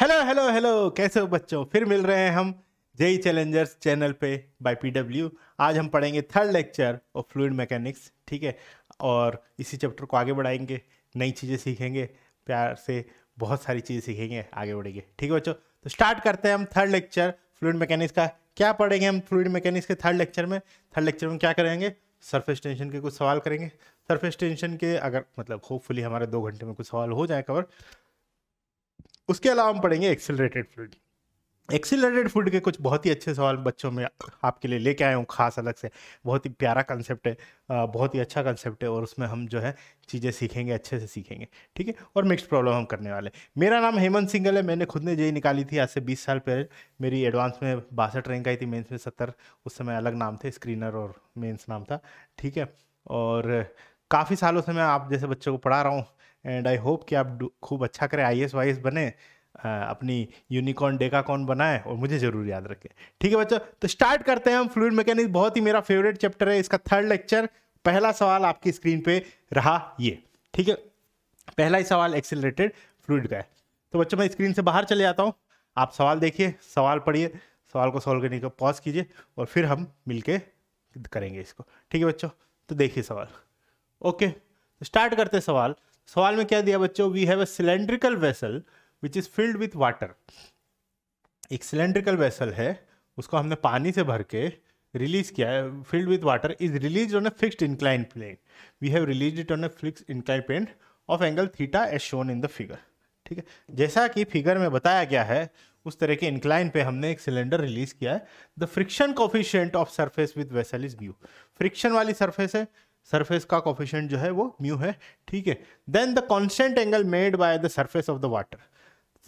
Hello hello hello कैसे हो बच्चों फिर मिल रहे हैं हम जेई चैलेंजर्स चैनल पे बाय पीडब्ल्यू आज हम पढ़ेंगे third lecture of fluid mechanics ठीक है और इसी चैप्टर को आगे बढ़ाएंगे नई चीज़ें सीखेंगे प्यार से बहुत सारी चीज़ें सीखेंगे आगे बढ़ेंगे ठीक है बच्चों तो स्टार्ट करते हैं हम थर्ड लेक्चर फ्लूड मैकेनिक्स का क्या पढ़ेंगे हम फ्लूड मैकेनिक्स के थर्ड लेक्चर में थर्ड लेक्चर में क्या करेंगे सरफेस टेंशन के कुछ सवाल करेंगे सरफेस टेंशन के अगर मतलब होपफुली हमारे दो घंटे में कुछ सवाल हो जाए कवर उसके अलावा हम पढ़ेंगे एक्सेलरेटेड फ्लूड एक्सिलरेटेड फूड के कुछ बहुत ही अच्छे सवाल बच्चों में आपके लिए लेके आए हूँ खास अलग से बहुत ही प्यारा कंसेप्ट है बहुत ही अच्छा कंसेप्ट है और उसमें हम जो है चीज़ें सीखेंगे अच्छे से सीखेंगे ठीक है और मिक्स प्रॉब्लम हम करने वाले मेरा नाम हेमंत सिंगल है मैंने खुद ने जेई निकाली थी आज से बीस साल पहले मेरी एडवांस में बासठ रैंक आई थी मेन्स में सत्तर उस समय अलग नाम थे स्क्रीनर और मेन्स नाम था ठीक है और काफ़ी सालों से मैं आप जैसे बच्चों को पढ़ा रहा हूँ एंड आई होप कि आप खूब अच्छा करें आई एस वाई एस बने अपनी यूनिकॉर्न डेकाकॉन बनाए और मुझे ज़रूर याद रखें ठीक है बच्चों तो स्टार्ट करते हैं हम फ्लूड मैकेनिक बहुत ही मेरा फेवरेट चैप्टर है इसका थर्ड लेक्चर पहला सवाल आपकी स्क्रीन पे रहा ये ठीक है पहला ही सवाल एक्सेलरेटेड फ्लूड का है तो बच्चों मैं स्क्रीन से बाहर चले जाता हूँ आप सवाल देखिए सवाल पढ़िए सवाल को सॉल्व करने का पॉज कीजिए और फिर हम के करेंगे इसको ठीक है बच्चों तो देखिए सवाल ओके तो स्टार्ट करते सवाल सवाल में क्या दिया बच्चों we have a cylindrical vessel which is filled with water एक सिलेंड्रिकल वेसल है उसको हमने पानी से भर के रिलीज किया है filled with water is release on a fixed incline plane we have release it on a fix incline plane of angle theta as shown in the figure ठीक है जैसा कि फिगर में बताया गया है उस तरह के इंक्लाइन पे हमने एक सिलेंडर रिलीज किया है the friction coefficient of surface with vessel is mu friction वाली सरफेस है सरफेस का कॉफिशेंट जो है वो म्यू है ठीक है then the constant angle made by the surface of the water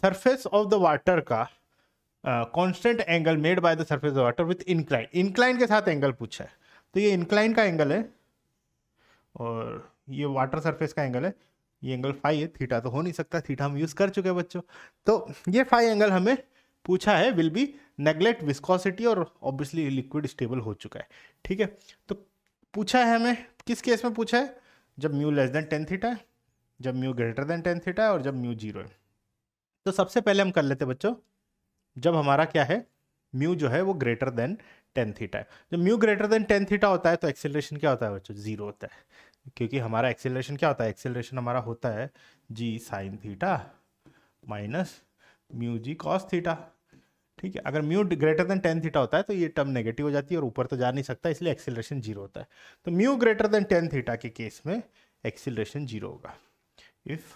surface of the water का constant angle made by the surface of water with incline incline के साथ एंगल पूछा है तो ये इंक्लाइन का एंगल है और ये वाटर सरफेस का एंगल है ये एंगल फाइव है थीटा तो हो नहीं सकता थीटा हम यूज़ कर चुके हैं बच्चों तो ये फाइव एंगल हमें पूछा है विल बी नेग्लेक्ट विस्कोसिटी और ऑब्वियसली लिक्विड स्टेबल हो चुका है ठीक है तो पूछा है हमें किस केस में पूछा है जब mu less than tan theta है जब mu greater than tan theta है और जब म्यू जीरो है तो सबसे पहले हम कर लेते बच्चों जब हमारा क्या है म्यू जो है वो ग्रेटर देन टेन थीटा है जब mu greater than tan theta होता है तो एक्सेलरेशन क्या होता है बच्चों जीरो होता है क्योंकि हमारा एक्सेलरेशन क्या होता है एक्सेलरेशन हमारा होता है g sine theta minus mu g cos theta ठीक है अगर mu greater than tan theta होता है तो ये टर्म नेगेटिव हो जाती है और ऊपर तो जा नहीं सकता इसलिए एक्सिलेशन जीरो होता है तो mu greater than tan theta के केस में एक्सिलेशन जीरो होगा if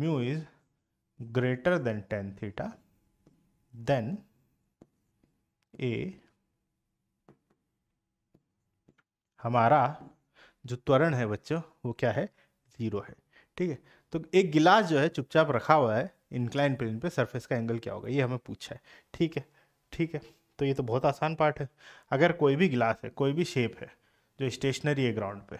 mu is greater than tan theta then a हमारा जो त्वरण है बच्चों वो क्या है ज़ीरो है ठीक है तो एक गिलास जो है चुपचाप रखा हुआ है इंक्लाइन प्लेन पे सरफेस का एंगल क्या होगा ये हमें पूछा है ठीक है ठीक है तो ये तो बहुत आसान पार्ट है अगर कोई भी गिलास है कोई भी शेप है जो स्टेशनरी है ग्राउंड पे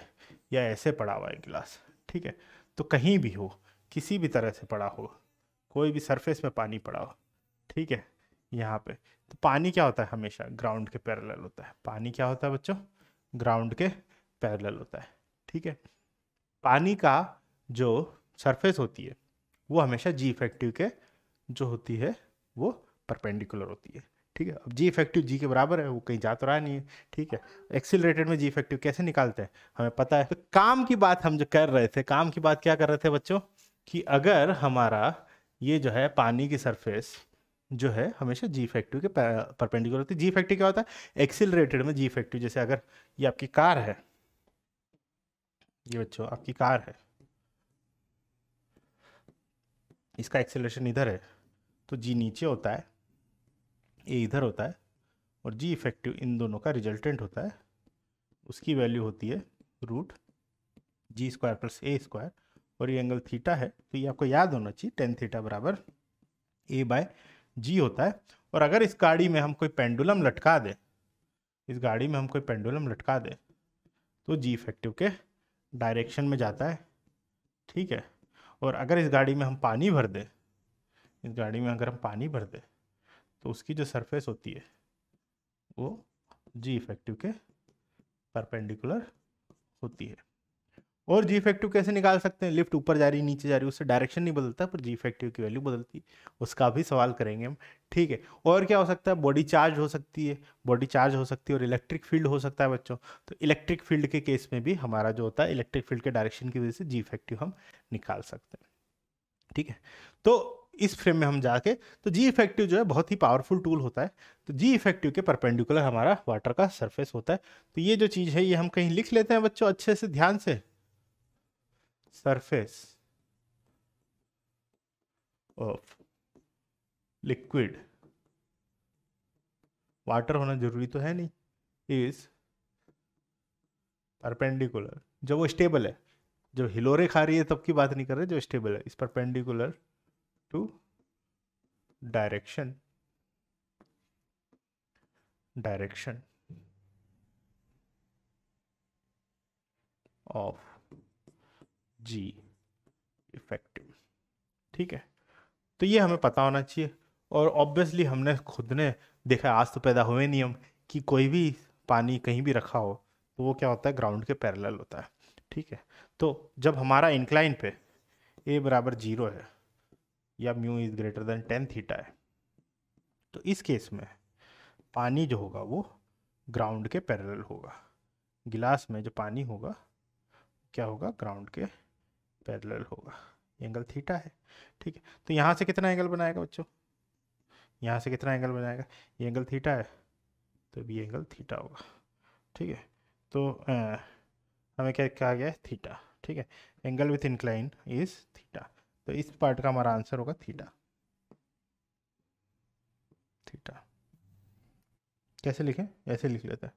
या ऐसे पड़ा हुआ है गिलास ठीक है तो कहीं भी हो किसी भी तरह से पड़ा हो कोई भी सरफेस में पानी पड़ा हो ठीक है यहाँ पे तो पानी क्या होता है हमेशा ग्राउंड के पैरेलल होता है पानी क्या होता है बच्चों ग्राउंड के पैरेलल होता है ठीक है पानी का जो सरफेस होती है वो हमेशा जी इफेक्टिव के जो होती है वो परपेंडिकुलर होती है ठीक है अब जी इफेक्टिव जी के बराबर है वो कहीं जा तो रहा नहीं है ठीक है एक्सिलरेटेड में जी इफेक्टिव कैसे निकालते हैं हमें पता है तो काम की बात हम जो कर रहे थे काम की बात क्या कर रहे थे बच्चों कि अगर हमारा ये जो है पानी की सरफेस जो है हमेशा जी इफेक्टिव के परपेंडिकुलर होती है जी इफेक्टिव क्या होता है एक्सिलरेटेड में जी इफेक्टिव जैसे अगर ये आपकी कार है ये बच्चों आपकी कार है इसका एक्सेलेशन इधर है तो जी नीचे होता है ए इधर होता है और जी इफेक्टिव इन दोनों का रिजल्टेंट होता है उसकी वैल्यू होती है root g square plus a square और ये एंगल थीटा है तो ये आपको याद होना चाहिए टेन थीटा बराबर ए बाय जी होता है और अगर इस गाड़ी में हम कोई पेंडुलम लटका दें इस गाड़ी में हम कोई पेंडुलम लटका दें तो जी इफेक्टिव के डायरेक्शन में जाता है ठीक है और अगर इस गाड़ी में हम पानी भर दें इस गाड़ी में अगर हम पानी भर दें तो उसकी जो सरफेस होती है वो जी इफेक्टिव के परपेंडिकुलर होती है और जी इफेक्टिव कैसे निकाल सकते हैं लिफ्ट ऊपर जा रही नीचे जा रही उससे डायरेक्शन नहीं बदलता पर जी इफेक्टिव की वैल्यू बदलती उसका भी सवाल करेंगे हम ठीक है और क्या हो सकता है बॉडी चार्ज हो सकती है बॉडी चार्ज हो सकती है और इलेक्ट्रिक फील्ड हो सकता है बच्चों तो इलेक्ट्रिक फील्ड के केस में भी हमारा जो होता है इलेक्ट्रिक फील्ड के डायरेक्शन की वजह से जी इफेक्टिव हम निकाल सकते हैं ठीक है तो इस फ्रेम में हम जाके तो जी इफेक्टिव जो है बहुत ही पावरफुल टूल होता है तो जी इफेक्टिव के परपेंडिकुलर हमारा वाटर का सरफेस होता है तो ये जो चीज़ है ये हम कहीं लिख लेते हैं बच्चों अच्छे से ध्यान से surface of liquid वाटर होना जरूरी तो है नहीं इज परपेंडिकुलर जब वो स्टेबल है जब हिलोरे खा रही है तब की बात नहीं कर रहे जो स्टेबल है इस perpendicular to direction direction of g effective ठीक है तो ये हमें पता होना चाहिए और ऑब्वियसली हमने खुद ने देखा आज तो पैदा हुए नहीं हम कि कोई भी पानी कहीं भी रखा हो तो वो क्या होता है ग्राउंड के पैरेलल होता है ठीक है तो जब हमारा इंक्लाइन पे ए बराबर जीरो है या mu is greater than tan theta है तो इस केस में पानी जो होगा वो ग्राउंड के पैरेलल होगा गिलास में जो पानी होगा क्या होगा ग्राउंड के पैरेलल होगा एंगल थीटा है ठीक है तो यहाँ से कितना एंगल बनाएगा बच्चों यहाँ से कितना एंगल बनाएगा ये एंगल थीटा है तो भी एंगल थीटा होगा ठीक है तो आ, हमें क्या कहा गया है थीटा ठीक है angle with incline is theta तो इस पार्ट का हमारा आंसर होगा थीटा थीटा कैसे लिखें ऐसे लिख लेते हैं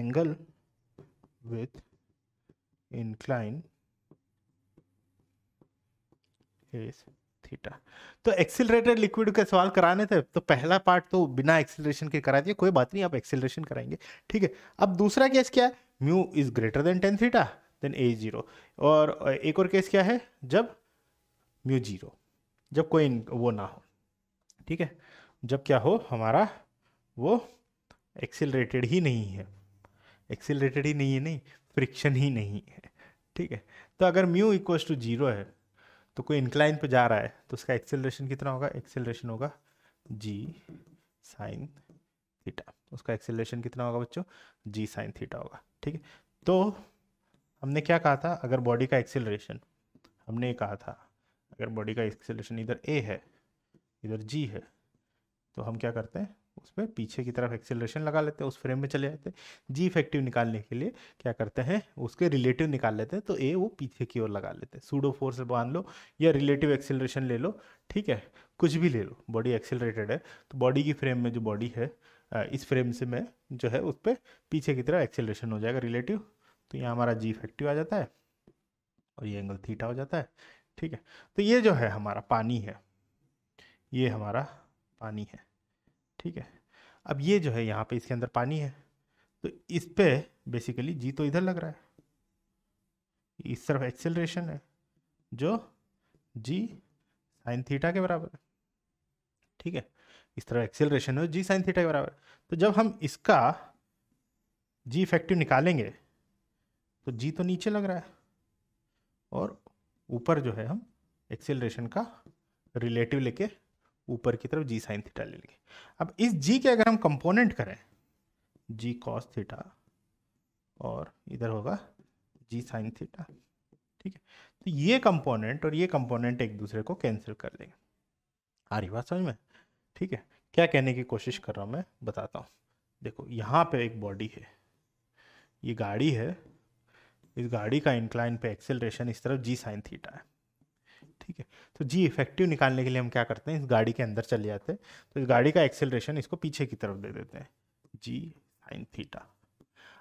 angle with incline is theta तो एक्सिलरेटेड लिक्विड का सवाल कराने थे तो पहला पार्ट तो बिना एक्सिलेशन के करा दिया कोई बात नहीं आप एक्सिलेशन कराएंगे ठीक है अब दूसरा केस क्या है mu is greater than tan theta then a zero और एक और केस क्या है जब म्यू जीरो जब कोई वो ना हो ठीक है जब क्या हो हमारा वो एक्सिलरेटेड ही नहीं है एक्सिलरेटेड ही नहीं है नहीं फ्रिक्शन ही नहीं है ठीक है तो अगर म्यू इक्वल्स टू जीरो है तो कोई इंक्लाइन पे जा रहा है तो उसका एक्सेलरेशन कितना होगा एक्सेलरेशन होगा जी साइन थीटा उसका एक्सेलरेशन कितना होगा बच्चों जी साइन थीटा होगा ठीक है तो हमने क्या कहा था अगर बॉडी का एक्सेलरेशन हमने कहा था अगर बॉडी का एक्सेलरेशन इधर ए है इधर जी है तो हम क्या करते हैं उसमें पीछे की तरफ एक्सेलरेशन लगा लेते हैं उस फ्रेम में चले जाते हैं जी इफेक्टिव निकालने के लिए क्या करते हैं उसके रिलेटिव निकाल लेते हैं तो ए वो पीछे की ओर लगा लेते हैं सूडो फोर्स मान लो या रिलेटिव एक्सेलरेशन ले लो ठीक है कुछ भी ले लो बॉडी एक्सेलरेटेड है तो बॉडी की फ्रेम में जो बॉडी है इस फ्रेम से मैं जो है उस पर पीछे की तरफ एक्सेलरेशन हो जाएगा रिलेटिव तो यहाँ हमारा जी इफेक्टिव आ जाता है और ये एंगल थीटा हो जाता है ठीक है तो ये जो है हमारा पानी है ये हमारा पानी है ठीक है अब ये जो है यहाँ पे इसके अंदर पानी है तो इस पर बेसिकली जी तो इधर लग रहा है इस तरफ एक्सेलरेशन है जो जी साइन थीटा के बराबर है ठीक है इस तरफ एक्सेलरेशन है जी साइन थीटा के बराबर तो जब हम इसका जी इफेक्टिव निकालेंगे तो जी तो नीचे लग रहा है और ऊपर जो है हम एक्सेलरेशन का रिलेटिव लेके ऊपर की तरफ जी साइन थीटा ले लेंगे अब इस जी के अगर हम कंपोनेंट करें जी कॉस थीटा और इधर होगा जी साइन थीटा ठीक है तो ये कंपोनेंट और ये कंपोनेंट एक दूसरे को कैंसिल कर देंगे आ रही बात समझ में ठीक है क्या कहने की कोशिश कर रहा हूँ मैं बताता हूँ देखो यहाँ पे एक बॉडी है ये गाड़ी है इस गाड़ी का इंक्लाइन पे एक्सेलरेशन इस तरफ जी साइन थीटा है ठीक है तो जी इफेक्टिव निकालने के लिए हम क्या करते हैं इस गाड़ी के अंदर चले जाते हैं तो इस गाड़ी का एक्सेलरेशन इसको पीछे की तरफ दे देते हैं जी साइन थीटा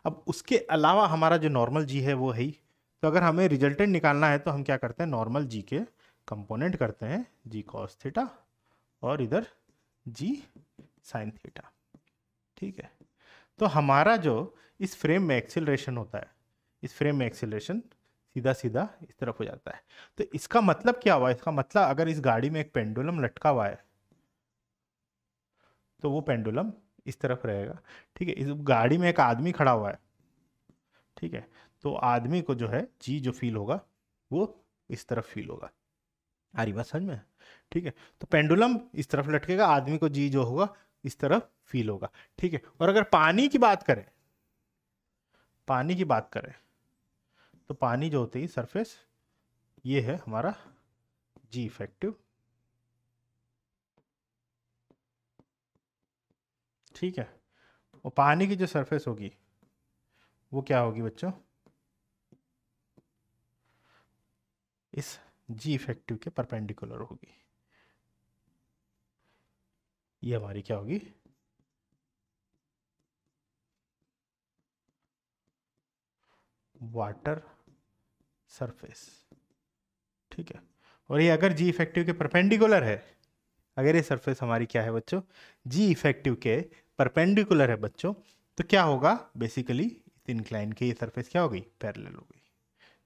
अब उसके अलावा हमारा जो नॉर्मल जी है वो है ही तो अगर हमें रिजल्टेंट निकालना है तो हम क्या करते हैं नॉर्मल जी के कंपोनेंट करते हैं जी कॉस थीटा और इधर जी साइन थीटा ठीक है तो हमारा जो इस फ्रेम में एक्सेलरेशन होता है इस फ्रेम में एक्सेलरेशन सीधा सीधा इस तरफ हो जाता है तो इसका मतलब क्या हुआ इसका मतलब अगर इस गाड़ी में एक पेंडुलम लटका हुआ है तो वो पेंडुलम इस तरफ रहेगा ठीक है इस गाड़ी में एक आदमी खड़ा हुआ है ठीक है तो आदमी को जो है जी जो फील होगा वो इस तरफ फील होगा आ रही बात समझ में ठीक है तो पेंडुलम इस तरफ लटकेगा आदमी को जी जो होगा इस तरफ फील होगा ठीक है और अगर पानी की बात करें पानी की बात करें तो पानी जो होती है सरफेस ये है हमारा जी इफेक्टिव ठीक है और पानी की जो सरफेस होगी वो क्या होगी बच्चों इस जी इफेक्टिव के परपेंडिकुलर होगी ये हमारी क्या होगी वाटर सरफेस ठीक है और ये अगर जी इफेक्टिव के परपेंडिकुलर है अगर ये सरफेस हमारी क्या है बच्चों जी इफेक्टिव के परपेंडिकुलर है बच्चों तो क्या होगा बेसिकली इस इंक्लाइन की ये सरफेस क्या हो गई पैरेलल हो गई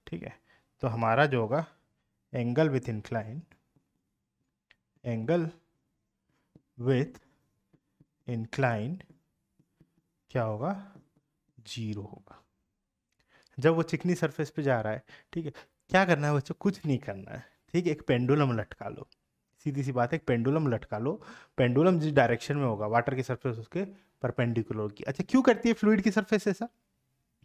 ठीक है तो हमारा जो होगा angle with incline angle with incline क्या होगा जीरो होगा जब वो चिकनी सरफेस पे जा रहा है ठीक है क्या करना है बच्चों कुछ नहीं करना है ठीक है एक पेंडुलम लटका लो सीधी सी बात है एक पेंडुलम लटका लो पेंडुलम जिस डायरेक्शन में होगा वाटर की सरफेस उसके परपेंडिकुलर की अच्छा क्यों करती है फ्लूड की सरफेस ऐसा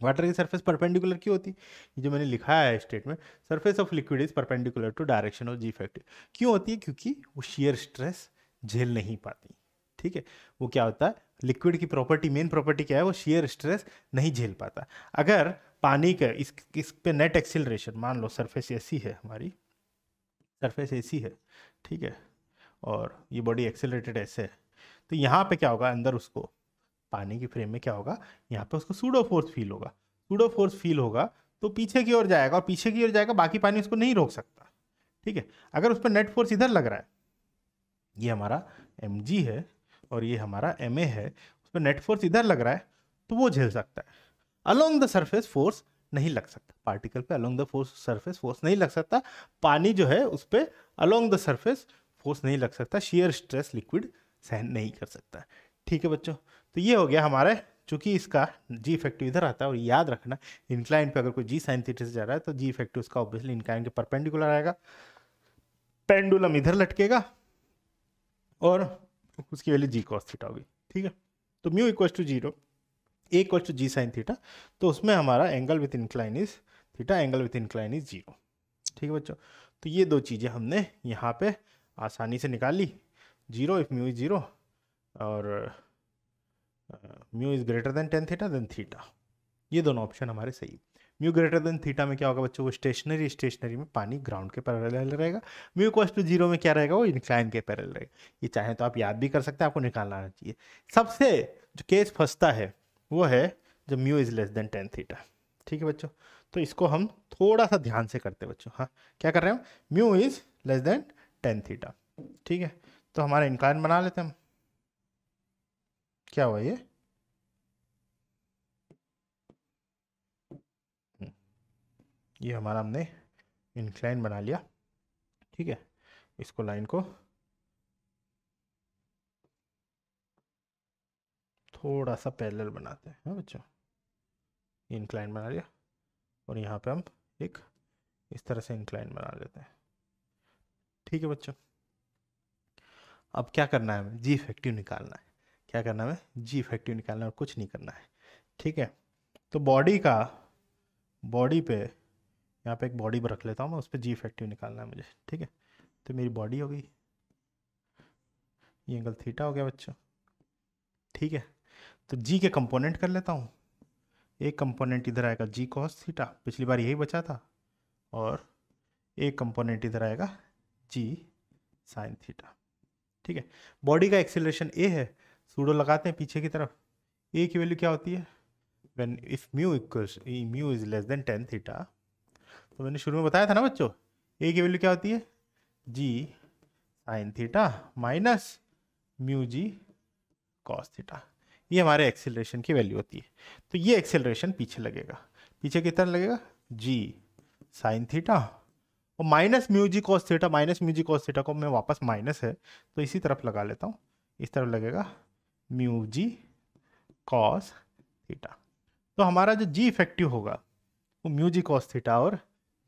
वाटर की सरफेस परपेंडिकुलर क्यों होती है जो मैंने लिखा है statement surface of liquid is perpendicular to direction of g effect क्यों होती है क्योंकि वो शेयर स्ट्रेस झेल नहीं पाती ठीक है वो क्या होता है लिक्विड की प्रॉपर्टी मेन प्रॉपर्टी क्या है वो शेयर स्ट्रेस नहीं झेल पाता अगर पानी का इस इस पे नेट एक्सिलेशन मान लो सरफेस ऐसी है हमारी सरफेस ऐसी है ठीक है और ये बॉडी एक्सेलरेटेड ऐसे है तो यहाँ पे क्या होगा अंदर उसको पानी की फ्रेम में क्या होगा यहाँ पे उसको सूडो फोर्स फील होगा सूडो फोर्स फील होगा तो पीछे की ओर जाएगा और पीछे की ओर जाएगा बाकी पानी उसको नहीं रोक सकता ठीक है अगर उस पर नेट फोर्स इधर लग रहा है ये हमारा एम है और ये हमारा एम है उस पर नेट फोर्स इधर लग रहा है तो वो झेल सकता है अलोंग द सरफेस फोर्स नहीं लग सकता पार्टिकल पे along the force surface force नहीं लग सकता पानी जो है उस पर अलोंग द सरफेस फोर्स नहीं लग सकता शेयर स्ट्रेस लिक्विड सहन नहीं कर सकता ठीक है बच्चों तो ये हो गया हमारे चूंकि इसका जी इफेक्टिव इधर आता है और याद रखना इंक्लाइन पे अगर कोई जी साइन थीटर से जा रहा है तो जी इफेक्टिव उसका ऑब्वियसली इंक्लाइन के परपेंडिकुलर आएगा पेंडुलम इधर लटकेगा और उसकी वैल्यू जी कॉस थीटा होगी ठीक है तो mu equals to zero a equal to g sine theta तो उसमें हमारा angle with incline is theta angle with incline is zero ठीक है बच्चों तो ये दो चीज़ें हमने यहाँ पे आसानी से निकाली zero if mu is zero और mu is greater than tan theta then theta ये दोनों ऑप्शन हमारे सही म्यू ग्रेटर देन थीटा में क्या होगा बच्चों वो स्टेशनरी स्टेशनरी में पानी ग्राउंड के पैरेलल रहेगा म्यू इक्वल टू जीरो में क्या रहेगा वो इंक्लाइन के पैरेलल रहेगा ये चाहे तो आप याद भी कर सकते हैं आपको निकालना चाहिए सबसे जो केस फंसता है वो है जब mu is less than tan theta ठीक है बच्चों तो इसको हम थोड़ा सा ध्यान से करते हैं बच्चों हाँ क्या कर रहे हैं mu is less than tan theta ठीक है तो हमारा इंक्लाइन बना लेते हैं हम क्या हुआ ये हम्म, ये हमारा हमने इंक्लाइन बना लिया ठीक है इसको लाइन को थोड़ा सा पैरेलल बनाते हैं हाँ बच्चों इंक्लाइन बना लिया और यहाँ पे हम एक इस तरह से इंक्लाइन बना लेते हैं ठीक है बच्चों अब क्या करना है हमें जी इफेक्टिव निकालना है क्या करना है जी इफेक्टिव निकालना है और कुछ नहीं करना है ठीक है तो बॉडी का बॉडी पे यहाँ पे एक बॉडी रख लेता हूँ मैं उस पर जी इफेक्टिव निकालना है मुझे ठीक है तो मेरी बॉडी हो गई ये एंगल थीटा हो गया बच्चों ठीक है तो जी के कंपोनेंट कर लेता हूँ एक कंपोनेंट इधर आएगा जी कॉस थीटा पिछली बार यही बचा था और एक कंपोनेंट इधर आएगा जी साइन थीटा ठीक है बॉडी का एक्सेलरेशन ए है सूडो लगाते हैं पीछे की तरफ ए की वैल्यू क्या होती है when if mu equals mu is less than tan theta तो मैंने शुरू में बताया था ना बच्चों ए की वैल्यू क्या होती है g sine theta minus mu g cos theta ये हमारे एक्सेलरेशन की वैल्यू होती है तो ये एक्सेलरेशन पीछे लगेगा पीछे कितना लगेगा जी साइन थीटा और minus mu g cos theta minus mu g cos theta को मैं वापस माइनस है तो इसी तरफ लगा लेता हूँ इस तरफ लगेगा म्यूजी कॉस थीटा तो हमारा जो जी इफेक्टिव होगा वो म्यू जी कॉस थीटा और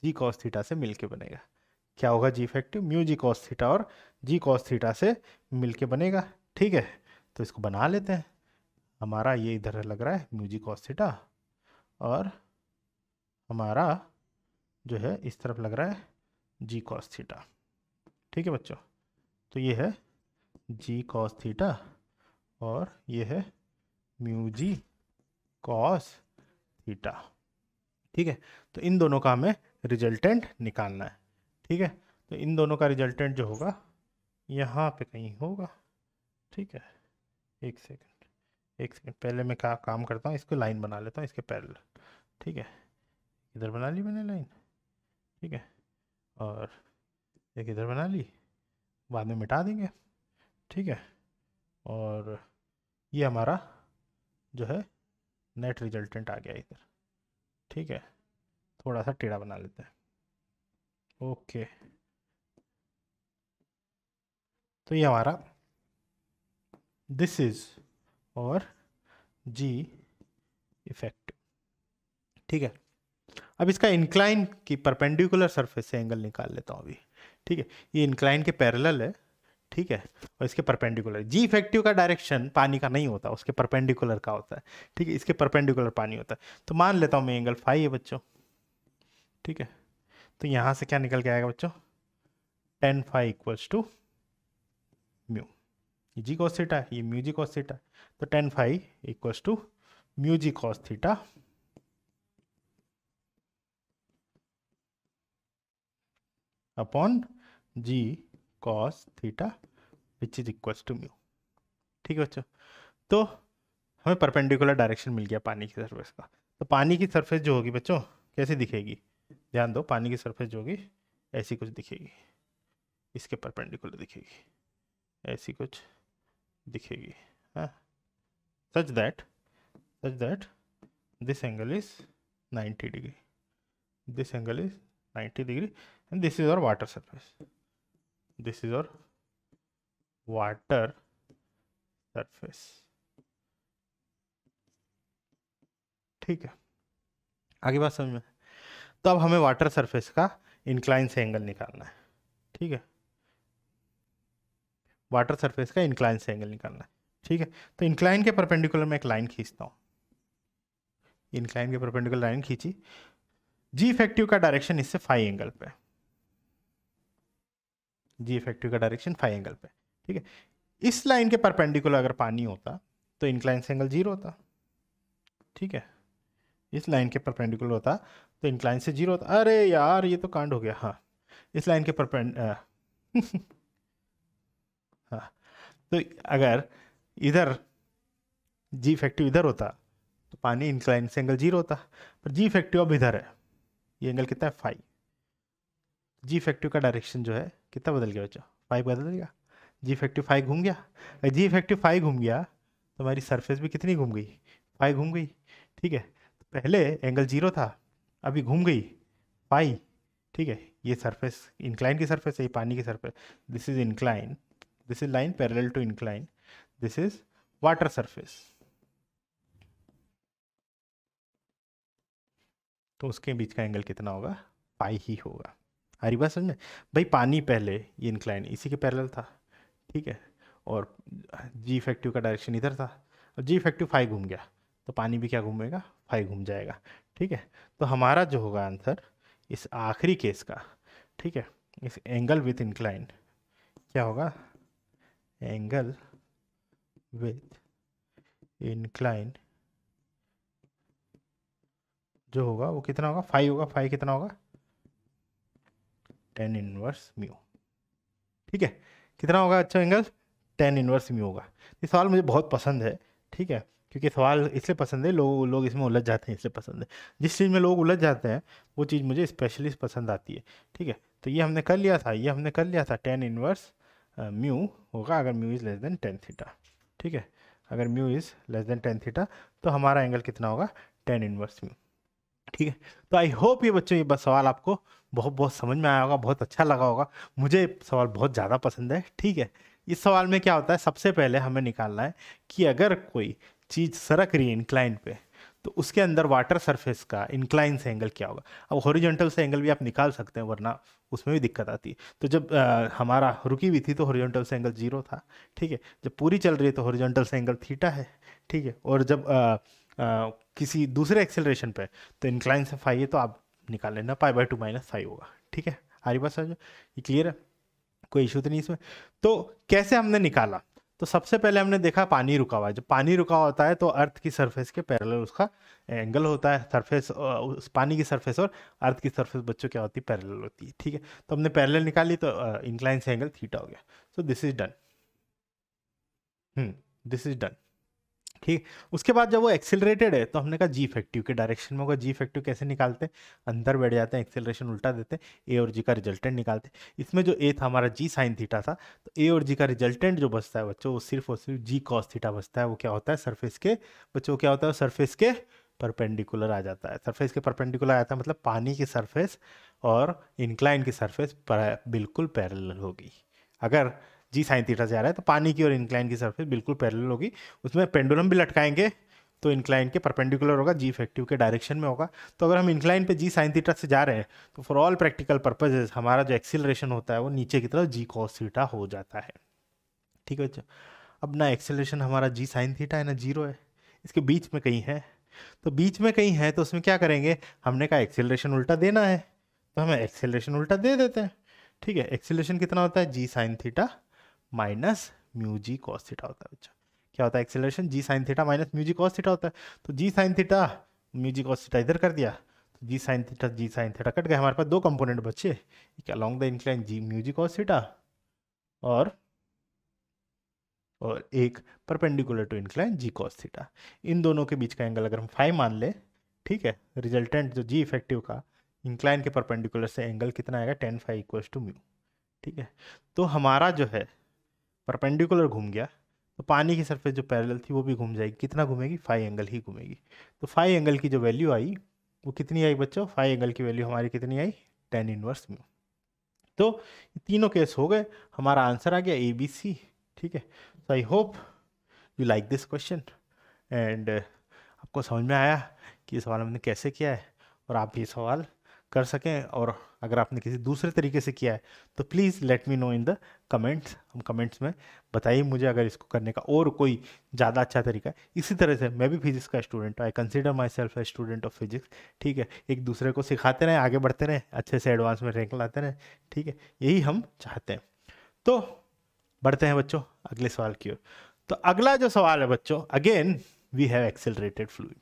जी कॉस थीटा से मिलके बनेगा क्या होगा g effective mu g cos theta और जी कॉस थीटा से मिलके बनेगा ठीक है तो इसको बना लेते हैं हमारा ये इधर लग रहा है म्यूजिक ऑस्थीटा और हमारा जो है इस तरफ लग रहा है जी कॉस थीटा ठीक है बच्चों तो ये है जी कॉस थीटा और ये है म्यू जी कॉस थीटा ठीक है तो इन दोनों का हमें रिजल्टेंट निकालना है ठीक है तो इन दोनों का रिजल्टेंट जो होगा यहाँ पे कहीं होगा ठीक है एक सेकेंड एक सेकेंड पहले मैं क्या काम करता हूँ इसको लाइन बना लेता हूँ इसके पैरल ठीक है इधर बना ली मैंने लाइन ठीक है और एक इधर बना ली बाद में मिटा देंगे ठीक है और ये हमारा जो है नेट रिजल्टेंट आ गया इधर ठीक है थोड़ा सा टेढ़ा बना लेते हैं ओके तो ये हमारा दिस इज़ और जी इफेक्टिव ठीक है अब इसका इंक्लाइन की परपेंडिकुलर सरफेस से एंगल निकाल लेता हूँ अभी ठीक है ये इंक्लाइन के पैरल है ठीक है और इसके परपेंडिकुलर जी इफेक्टिव का डायरेक्शन पानी का नहीं होता उसके परपेंडिकुलर का होता है ठीक है इसके परपेंडिकुलर पानी होता है तो मान लेता हूँ मैं एंगल फाइव है बच्चों ठीक है तो यहाँ से क्या निकल के आएगा बच्चों tan five equals to mu g cos theta ये म्यूजी कॉस थीटा तो tan five equals to mu g cos theta upon g cos theta which is equal to mu ठीक है बच्चों तो हमें परपेंडिकुलर डायरेक्शन मिल गया पानी की सरफेस का तो पानी की सरफेस जो होगी बच्चों कैसे दिखेगी ध्यान दो पानी की सरफेस जो होगी ऐसी कुछ दिखेगी इसके परपेंडिकुलर दिखेगी ऐसी कुछ दिखेगी such that such that this angle is 90 degree this angle is 90 degree and this is और वाटर सरफेस दिस इज और वाटर सरफेस ठीक है आगे बात समझ में तो अब हमें वाटर सरफेस का इंक्लाइन से एंगल निकालना है ठीक है वाटर सरफेस का इंक्लाइन से एंगल निकालना है ठीक है तो इंक्लाइन के परपेंडिकुलर में एक लाइन खींचता हूँ इंक्लाइन के परपेंडिकुलर लाइन खींची जी इफेक्टिव का डायरेक्शन इससे फाइव एंगल पे जी इफेक्टिव का डायरेक्शन फाइव एंगल पे ठीक है इस लाइन के परपेंडिकुलर अगर पानी होता तो इंक्लाइन से एंगल जीरो होता ठीक है इस लाइन के परपेंडिकुलर होता तो इंक्लाइन से जीरो होता अरे यार ये तो कांड हो गया हाँ इस लाइन के परपेंड हाँ तो अगर इधर जी इफेक्टिव इधर होता तो पानी इंक्लाइन से एंगल जीरो होता पर जी इफेक्टिव अब इधर है ये एंगल कितना है फाइव जी इफेक्टिव का डायरेक्शन जो है कितना बदल गया बच्चा फाइव बदल गया जी इफेक्टिव फाइव घूम गया अगर जी इफेक्टिव फाइव घूम गया तो हमारी सरफेस भी कितनी घूम गई फाइव घूम गई ठीक है तो पहले एंगल जीरो था अभी घूम गई फाइव ठीक है ये सरफेस इंक्लाइन की सरफेस है ये पानी की surface this is incline this is line parallel to incline this is water surface तो उसके बीच का एंगल कितना होगा पाई ही होगा हरी बात समझ में भाई पानी पहले ये इंक्लाइन इसी के पैरेलल था ठीक है और जी इफेक्टिव का डायरेक्शन इधर था और जी इफेक्टिव फाई घूम गया तो पानी भी क्या घूमेगा फाई घूम जाएगा ठीक है तो हमारा जो होगा आंसर इस आखिरी केस का ठीक है इस एंगल विथ इंक्लाइन क्या होगा angle with incline जो होगा वो कितना होगा फाइव होगा फाइव कितना होगा टेन इनवर्स म्यू ठीक है कितना होगा अच्छा एंगल टेन इनवर्स म्यू होगा ये सवाल मुझे बहुत पसंद है ठीक है क्योंकि सवाल इसलिए पसंद है लोग लोग इसमें उलझ जाते हैं इसलिए पसंद है जिस चीज़ में लोग उलझ जाते हैं वो चीज़ मुझे स्पेशली पसंद आती है ठीक है तो ये हमने कर लिया था ये हमने कर लिया था टेन इनवर्स म्यू होगा अगर mu is less than tan theta ठीक है अगर mu is less than tan theta तो हमारा एंगल कितना होगा टेन इनवर्स म्यू ठीक है तो आई होप ये बच्चों ये बस सवाल आपको बहुत बहुत समझ में आया होगा बहुत अच्छा लगा होगा मुझे सवाल बहुत ज़्यादा पसंद है ठीक है इस सवाल में क्या होता है सबसे पहले हमें निकालना है कि अगर कोई चीज़ सरक रही है इंक्लाइन पे तो उसके अंदर वाटर सरफेस का इंक्लाइन से एंगल क्या होगा अब हॉरिजॉन्टल से एंगल भी आप निकाल सकते हैं वरना उसमें भी दिक्कत आती है तो जब आ, हमारा रुकी हुई थी तो हॉरिजॉन्टल से एंगल जीरो था ठीक है जब पूरी चल रही है तो हॉरिजॉन्टल से एंगल थीटा है ठीक है और जब आ, आ, किसी दूसरे एक्सेलरेशन पे तो इंक्लाइन से फाइव है तो आप निकाल लेना phi by two minus phi होगा ठीक है रही बात समझ ये क्लियर है कोई इशू तो नहीं इसमें तो कैसे हमने निकाला तो सबसे पहले हमने देखा पानी रुका हुआ है जब पानी रुका होता है तो अर्थ की सरफेस के पैरल उसका एंगल होता है सरफेस उस पानी की सरफेस और अर्थ की सरफेस बच्चों क्या होती है पैरल होती है ठीक है तो हमने पैरल निकाली तो इंक्लाइन से एंगल थीटा हो गया so this is done this is done ठीक उसके बाद जब वो एक्सेलरेटेड है तो हमने कहा जी इफेक्टिव के डायरेक्शन में होगा जी इफेक्टिव कैसे निकालते हैं अंदर बैठ जाते हैं एक्सेलरेशन उल्टा देते हैं ए और जी का रिजल्टेंट निकालते इसमें जो ए था हमारा जी साइन थीटा था तो ए और जी का रिजल्टेंट जो बचता है बच्चों वो सिर्फ और सिर्फ जी कॉस थीटा बचता है वो क्या होता है सर्फेस के बच्चों क्या होता है सर्फेस के परपेंडिकुलर आ जाता है सर्फेस के परपेंडिकुलर आ जाता है मतलब पानी की सर्फेस और इंक्लाइन की सर्फेस बिल्कुल पैरल होगी अगर जी साइन थीटा से आ रहा है तो पानी की और इंक्लाइन की सरफेस बिल्कुल पैरेलल होगी उसमें पेंडुलम भी लटकाएंगे तो इंक्लाइन के परपेंडिकुलर होगा जी इफेक्टिव के डायरेक्शन में होगा तो अगर हम इंक्लाइन पे जी साइन थीटा से जा रहे हैं तो फॉर ऑल प्रैक्टिकल पर्पजेज हमारा जो एक्सिलरेशन होता है वो नीचे की तरफ जी कॉस थीटा हो जाता है ठीक है बच्चों अब ना एक्सेलेशन हमारा जी साइन थीटा है ना जीरो है इसके बीच में कहीं है तो बीच में कहीं है तो उसमें क्या करेंगे हमने कहा एक्सेलेशन उल्टा देना है तो हमें एक्सेलेशन उल्टा दे देते हैं ठीक है एक्सेलेशन कितना होता है g sine theta minus mu g cos theta होता है बच्चा क्या होता है acceleration g sine theta minus mu g cos theta होता है तो g sine theta mu g cos theta इधर कर दिया तो g sine theta g sine theta cut गया हमारे पास दो कंपोनेंट बच्चे एक along the incline g mu g cos theta और और एक perpendicular to incline ji cos theta इन दोनों के बीच का एंगल अगर हम फाइव मान ले ठीक है रिजल्टेंट जो जी इफेक्टिव का इंक्लाइन के परपेंडिकुलर से एंगल कितना आएगा ten five equals to mu ठीक है तो हमारा जो है परपेंडिकुलर घूम गया तो पानी की सरफेस जो पैरेलल थी वो भी घूम जाएगी कितना घूमेगी फाइव एंगल ही घूमेगी तो फाइव एंगल की जो वैल्यू आई वो कितनी आई बच्चों फाइव एंगल की वैल्यू हमारी कितनी आई टेन इनवर्स में तो तीनों केस हो गए हमारा आंसर आ गया ए बी सी ठीक है so I hope you like this question and आपको समझ में आया कि ये सवाल हमने कैसे किया है और आप ये सवाल कर सकें और अगर आपने किसी दूसरे तरीके से किया है तो please let me know in the comments हम कमेंट्स में बताइए मुझे अगर इसको करने का और कोई ज़्यादा अच्छा तरीका है इसी तरह से मैं भी फिजिक्स का student I consider myself a student of physics ठीक है एक दूसरे को सिखाते रहें आगे बढ़ते रहें अच्छे से एडवांस में रैंक लाते रहें ठीक है यही हम चाहते हैं तो बढ़ते हैं बच्चों अगले सवाल की ओर तो अगला जो सवाल है बच्चों again we have accelerated fluid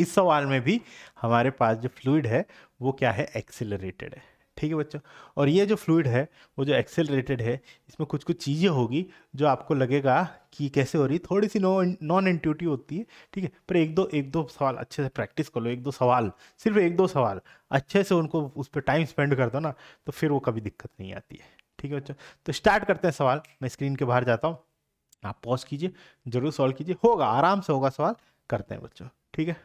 इस सवाल में भी हमारे पास जो फ्लूड है वो क्या है एक्सेलरेटेड है ठीक है बच्चों और ये जो फ्लूड है वो जो एक्सेलरेटेड है इसमें कुछ कुछ चीज़ें होगी जो आपको लगेगा कि कैसे हो रही थोड़ी सी नो नॉन इंट्यूटिव होती है ठीक है पर एक दो एक दो सवाल अच्छे से प्रैक्टिस कर लो एक दो सवाल सिर्फ एक दो सवाल अच्छे से उनको उस पर टाइम स्पेंड कर दो ना तो फिर वो कभी दिक्कत नहीं आती है ठीक है बच्चों तो स्टार्ट करते हैं सवाल मैं स्क्रीन के बाहर जाता हूँ आप पॉज कीजिए ज़रूर सॉल्व कीजिए होगा आराम से होगा सवाल करते हैं बच्चों ठीक है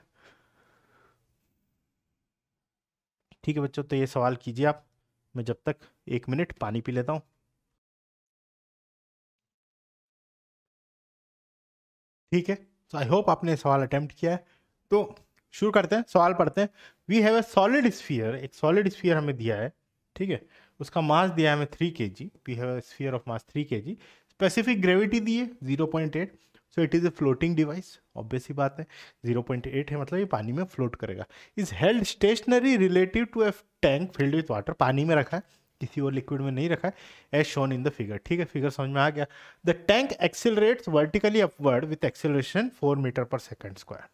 ठीक है बच्चों तो ये सवाल कीजिए आप मैं जब तक एक मिनट पानी पी लेता हूँ ठीक है सो आई होप आपने सवाल अटेम्प्ट किया है तो शुरू करते हैं सवाल पढ़ते हैं we have a solid sphere एक सॉलिड स्फीयर हमें दिया है ठीक है उसका मास दिया है हमें three k g we have sphere of mass three k g specific gravity दी है zero point eight so it is a floating device obvious ही बात है जीरो पॉइंट एट है मतलब ये पानी में फ्लोट करेगा is held stationary relative to a tank filled with water पानी में रखा है किसी और लिक्विड में नहीं रखा है as shown in the figure ठीक है फिगर समझ में आ गया the tank accelerates vertically upward with acceleration four metre per second square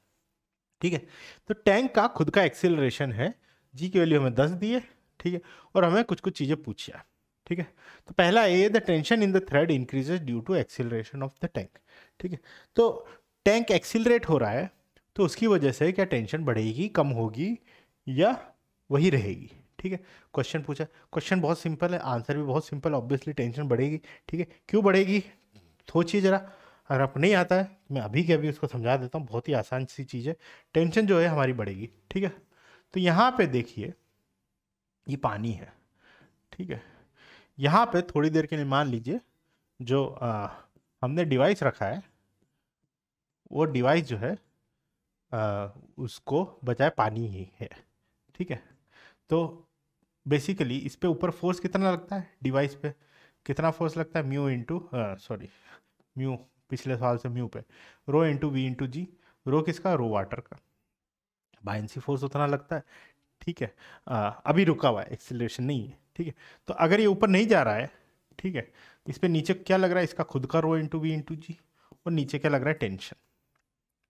ठीक है तो टैंक का खुद का एक्सेलरेशन है जी की वैल्यू हमें दस दी है ठीक है और हमें कुछ कुछ चीज़ें पूछी है ठीक है तो पहला a the tension in the thread increases due to acceleration of the tank ठीक है तो टैंक एक्सिलरेट हो रहा है तो उसकी वजह से क्या टेंशन बढ़ेगी कम होगी या वही रहेगी ठीक है क्वेश्चन पूछा क्वेश्चन बहुत सिंपल है आंसर भी बहुत सिंपल ऑब्वियसली टेंशन बढ़ेगी ठीक है क्यों बढ़ेगी सोचिए ज़रा अगर आपको नहीं आता है मैं अभी के अभी उसको समझा देता हूँ बहुत ही आसान सी चीज़ है टेंशन जो है हमारी बढ़ेगी ठीक है तो यहाँ पे देखिए ये पानी है ठीक है यहाँ पे थोड़ी देर के लिए मान लीजिए जो आ, हमने डिवाइस रखा है वो डिवाइस जो है आ, उसको बचाए पानी ही है ठीक है तो बेसिकली इस पर ऊपर फोर्स कितना लगता है डिवाइस पे कितना फोर्स लगता है म्यू इंटू सॉरी म्यू पिछले साल से म्यू पे rho into V into g rho किसका रो वाटर का बाइंसी फोर्स उतना लगता है ठीक है आ, अभी रुका हुआ है एक्सिलेशन नहीं है ठीक है तो अगर ये ऊपर नहीं जा रहा है ठीक है इस पर नीचे क्या लग रहा है इसका खुद का rho into V into g और नीचे क्या लग रहा है टेंशन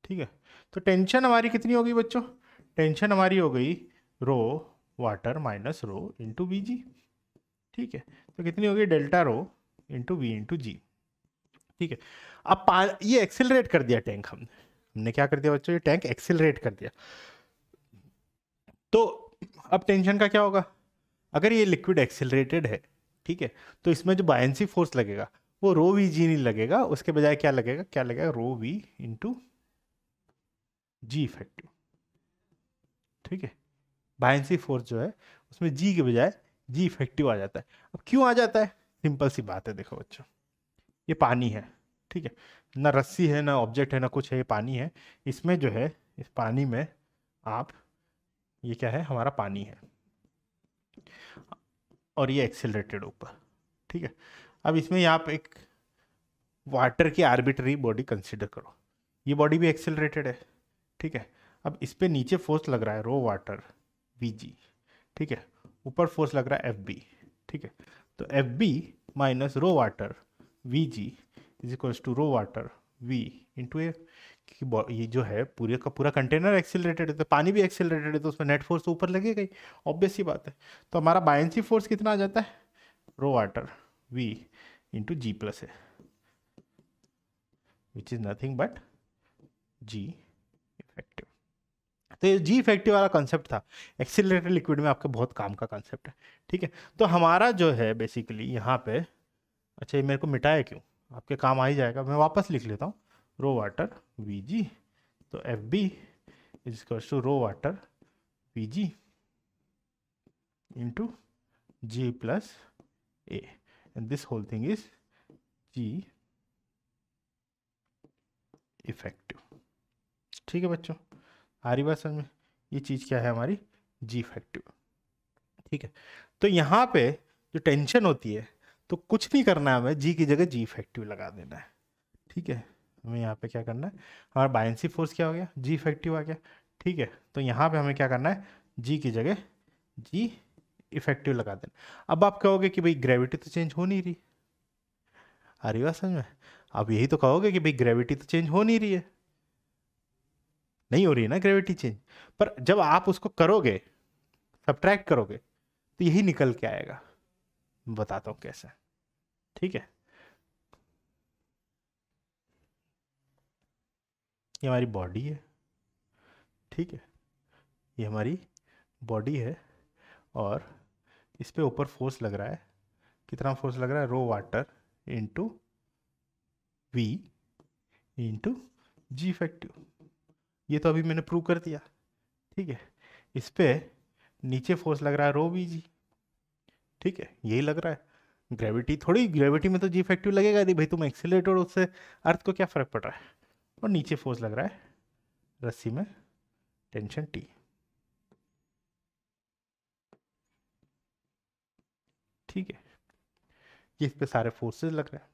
ठीक है तो टेंशन हमारी कितनी हो गई बच्चों टेंशन हमारी हो गई rho water minus rho into V g ठीक है तो कितनी हो गई delta rho into V into जी ठीक है अब ये एक्सेलरेट कर दिया टैंक हमने हमने क्या कर दिया बच्चों ये टैंक एक्सेलरेट कर दिया तो अब टेंशन का क्या होगा अगर ये लिक्विड एक्सेलरेटेड है ठीक है तो इसमें जो बायसी फोर्स लगेगा वो रो वी जी नहीं लगेगा उसके बजाय क्या लगेगा क्या लगेगा rho V into g effective ठीक है बायसी फोर्स जो है उसमें जी के बजाय जी इफेक्टिव आ जाता है अब क्यों आ जाता है सिंपल सी बात है देखो बच्चों ये पानी है ठीक है ना रस्सी है ना ऑब्जेक्ट है ना कुछ है ये पानी है इसमें जो है इस पानी में आप ये क्या है हमारा पानी है और ये एक्सेलरेटेड ऊपर ठीक है अब इसमें आप एक वाटर की आर्बिटरी बॉडी कंसिडर करो ये बॉडी भी एक्सेलरेटेड है ठीक है अब इस पर नीचे फोर्स लग रहा है रो वाटर वी जी ठीक है ऊपर फोर्स लग रहा है एफ बी ठीक है तो F B minus rho water V g is equals to rho water V into a कि ये जो है पूरे का पूरा कंटेनर एक्सेलरेटेड है तो पानी भी एक्सेलरेटेड है तो उसमें नेट फोर्स तो ऊपर लगेगा ही ऑब्वियस ही बात है तो हमारा बायसी फोर्स कितना आ जाता है rho water V into g plus है which is nothing but g effective तो ये जी इफेक्टिव वाला कॉन्सेप्ट था एक्सेलरेटेड लिक्विड में आपके बहुत काम का कॉन्सेप्ट है ठीक है तो हमारा जो है बेसिकली यहाँ पे अच्छा ये मेरे को मिटाया क्यों आपके काम आ ही जाएगा मैं वापस लिख लेता हूँ रो वाटर वी जी तो F B is equals to rho water V g into g plus a and this whole thing is g effective ठीक है बच्चों आ रही बात समझ में ये चीज़ क्या है हमारी जी इफेक्टिव ठीक है तो यहाँ पे जो टेंशन होती है तो कुछ नहीं करना है हमें जी की जगह जी इफेक्टिव लगा देना है ठीक है हमें यहाँ पे क्या करना है हमारा बायसी फोर्स क्या हो गया जी इफेक्टिव आ गया ठीक है तो यहाँ पे हमें क्या करना है जी की जगह जी इफेक्टिव लगा देना अब आप कहोगे कि भाई ग्रेविटी तो चेंज हो नहीं रही आ रही बात समझ में आप यही तो कहोगे कि भाई ग्रेविटी तो चेंज हो नहीं रही है नहीं हो रही है ना ग्रेविटी चेंज पर जब आप उसको करोगे सब करोगे तो यही निकल के आएगा बताता हूँ कैसे ठीक है ये हमारी बॉडी है ठीक है ये हमारी बॉडी है और इस पर ऊपर फोर्स लग रहा है कितना फोर्स लग रहा है rho water into V into g effective ये तो अभी मैंने प्रूव कर दिया ठीक है इस पर नीचे फोर्स लग रहा है रो वी जी ठीक है यही लग रहा है ग्रेविटी थोड़ी ग्रेविटी में तो जी इफेक्टिव लगेगा यदि भाई तुम एक्सीटर उससे अर्थ को क्या फ़र्क पड़ रहा है और नीचे फोर्स लग रहा है रस्सी में टेंशन टी ठीक है ये इस पर सारे फोर्सेस लग रहे हैं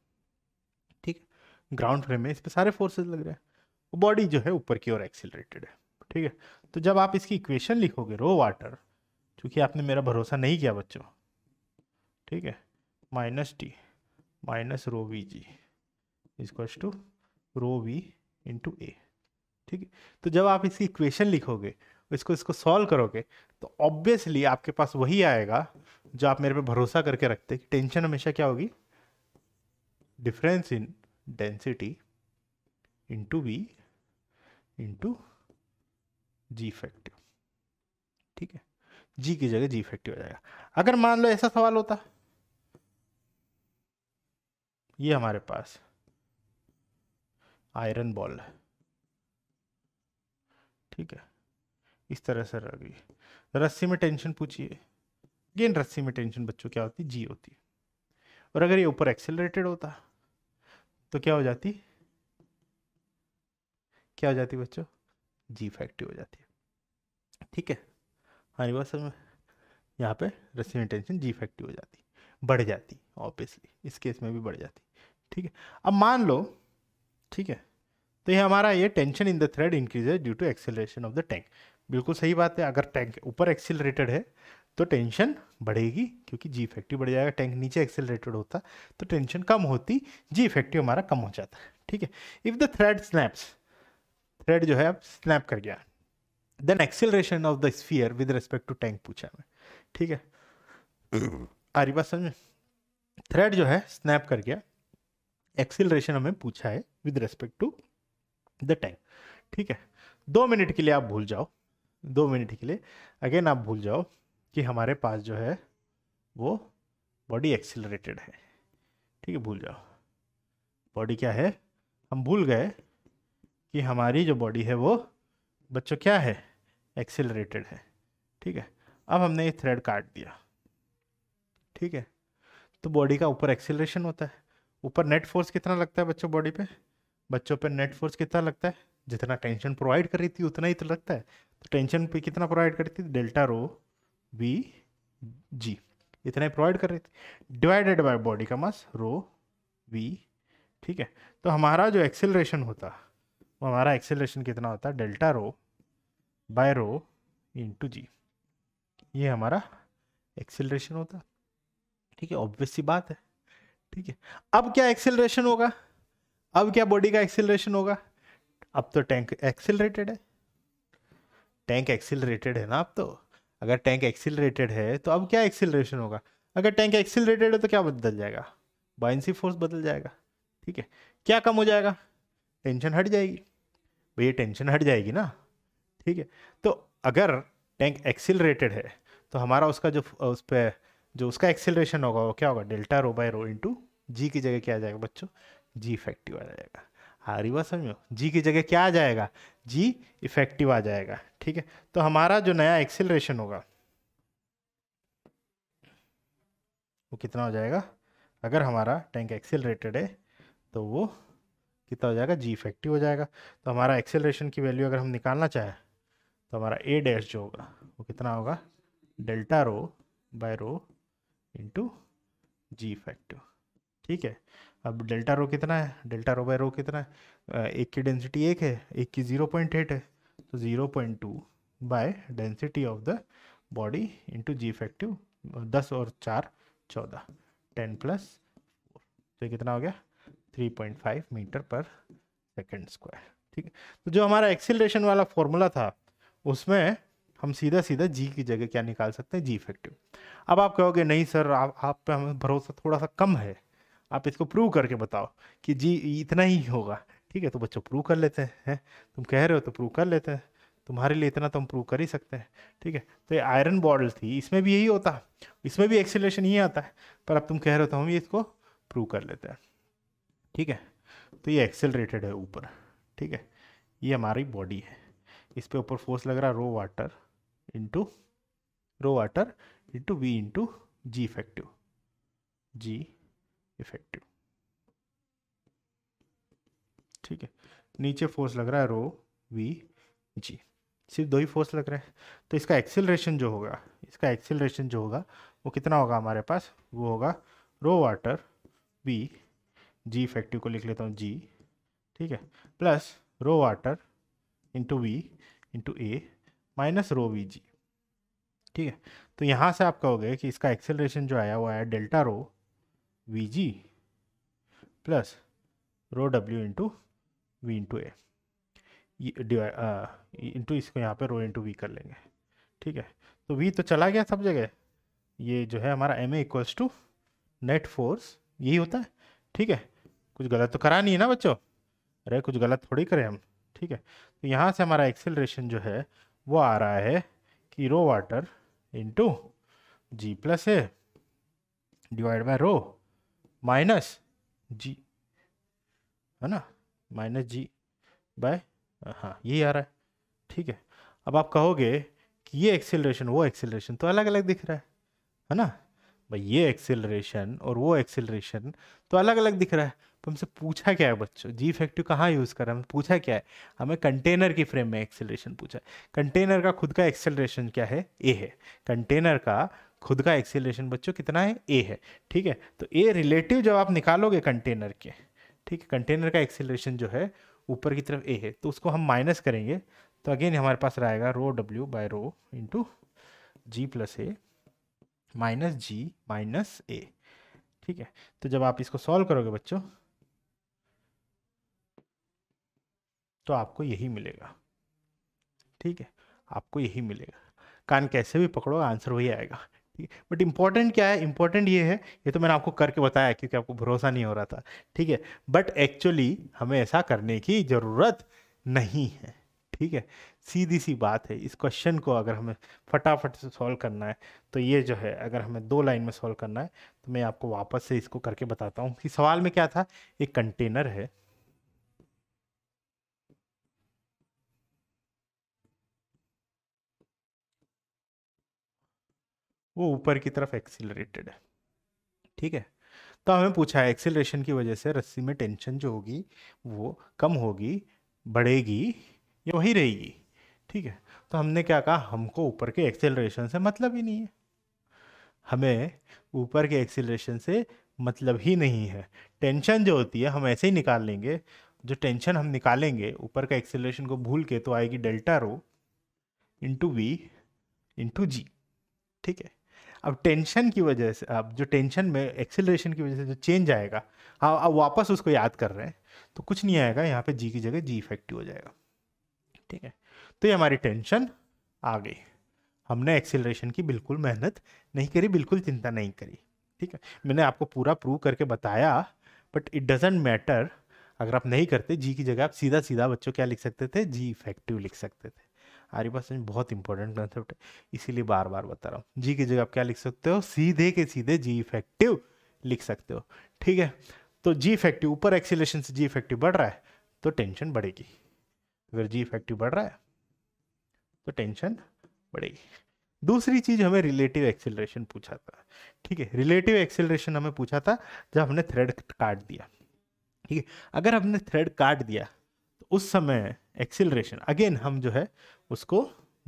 ठीक है ग्राउंड फ्रेम में इस पर सारे फोर्सेस लग रहे हैं बॉडी जो है ऊपर की ओर एक्सिलेटेड है ठीक है तो जब आप इसकी इक्वेशन लिखोगे रो वाटर चूँकि आपने मेरा भरोसा नहीं किया बच्चों ठीक है minus T minus rho V g is to rho V into a ठीक है तो जब आप इसकी इक्वेशन लिखोगे इसको इसको सॉल्व करोगे तो ऑब्वियसली आपके पास वही आएगा जो आप मेरे पे भरोसा करके रखते हैं टेंशन हमेशा क्या होगी difference in density into V into g effective ठीक है जी की जगह जी फैक्टिव हो जाएगा अगर मान लो ऐसा सवाल होता ये हमारे पास आयरन बॉल है ठीक है इस तरह से रह गई रस्सी में टेंशन पूछिए गेंद रस्सी में टेंशन बच्चों क्या होती जी होती और अगर ये ऊपर एक्सेलरेटेड होता तो क्या हो जाती क्या हो जाती बच्चों जी फैक्ट्री हो जाती है ठीक है हमारी बात समझ यहाँ पे रस्सी में टेंशन जी फैक्ट्री हो जाती बढ़ जाती ऑब्वियसली इस केस में भी बढ़ जाती ठीक है अब मान लो ठीक है तो ये हमारा ये tension in the thread increase है due to acceleration of the tank बिल्कुल सही बात है अगर टैंक ऊपर एक्सेलरेटेड है तो टेंशन बढ़ेगी क्योंकि जी इफेक्टिव बढ़ जाएगा टैंक नीचे एक्सेलरेटेड होता तो टेंशन कम होती जी इफेक्टिव हमारा कम हो जाता ठीक है if the thread snaps thread जो है अब स्नैप कर गया then acceleration of the sphere with respect to tank पूछा मैं ठीक है आ रही बात समझ थ्रेड जो है स्नैप कर गया एक्सिलेशन हमें पूछा है with respect to the time ठीक है दो मिनट के लिए आप भूल जाओ दो मिनट के लिए अगेन आप भूल जाओ कि हमारे पास जो है वो बॉडी एक्सिलरेटेड है ठीक है भूल जाओ बॉडी क्या है हम भूल गए कि हमारी जो बॉडी है वो बच्चों क्या है एक्सिलरेटेड है ठीक है अब हमने ये थ्रेड काट दिया ठीक है तो बॉडी का ऊपर एक्सिलरेशन होता है ऊपर नेट फोर्स कितना लगता है बच्चों बॉडी पे बच्चों पे नेट फोर्स कितना लगता है जितना टेंशन प्रोवाइड कर रही थी उतना ही तो लगता है तो टेंशन पे कितना प्रोवाइड कर रही थी डेल्टा रो बी जी इतना ही प्रोवाइड कर रही थी डिवाइडेड बाय बॉडी का मास रो वी ठीक है तो हमारा जो एक्सेलरेशन होता वो हमारा एक्सेलरेशन कितना होता है delta rho by rho into g ये हमारा एक्सेलरेशन होता ठीक है ऑब्वियस सी बात है ठीक है अब क्या एक्सेलरेशन होगा अब क्या बॉडी का एक्सेलरेशन होगा अब तो टैंक एक्सेलरेटेड है टैंक एक्सेलरेटेड है ना अब तो अगर टैंक एक्सेलरेटेड है तो अब क्या एक्सेलरेशन होगा अगर टैंक एक्सेलरेटेड है तो क्या बदल जाएगा बाइंसी फोर्स बदल जाएगा ठीक है क्या कम हो जाएगा टेंशन हट जाएगी भैया टेंशन हट जाएगी ना ठीक है तो अगर टैंक एक्सिलरेटेड है तो हमारा उसका जो उस पर जो उसका एक्सेलरेशन होगा वो क्या होगा delta rho by rho into g की जगह क्या आ जाएगा बच्चों जी इफेक्टिव आ जाएगा आ रही बात समझो जी की जगह क्या आ जाएगा जी इफेक्टिव आ जाएगा ठीक है तो हमारा जो नया एक्सेलरेशन होगा वो कितना हो जाएगा अगर हमारा टैंक एक्सेलरेटेड है तो वो कितना हो जाएगा जी इफेक्टिव हो जाएगा तो हमारा एक्सेलरेशन की वैल्यू अगर हम निकालना चाहें तो हमारा ए डैश जो होगा वो कितना होगा delta rho by rho into g effective ठीक है अब डेल्टा रो कितना है डेल्टा रो बाय रो कितना है एक की डेंसिटी एक है एक की ज़ीरो पॉइंट एट है तो zero point two by density of the body into g effective दस और चार चौदह टेन प्लस फोर तो कितना हो गया three point five metre per second square ठीक है तो जो हमारा एक्सीलरेशन वाला फॉर्मूला था उसमें हम सीधा सीधा जी की जगह क्या निकाल सकते हैं जी इफेक्टिव अब आप कहोगे नहीं सर आप आप पे हमें भरोसा थोड़ा सा कम है आप इसको प्रूव करके बताओ कि जी इतना ही होगा ठीक है तो बच्चों प्रूव कर लेते हैं तुम कह रहे हो तो प्रूव कर लेते हैं तुम्हारे लिए इतना तो हम प्रूव कर ही सकते हैं ठीक है तो ये आयरन बॉडल थी इसमें भी यही होता इसमें भी एक्सेलेशन ही आता है पर अब तुम कह रहे हो तो हम ये इसको प्रूव कर लेते हैं ठीक है तो ये एक्सेलरेटेड है ऊपर ठीक है ये हमारी बॉडी है इस पर ऊपर फोर्स लग रहा है rho water into rho water into V into G effective G effective ठीक है नीचे फोर्स लग रहा है रो वी जी सिर्फ दो ही फोर्स लग रहा है तो इसका एक्सेलरेशन जो होगा इसका एक्सेलरेशन जो होगा वो कितना होगा हमारे पास वो होगा rho water V g effective को लिख लेता हूँ जी ठीक है plus rho water into V into a minus rho V g ठीक है तो यहाँ से आप कहोगे कि इसका एक्सेलरेशन जो आया हुआ है डेल्टा रो वी जी plus rho W into V into ए इंटू इसको यहाँ पे रो इंटू वी कर लेंगे ठीक है तो वी तो चला गया सब जगह ये जो है हमारा m equals to net force यही होता है ठीक है कुछ गलत तो करा नहीं है ना बच्चों अरे कुछ गलत थोड़ी करें हम ठीक है तो यहाँ से हमारा एक्सेलरेशन जो है वो आ रहा है कि rho water into g plus a divide by rho minus g है ना माइनस जी बाय हाँ यही आ रहा है ठीक है अब आप कहोगे कि ये एक्सेलरेशन वो एक्सेलरेशन तो अलग अलग दिख रहा है है ना भाई ये एक्सेलरेशन और वो एक्सेलरेशन तो अलग अलग दिख रहा है तो हमसे पूछा क्या है बच्चों जी फैक्ट्री कहाँ यूज़ कर हैं हमें पूछा क्या है हमें कंटेनर की फ्रेम में एक्सेलरेशन पूछा है कंटेनर का खुद का एक्सेलरेशन क्या है ए है कंटेनर का खुद का एक्सेलरेशन बच्चों कितना है ए है ठीक है तो ए रिलेटिव जब आप निकालोगे कंटेनर के ठीक है कंटेनर का एक्सेलरेशन जो है ऊपर की तरफ ए है तो उसको हम माइनस करेंगे तो अगेन हमारे पास रहेगा rho W by rho into g plus a minus g minus a ठीक है तो जब आप इसको सॉल्व करोगे बच्चों तो आपको यही मिलेगा ठीक है आपको यही मिलेगा कान कैसे भी पकड़ो आंसर वही आएगा ठीक है बट इम्पॉर्टेंट क्या है इम्पॉर्टेंट ये है ये तो मैंने आपको करके बताया क्योंकि आपको भरोसा नहीं हो रहा था ठीक है बट एक्चुअली हमें ऐसा करने की ज़रूरत नहीं है ठीक है सीधी सी बात है इस क्वेश्चन को अगर हमें फटाफट से सॉल्व करना है तो ये जो है अगर हमें दो लाइन में सॉल्व करना है तो मैं आपको वापस से इसको करके बताता हूँ कि सवाल में क्या था एक कंटेनर है वो ऊपर की तरफ एक्सिलरेटेड है ठीक है तो हमें पूछा है एक्सिलरेशन की वजह से रस्सी में टेंशन जो होगी वो कम होगी बढ़ेगी या वही रहेगी ठीक है तो हमने क्या कहा हमको ऊपर के एक्सेलरेशन से मतलब ही नहीं है हमें ऊपर के एक्सेलरेशन से मतलब ही नहीं है टेंशन जो होती है हम ऐसे ही निकाल लेंगे जो टेंशन हम निकालेंगे ऊपर का एक्सेलरेशन को भूल के तो आएगी delta rho into V into जी ठीक है अब टेंशन की वजह से अब जो टेंशन में एक्सेलरेशन की वजह से जो चेंज आएगा हाँ अब वापस उसको याद कर रहे हैं तो कुछ नहीं आएगा यहाँ पे जी की जगह जी इफेक्टिव हो जाएगा ठीक है तो ये हमारी टेंशन आ गई हमने एक्सेलरेशन की बिल्कुल मेहनत नहीं करी बिल्कुल चिंता नहीं करी ठीक है मैंने आपको पूरा प्रूव करके बताया बट इट डजेंट मैटर अगर आप नहीं करते जी की जगह आप सीधा सीधा बच्चों क्या लिख सकते थे जी इफेक्टिव लिख सकते थे आर्यपासन बहुत इंपॉर्टेंट कंसेप्ट है इसीलिए बार बार बता रहा हूँ जी की जगह आप क्या लिख सकते हो सीधे के सीधे जी इफेक्टिव लिख सकते हो ठीक है तो जी इफेक्टिव ऊपर एक्सीलेशन से जी इफेक्टिव बढ़ रहा है तो टेंशन बढ़ेगी अगर जी इफेक्टिव बढ़ रहा है तो टेंशन बढ़ेगी दूसरी चीज हमें रिलेटिव एक्सेलरेशन पूछा था ठीक है रिलेटिव एक्सेलरेशन हमें पूछा था जब हमने थ्रेड काट दिया ठीक है अगर हमने थ्रेड काट दिया तो उस समय एक्सेलरेशन अगेन हम जो है उसको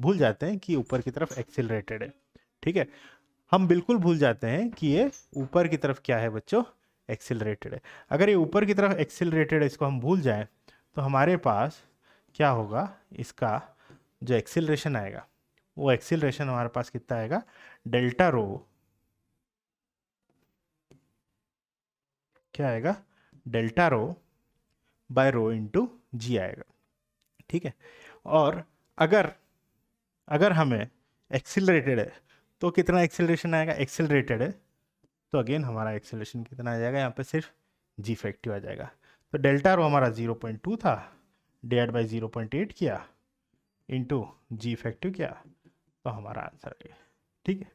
भूल जाते हैं कि ऊपर की तरफ एक्सेलरेटेड है ठीक है हम बिल्कुल भूल जाते हैं कि ये ऊपर की तरफ क्या है बच्चों एक्सेलरेटेड है अगर ये ऊपर की तरफ एक्सेलरेटेड है इसको हम भूल जाएं तो हमारे पास क्या होगा इसका जो एक्सिलरेशन आएगा वो एक्सिलरेशन हमारे पास कितना आएगा डेल्टा रो क्या आएगा delta rho by rho into g आएगा ठीक है और अगर अगर हमें एक्सिलरेटेड है तो कितना एक्सिलरेशन आएगा एक्सिलरेटेड है तो अगेन हमारा एक्सिलेशन कितना आ जाएगा यहाँ पे सिर्फ जी फैक्टिव आ जाएगा तो डेल्टा रो हमारा 0.2 था डेड एड बाई जीरो किया इंटू जी इफेक्टिव क्या तो हमारा आंसर आ ठीक है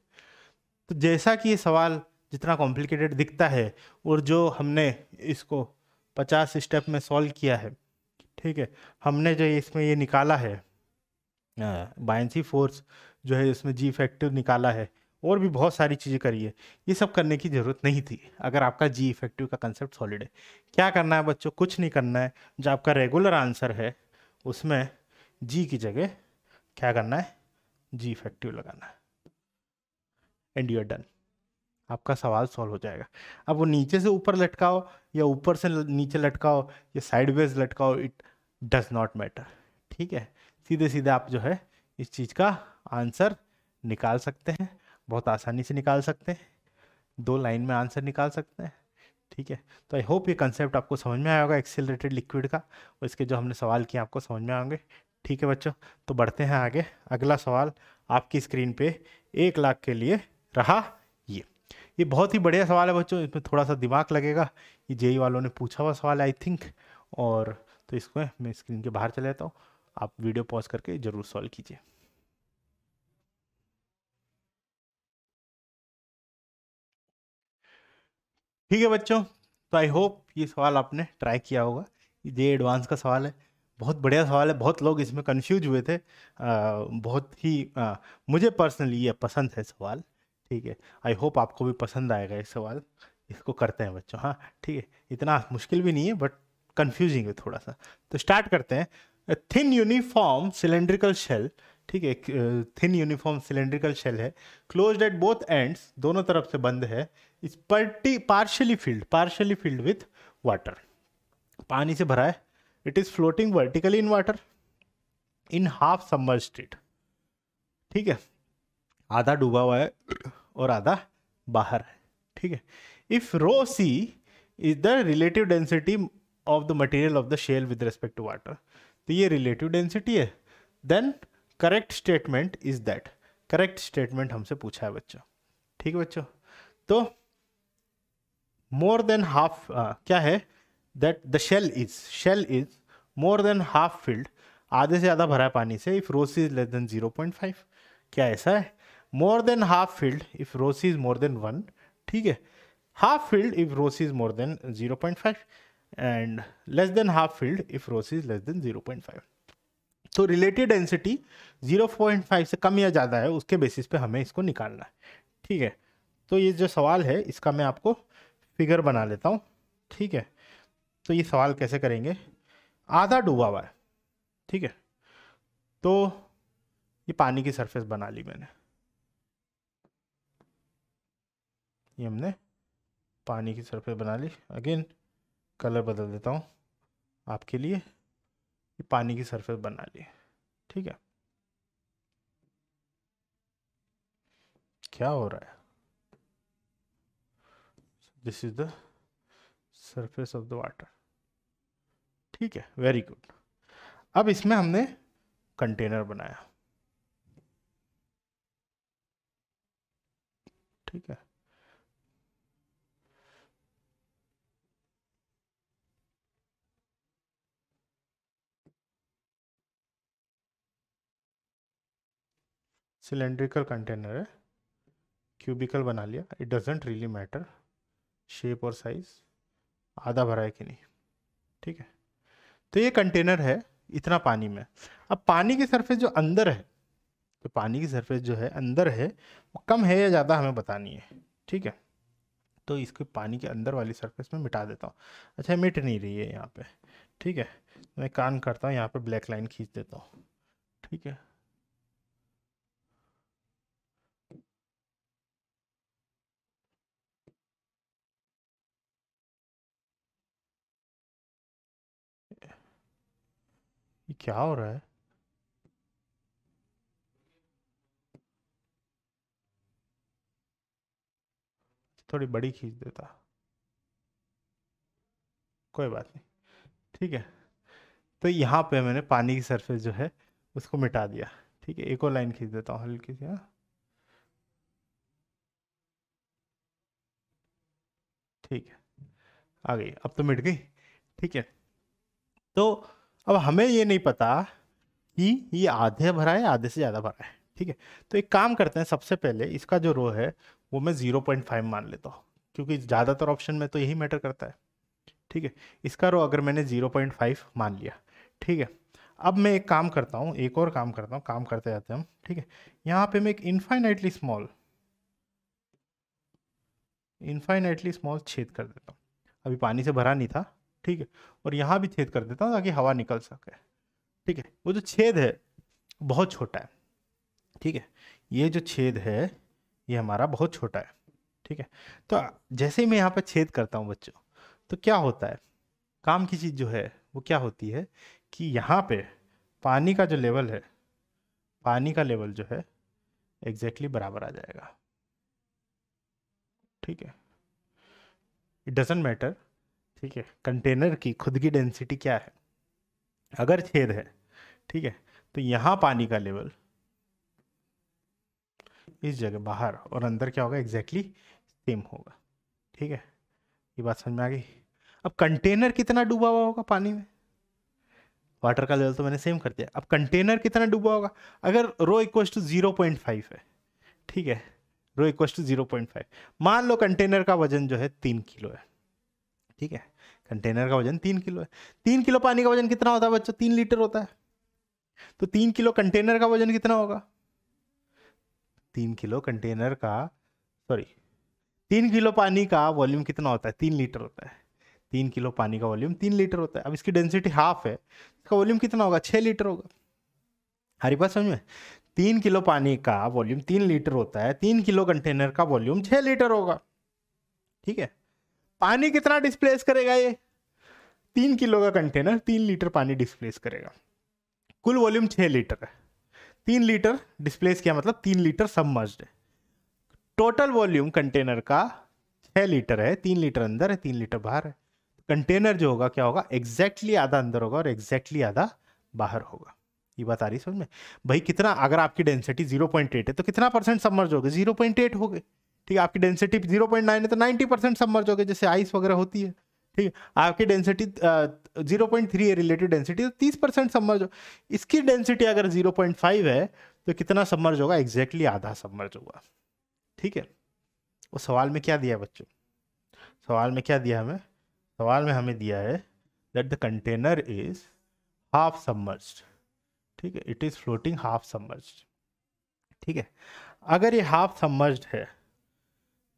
तो जैसा कि ये सवाल जितना कॉम्प्लिकेटेड दिखता है और जो हमने इसको पचास स्टेप में सॉल्व किया है ठीक है हमने जो इसमें ये निकाला है बायसी फोर्स जो है इसमें जी इफेक्टिव निकाला है और भी बहुत सारी चीज़ें करी है ये सब करने की ज़रूरत नहीं थी अगर आपका जी इफेक्टिव का कंसेप्ट सॉलिड है क्या करना है बच्चों कुछ नहीं करना है जो आपका रेगुलर आंसर है उसमें जी की जगह क्या करना है जी इफेक्टिव लगाना है एंड यू आर डन आपका सवाल सॉल्व हो जाएगा अब वो नीचे से ऊपर लटकाओ या ऊपर से नीचे लटकाओ या साइडवेज लटकाओ इट डज नॉट मैटर ठीक है सीधे सीधे आप जो है इस चीज़ का आंसर निकाल सकते हैं बहुत आसानी से निकाल सकते हैं दो लाइन में आंसर निकाल सकते हैं ठीक है तो आई होप ये कंसेप्ट आपको समझ में आया होगा एक्सेलरेटेड लिक्विड का और इसके जो हमने सवाल किए आपको समझ में आएंगे ठीक है बच्चों तो बढ़ते हैं आगे अगला सवाल आपकी स्क्रीन पे एक लाख के लिए रहा ये ये बहुत ही बढ़िया सवाल है बच्चों इसमें थोड़ा सा दिमाग लगेगा ये जेई वालों ने पूछा हुआ सवाल आई थिंक और तो इसको मैं स्क्रीन के बाहर चले जाता हूँ आप वीडियो पॉज करके ज़रूर सॉल्व कीजिए ठीक है बच्चों तो आई होप ये सवाल आपने ट्राई किया होगा ये एडवांस का सवाल है बहुत बढ़िया सवाल है बहुत लोग इसमें कंफ्यूज हुए थे आ, बहुत ही आ, मुझे पर्सनली ये पसंद है सवाल ठीक है आई होप आपको भी पसंद आएगा ये सवाल इसको करते हैं बच्चों हाँ ठीक है इतना मुश्किल भी नहीं है बट कन्फ्यूजिंग है थोड़ा सा तो स्टार्ट करते हैं थिन यूनिफॉर्म सिलेंड्रिकल शेल ठीक है थिन यूनिफॉर्म सिलेंड्रिकल शेल है क्लोज एट बोथ एंड्स दोनों तरफ से बंद है इस पर्टी partially filled partially filled with water पानी से भरा है it is floating vertically in water in half submerged state ठीक है आधा डूबा हुआ है और आधा बाहर है ठीक है if rho c is the relative density of the material of the shell with respect to water तो ये रिलेटिव डेंसिटी है then correct statement is that correct statement हमसे पूछा है बच्चों ठीक है बच्चों तो मोर देन हाफ क्या है that the shell is shell is more than half filled आधे से ज़्यादा भरा है पानी से if rho c is less than zero point five क्या ऐसा है more than half filled if rho c is more than one ठीक है half filled if rho c is more than zero point five and less than half filled if rho c is less than zero point five तो relative density zero point five से कम या ज़्यादा है उसके basis पे हमें इसको निकालना है ठीक है तो ये जो सवाल है इसका मैं आपको फिगर बना लेता हूँ ठीक है तो ये सवाल कैसे करेंगे आधा डूबा हुआ है ठीक है तो ये पानी की सरफेस बना ली मैंने ये हमने पानी की सरफेस बना ली अगेन कलर बदल देता हूँ आपके लिए ये पानी की सरफेस बना ली ठीक है क्या हो रहा है this is the surface of the water ठीक है वेरी गुड अब इसमें हमने कंटेनर बनाया ठीक है सिलेंड्रिकल कंटेनर है क्यूबिकल बना लिया it doesn't really matter shape और साइज आधा भरा है कि नहीं ठीक है तो ये कंटेनर है इतना पानी में अब पानी की सरफेस जो अंदर है तो पानी की सरफेस जो है अंदर है वो कम है या ज़्यादा हमें बतानी है ठीक है तो इसको पानी के अंदर वाली सरफेस में मिटा देता हूँ अच्छा मिट नहीं रही है यहाँ पे ठीक है मैं कान करता हूँ यहाँ पे ब्लैक लाइन खींच देता हूँ ठीक है ये क्या हो रहा है थोड़ी बड़ी खींच देता कोई बात नहीं ठीक है तो यहाँ पे मैंने पानी की सरफेस जो है उसको मिटा दिया ठीक है एक और लाइन खींच देता हूँ हल्की सी हाँ ठीक है आ गई अब तो मिट गई ठीक है तो अब हमें ये नहीं पता कि ये आधे भरा है आधे से ज़्यादा भरा है ठीक है तो एक काम करते हैं सबसे पहले इसका जो रो है वो मैं ज़ीरो पॉइंट फाइव मान लेता हूँ क्योंकि ज़्यादातर ऑप्शन में तो यही मैटर करता है ठीक है इसका रो अगर मैंने ज़ीरो पॉइंट फाइव मान लिया ठीक है अब मैं एक काम करता हूँ एक और काम करता हूँ काम करते जाते हम ठीक है यहाँ पर मैं एक इन्फाइनाइटली स्मॉल इन्फाइनाइटली स्मॉल छेद कर देता हूँ अभी पानी से भरा नहीं था ठीक है और यहाँ भी छेद कर देता हूँ ताकि हवा निकल सके ठीक है वो जो छेद है बहुत छोटा है ठीक है ये जो छेद है ये हमारा बहुत छोटा है ठीक है तो जैसे ही मैं यहाँ पर छेद करता हूँ बच्चों तो क्या होता है काम की चीज़ जो है वो क्या होती है कि यहाँ पे पानी का जो लेवल है पानी का लेवल जो है एग्जैक्टली exactly बराबर आ जाएगा ठीक है इट डजेंट मैटर ठीक है कंटेनर की खुद की डेंसिटी क्या है अगर छेद है ठीक है तो यहाँ पानी का लेवल इस जगह बाहर और अंदर क्या होगा एग्जैक्टली सेम होगा ठीक है ये बात समझ में आ गई अब कंटेनर कितना डूबा हुआ होगा पानी में वाटर का लेवल तो मैंने सेम कर दिया अब कंटेनर कितना डूबा होगा अगर rho equal to zero point five है ठीक है rho equal to zero point five मान लो कंटेनर का वजन जो है तीन किलो है ठीक है कंटेनर का वजन तीन किलो है तीन किलो पानी का वजन कितना होता है बच्चों तीन लीटर होता है तो तीन किलो कंटेनर का वजन कितना होगा तीन किलो कंटेनर का सॉरी तीन किलो पानी का वॉल्यूम कितना होता है तीन लीटर होता है तीन किलो पानी का वॉल्यूम तीन लीटर होता है अब इसकी डेंसिटी हाफ है इसका वॉल्यूम कितना होगा छः लीटर होगा हरी बात समझ में तीन किलो पानी का वॉल्यूम तीन लीटर होता है तीन किलो कंटेनर का वॉल्यूम छः लीटर होगा ठीक है पानी कितना डिस्प्लेस करेगा ये तीन किलो का कंटेनर तीन लीटर पानी डिस्प्लेस करेगा कुल वॉल्यूम छः लीटर है तीन लीटर डिस्प्लेस किया मतलब तीन लीटर सबमर्ज्ड है टोटल वॉल्यूम कंटेनर का छः लीटर है तीन लीटर अंदर है तीन लीटर बाहर है कंटेनर जो होगा क्या होगा एग्जैक्टली आधा अंदर होगा और एग्जैक्टली आधा बाहर होगा ये बात आ रही समझ में भाई कितना अगर आपकी डेंसिटी 0.8 है तो कितना परसेंट सबमर्ज हो गए जीरो 0.8 हो गए ठीक है आपकी डेंसिटी जीरो पॉइंट नाइन है तो नाइन्टी परसेंट सबमर्ज हो गए जैसे आइस वगैरह होती है ठीक है आपकी डेंसिटी जीरो पॉइंट थ्री है रिलेटिव डेंसिटी तो तीस परसेंट सबमर्ज हो इसकी डेंसिटी अगर जीरो पॉइंट फाइव है तो कितना सबमर्ज होगा एग्जैक्टली exactly आधा सबमर्ज होगा ठीक है वो सवाल में क्या दिया बच्चों सवाल में क्या दिया हमें सवाल में हमें दिया है that the container is half submerge ठीक है it is floating half submerge ठीक है अगर ये हाफ सबमर्ज है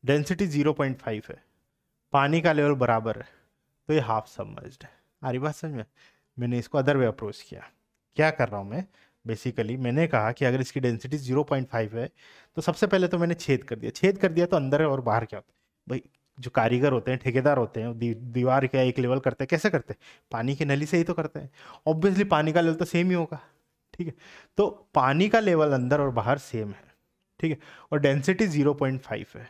डेंसिटी जीरो पॉइंट फाइव है पानी का लेवल बराबर है तो ये हाफ सबमर्ज्ड है आ रही बात समझ में मैंने इसको अदर वे अप्रोच किया क्या कर रहा हूँ मैं बेसिकली मैंने कहा कि अगर इसकी डेंसिटी जीरो पॉइंट फाइव है तो सबसे पहले तो मैंने छेद कर दिया छेद कर दिया तो अंदर और बाहर क्या होता है भाई जो कारीगर होते हैं ठेकेदार होते हैं दी, दीवार का एक लेवल करते हैं कैसे करते हैं पानी की नली से ही तो करते हैं ऑब्वियसली पानी का लेवल तो सेम ही होगा ठीक है तो पानी का लेवल अंदर और बाहर सेम है ठीक है और डेंसिटी जीरो पॉइंट फाइव है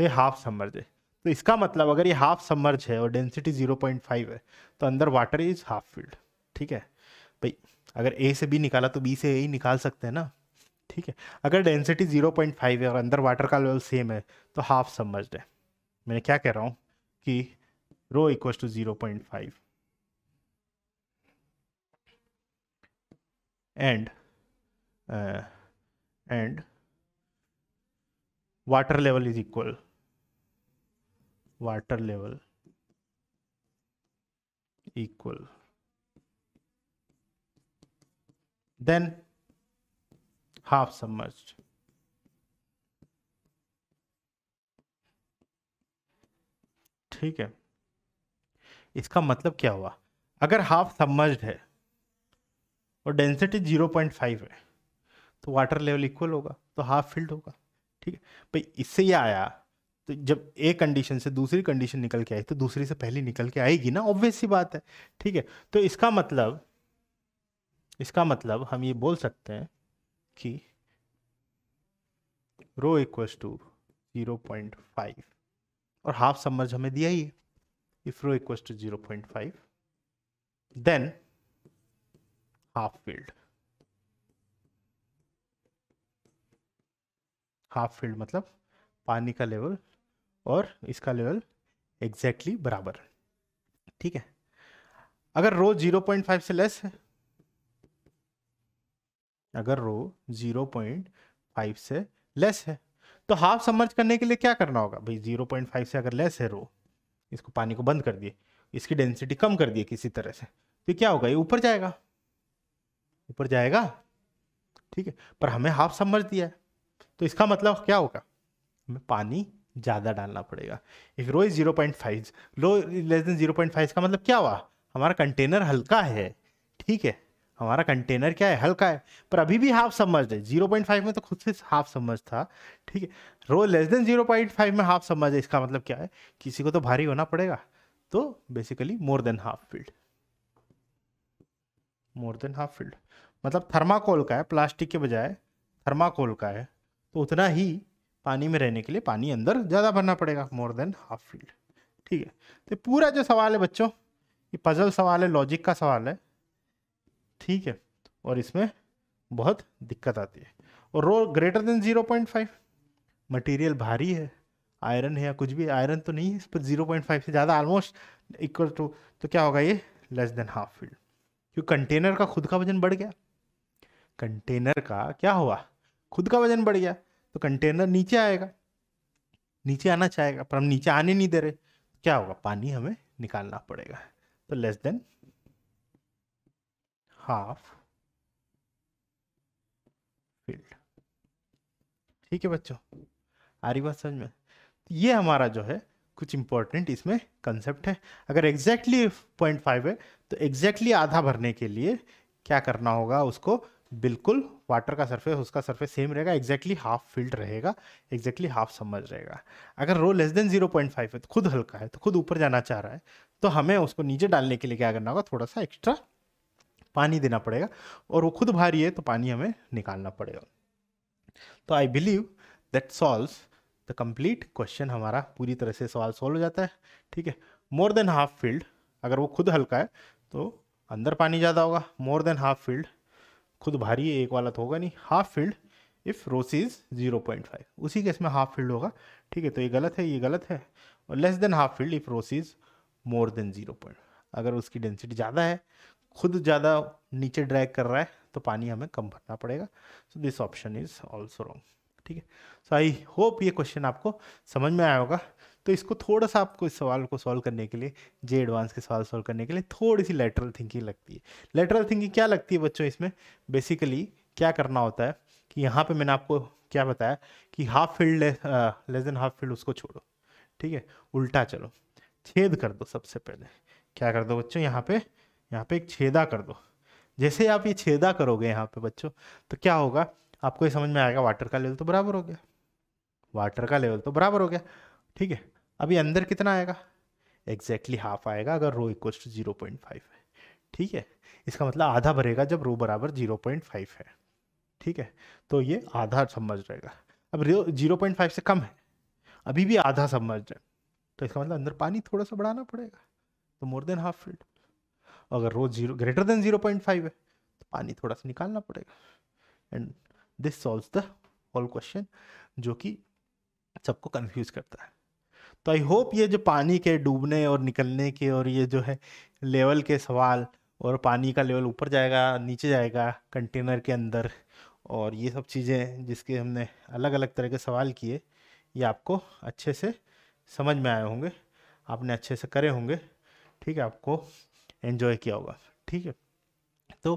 तो ये हाफ सबमर्ज है तो इसका मतलब अगर ये हाफ सबमर्ज है और डेंसिटी 0.5 है तो अंदर वाटर इज हाफ फिल्ड ठीक है भाई अगर ए से बी निकाला तो बी से ए ही निकाल सकते हैं ना ठीक है अगर डेंसिटी 0.5 है और अंदर वाटर का लेवल सेम है तो हाफ सबमर्ज है मैंने क्या कह रहा हूँ कि rho equal to zero point five and and water level is equal water level equal then half submerged ठीक है इसका मतलब क्या हुआ अगर हाफ सबमर्ज्ड है और डेंसिटी जीरो पॉइंट फाइव है तो वाटर लेवल इक्वल होगा तो हाफ फिल्ड होगा ठीक है भाई इससे ये आया तो जब एक कंडीशन से दूसरी कंडीशन निकल के आई तो दूसरी से पहली निकल के आएगी ना ऑब्वियस सी बात है ठीक है तो इसका मतलब इसका मतलब हम ये बोल सकते हैं कि rho equals to zero point five और हाफ समर्ज हमें दिया ही है if rho equal to zero point five then half filled half filled मतलब पानी का लेवल और इसका लेवल एग्जैक्टली exactly बराबर ठीक है अगर रो 0.5 से लेस है अगर रो 0.5 से लेस है तो हाफ समर्ज करने के लिए क्या करना होगा भाई 0.5 से अगर लेस है रो इसको पानी को बंद कर दिए इसकी डेंसिटी कम कर दिए किसी तरह से तो क्या होगा ये ऊपर जाएगा ऊपर जाएगा ठीक है पर हमें हाफ समर्ज दिया है तो इसका मतलब क्या होगा हमें पानी ज़्यादा डालना पड़ेगा एक rho is zero point five लो less than zero point five का मतलब क्या हुआ हमारा कंटेनर हल्का है ठीक है हमारा कंटेनर क्या है हल्का है पर अभी भी हाफ समझ है जीरो पॉइंट फाइव में तो खुद से हाफ समझ था ठीक है rho less than zero point five में हाफ समझ है इसका मतलब क्या है किसी को तो भारी होना पड़ेगा तो basically more than half filled more than half filled मतलब थर्माकोल का है प्लास्टिक के बजाय थर्माकोल का है तो उतना ही पानी में रहने के लिए पानी अंदर ज़्यादा भरना पड़ेगा मोर देन हाफ फील्ड ठीक है तो पूरा जो सवाल है बच्चों ये पजल सवाल है लॉजिक का सवाल है ठीक है और इसमें बहुत दिक्कत आती है और rho greater than zero point five material भारी है आयरन है या कुछ भी आयरन तो नहीं है इस पर ज़ीरो पॉइंट फाइव से ज़्यादा ऑलमोस्ट इक्वल टू तो क्या होगा ये लेस देन हाफ फील्ड क्योंकि कंटेनर का खुद का वजन बढ़ गया कंटेनर का क्या हुआ खुद का वजन बढ़ गया तो कंटेनर नीचे आएगा नीचे आना चाहेगा पर हम नीचे आने नहीं दे रहे क्या होगा पानी हमें निकालना पड़ेगा तो लेस देन हाफ फील्ड ठीक है बच्चों आ रही बात समझ में तो ये हमारा जो है कुछ इंपॉर्टेंट इसमें कंसेप्ट है अगर एग्जैक्टली पॉइंट फाइव है तो एग्जैक्टली exactly आधा भरने के लिए क्या करना होगा उसको बिल्कुल वाटर का सरफेस उसका सरफेस सेम रहेगा एग्जैक्टली हाफ फिल्ड रहेगा एग्जैक्टली हाफ समझ रहेगा अगर rho less than zero point five है तो खुद हल्का है तो खुद ऊपर जाना चाह रहा है तो हमें उसको नीचे डालने के लिए क्या करना होगा थोड़ा सा एक्स्ट्रा पानी देना पड़ेगा और वो खुद भारी है तो पानी हमें निकालना पड़ेगा तो I believe that solve the complete question हमारा पूरी तरह से सवाल सॉल्व हो जाता है ठीक है मोर देन हाफ फील्ड अगर वो खुद हल्का है तो अंदर पानी ज़्यादा होगा मोर देन हाफ फील्ड खुद भारी है एक वाला तो होगा नहीं half filled if rho's is zero point five उसी केस में हाफ फील्ड होगा ठीक है तो ये गलत है ये गलत है और less than half filled if rho's is more than zero point अगर उसकी डेंसिटी ज़्यादा है खुद ज़्यादा नीचे ड्रैग कर रहा है तो पानी हमें कम भरना पड़ेगा so this option is also wrong ठीक है सो आई होप ये क्वेश्चन आपको समझ में आया होगा तो इसको थोड़ा सा आपको इस सवाल को सॉल्व करने के लिए जे एडवांस के सवाल सॉल्व करने के लिए थोड़ी सी लेटरल थिंकिंग लगती है लेटरल थिंकिंग क्या लगती है बच्चों इसमें बेसिकली क्या करना होता है कि यहाँ पे मैंने आपको क्या बताया कि half filled less than half filled उसको छोड़ो ठीक है उल्टा चलो छेद कर दो सबसे पहले क्या कर दो बच्चों यहाँ पे यहाँ पे एक छेदा कर दो जैसे आप ये छेदा करोगे यहाँ पे बच्चों तो क्या होगा आपको ये समझ में आएगा वाटर का लेवल तो बराबर हो गया वाटर का लेवल तो बराबर हो गया ठीक है अभी अंदर कितना आएगा एग्जैक्टली हाफ आएगा अगर rho equal to zero point five है ठीक है इसका मतलब आधा भरेगा जब रो बराबर जीरो पॉइंट फाइव है ठीक है तो ये आधा समझ रहेगा अब रो जीरो पॉइंट फाइव से कम है अभी भी आधा समझ रहे तो इसका मतलब अंदर पानी थोड़ा सा बढ़ाना पड़ेगा तो मोर देन हाफ फिल्ड अगर rho zero greater than zero point five है तो पानी थोड़ा सा निकालना पड़ेगा and this solve the all question जो कि सबको कन्फ्यूज करता है तो आई होप ये जो पानी के डूबने और निकलने के और ये जो है लेवल के सवाल और पानी का लेवल ऊपर जाएगा नीचे जाएगा कंटेनर के अंदर और ये सब चीज़ें जिसके हमने अलग अलग तरह के सवाल किए ये आपको अच्छे से समझ में आए होंगे आपने अच्छे से करे होंगे ठीक है आपको एन्जॉय किया होगा ठीक है तो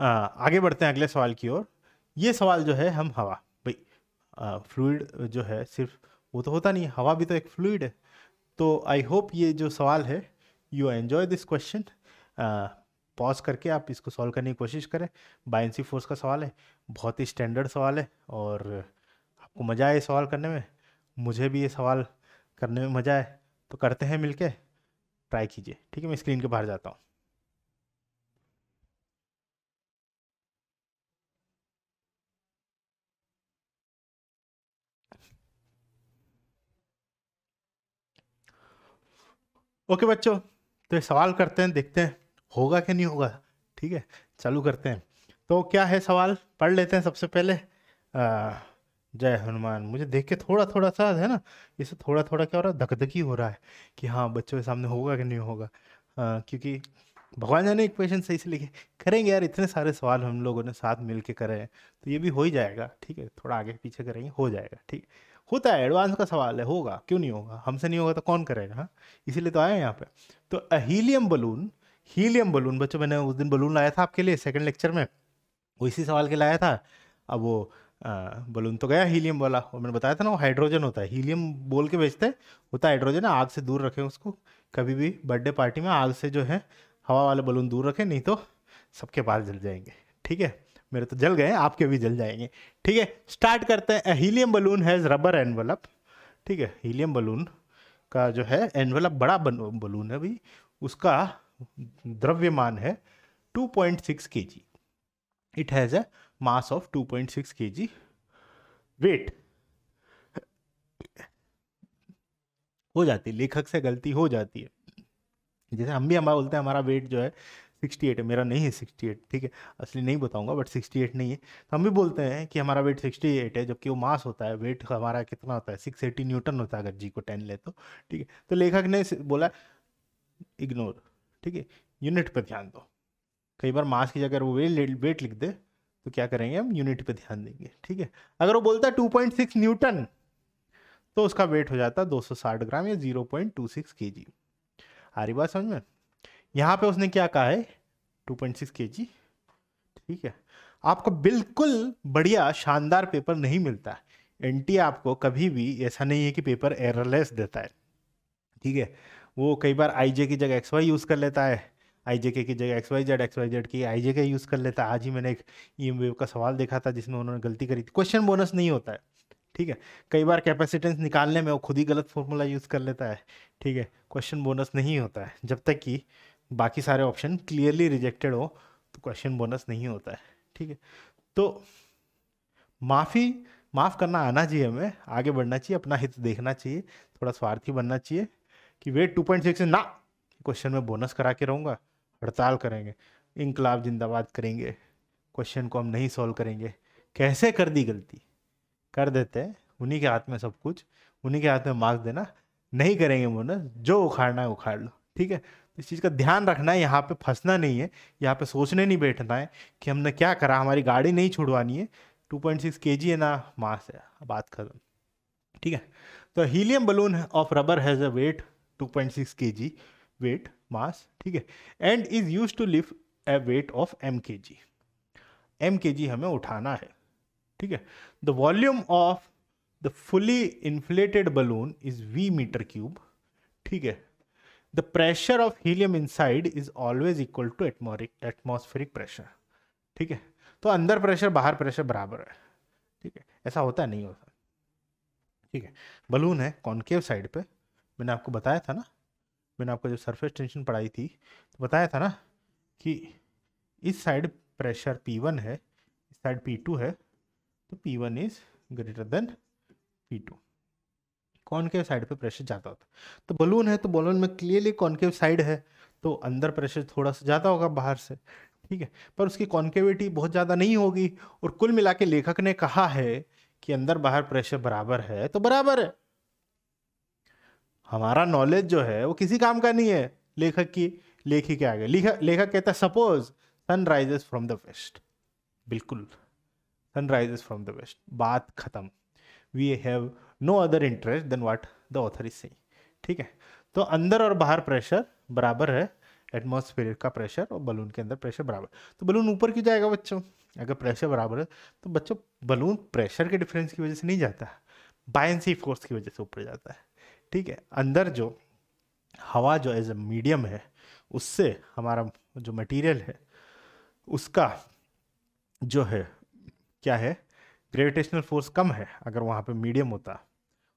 आ, आगे बढ़ते हैं अगले सवाल की ओर ये सवाल जो है हम हवा भाई फ्लूड जो है सिर्फ वो तो होता नहीं हवा भी तो एक फ्लूड है तो आई होप ये जो सवाल है you enjoy this question pause करके आप इसको सॉल्व करने की कोशिश करें बाइंसी फोर्स का सवाल है बहुत ही स्टैंडर्ड सवाल है और आपको मज़ा आए सवाल करने में मुझे भी ये सवाल करने में मज़ा आए तो करते हैं मिलके ट्राई कीजिए ठीक है मैं स्क्रीन के बाहर जाता हूँ ओके बच्चों तो ये सवाल करते हैं देखते हैं होगा कि नहीं होगा ठीक है चालू करते हैं तो क्या है सवाल पढ़ लेते हैं सबसे पहले जय हनुमान मुझे देख के थोड़ा थोड़ा सा है ना इसे थोड़ा थोड़ा क्या हो रहा है धकधकी हो रहा है कि हाँ बच्चों के सामने होगा कि नहीं होगा आ, क्योंकि भगवान जाने इक्वेशन सही से लिखे करेंगे यार इतने सारे सवाल हम लोगों ने साथ मिल के करे हैं तो ये भी हो ही जाएगा ठीक है थोड़ा आगे पीछे करेंगे हो जाएगा ठीक है होता है एडवांस का सवाल है होगा क्यों नहीं होगा हमसे नहीं होगा तो कौन करेगा हाँ इसीलिए तो आया यहाँ पे तो हीलियम बलून हीलियम बलून बच्चों मैंने उस दिन बलून लाया था आपके लिए सेकेंड लेक्चर में वो इसी सवाल के लाया था अब वो बलून तो गया हीलियम वाला और मैंने बताया था ना वो हाइड्रोजन होता है हीलियम बोल के बेचते हैं होता है हाइड्रोजन आग से दूर रखें उसको कभी भी बर्थडे पार्टी में आग से जो है हवा वाले बलून दूर रखें नहीं तो सबके पास जल जाएंगे ठीक है मेरे तो जल गए हैं आपके भी जल जाएंगे ठीक है स्टार्ट करते हैं helium balloon has rubber envelope ठीक है हीलियम बलून का जो है एनवलप बड़ा बन, बलून है भाई उसका द्रव्यमान है 2.6 point six K G it has a mass of 2.6 point six K G wait हो जाती है लेखक से गलती हो जाती है जैसे हम भी हमारा बोलते हैं हमारा वेट जो है सिक्सटी एट है मेरा नहीं है सिक्सटी एट ठीक है असली नहीं बताऊंगा बट सिक्सटी एट नहीं है तो हम भी बोलते हैं कि हमारा वेट सिक्सटी एट है जबकि वो मास होता है वेट हमारा कितना होता है सिक्स एटी न्यूटन होता है अगर जी को टेन ले तो ठीक है तो लेखक ने बोला इग्नोर ठीक है यूनिट पर ध्यान दो कई बार मास की जगह वो वेट वेट लिख दे तो क्या करेंगे हम यूनिट पर ध्यान देंगे ठीक है अगर वो बोलता है टू पॉइंट सिक्स न्यूटन तो उसका वेट हो जाता है 260 ग्राम या जीरो पॉइंट के जी आ रही बात समझ में यहाँ पे उसने क्या कहा है 2.6 पॉइंट ठीक है आपको बिल्कुल बढ़िया शानदार पेपर नहीं मिलता एन आपको कभी भी ऐसा नहीं है कि पेपर एररलेस देता है ठीक है वो कई बार आई जे की जगह एक्स वाई यूज़ कर लेता है आई जे के की जगह X Y Z X Y Z की आई जे के यूज़ कर लेता है आज ही मैंने एक ई एम वेव का सवाल देखा था जिसमें उन्होंने गलती करी थी क्वेश्चन बोनस नहीं होता है ठीक है कई बार कैपेसिटेंस निकालने में वो खुद ही गलत फॉर्मूला यूज़ कर लेता है ठीक है क्वेश्चन बोनस नहीं होता है जब तक कि बाकी सारे ऑप्शन क्लियरली रिजेक्टेड हो तो क्वेश्चन बोनस नहीं होता है ठीक है तो माफ़ी माफ़ करना आना चाहिए हमें आगे बढ़ना चाहिए अपना हित देखना चाहिए थोड़ा स्वार्थी बनना चाहिए कि वेट टू पॉइंट सिक्स ना क्वेश्चन में बोनस करा के रहूँगा हड़ताल करेंगे इनकलाब जिंदाबाद करेंगे क्वेश्चन को हम नहीं सॉल्व करेंगे कैसे कर दी गलती कर देते हैं उन्हीं के हाथ में सब कुछ उन्हीं के हाथ में मार्क्स देना नहीं करेंगे बोनस जो उखाड़ना है उखाड़ लो ठीक है इस चीज़ का ध्यान रखना है यहाँ पे फंसना नहीं है यहाँ पे सोचने नहीं बैठना है कि हमने क्या करा हमारी गाड़ी नहीं छुड़वानी है 2.6 पॉइंट है ना मास है बात खत्म ठीक है तो helium balloon of rubber has a weight 2.6 point weight mass ठीक है and is use to lift a weight of M K G M K जी हमें उठाना है ठीक है the volume of the fully inflated balloon is V meter cube ठीक है the pressure of helium inside is always equal to atmospheric pressure ठीक है तो अंदर प्रेशर बाहर प्रेशर बराबर है ठीक है ऐसा होता है नहीं होता ठीक है बलून है कॉन्केव साइड पे मैंने आपको बताया था ना मैंने आपको जब सरफेस टेंशन पढ़ाई थी तो बताया था ना कि इस साइड प्रेशर P1 है इस साइड P2 है तो P1 is greater than P2 concave side पे प्रेशर ज़्यादा होता है तो बलून है तो बलून में क्लियरली कॉनकेव साइड है तो अंदर प्रेशर थोड़ा सा ज़्यादा होगा बाहर से ठीक है पर उसकी कॉन्केविटी बहुत ज़्यादा नहीं होगी और कुल मिला लेखक ने कहा है कि अंदर बाहर प्रेशर बराबर है तो बराबर है हमारा नॉलेज जो है वो किसी काम का नहीं है लेखक की लेखी के आगे लेखक लेखक कहता है suppose sun rises from the west बिल्कुल sun rises from the west बात खत्म we have no other interest than what the author is saying ठीक है तो अंदर और बाहर प्रेशर बराबर है एटमोसफेयर का प्रेशर और बलून के अंदर प्रेशर बराबर तो बलून ऊपर क्यों जाएगा बच्चों अगर प्रेशर बराबर है तो बच्चों बलून प्रेशर के डिफरेंस की वजह से नहीं जाता बायसी फोर्स की वजह से ऊपर जाता है ठीक है अंदर जो हवा जो एज ए मीडियम है उससे हमारा जो मटेरियल है उसका जो है क्या है ग्रेविटेशनल फोर्स कम है अगर वहाँ पे मीडियम होता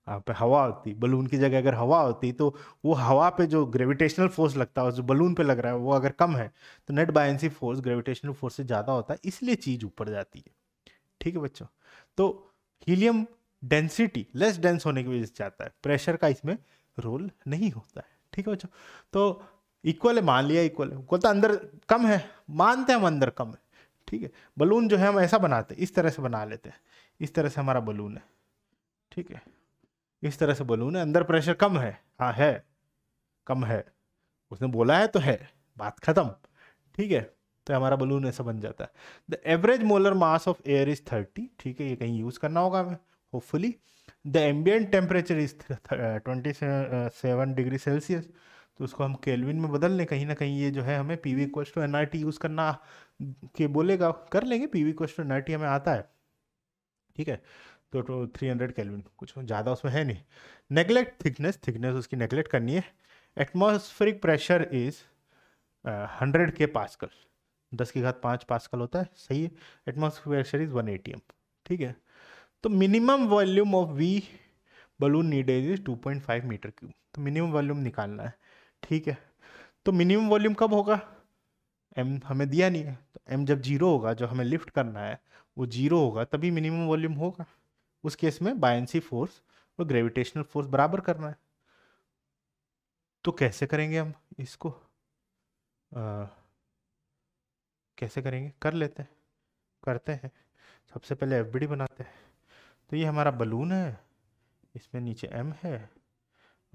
वहाँ पे हवा होती बलून की जगह अगर हवा होती तो वो हवा पे जो ग्रेविटेशनल फोर्स लगता है जो बलून पे लग रहा है वो अगर कम है तो net buoyancy force gravitational force से ज़्यादा होता है इसलिए चीज़ ऊपर जाती है ठीक है बच्चों तो हीलियम डेंसिटी लेस डेंस होने की वजह से जाता है प्रेशर का इसमें रोल नहीं होता है ठीक है बच्चों तो इक्वल है मान लिया इक्वल है बोलता अंदर कम है मानते हैं हम अंदर कम है ठीक है बलून जो है हम ऐसा बनाते हैं इस तरह से बना लेते हैं इस तरह से हमारा बलून है ठीक है इस तरह से बलून है अंदर प्रेशर कम है हाँ है कम है उसने बोला है तो है बात ख़त्म ठीक है तो हमारा बलून ऐसा बन जाता है the average molar mass of air is thirty ठीक है ये कहीं यूज़ करना होगा हमें hopefully the ambient temperature is twenty seven degree Celsius तो उसको हम केल्विन में बदल लें कहीं ना कहीं ये जो है हमें P V equals to N R T use करना के बोलेगा कर लेंगे पीवी क्वेश्चन नाइटी हमें आता है ठीक है तो, थ्री हंड्रेड कैलविन कुछ ज़्यादा उसमें है नहीं नेगलेक्ट थिकनेस थिकनेस उसकी नेगलेक्ट करनी है atmospheric pressure is hundred K pascal दस के घात पाँच पासकल होता है सही है atmospheric pressure is one M ठीक है तो minimum volume of V balloon needed is two point five meter cube तो मिनिमम वॉल्यूम निकालना है ठीक है तो मिनिमम वॉल्यूम कब होगा एम हमें दिया नहीं है तो एम जब जीरो होगा जो हमें लिफ्ट करना है वो जीरो होगा तभी मिनिमम वॉल्यूम होगा उस केस में बायसी फोर्स और ग्रेविटेशनल फोर्स बराबर करना है तो कैसे करेंगे हम इसको आ, कैसे करेंगे कर लेते हैं करते हैं सबसे पहले एफ बनाते हैं तो ये हमारा बलून है इसमें नीचे एम है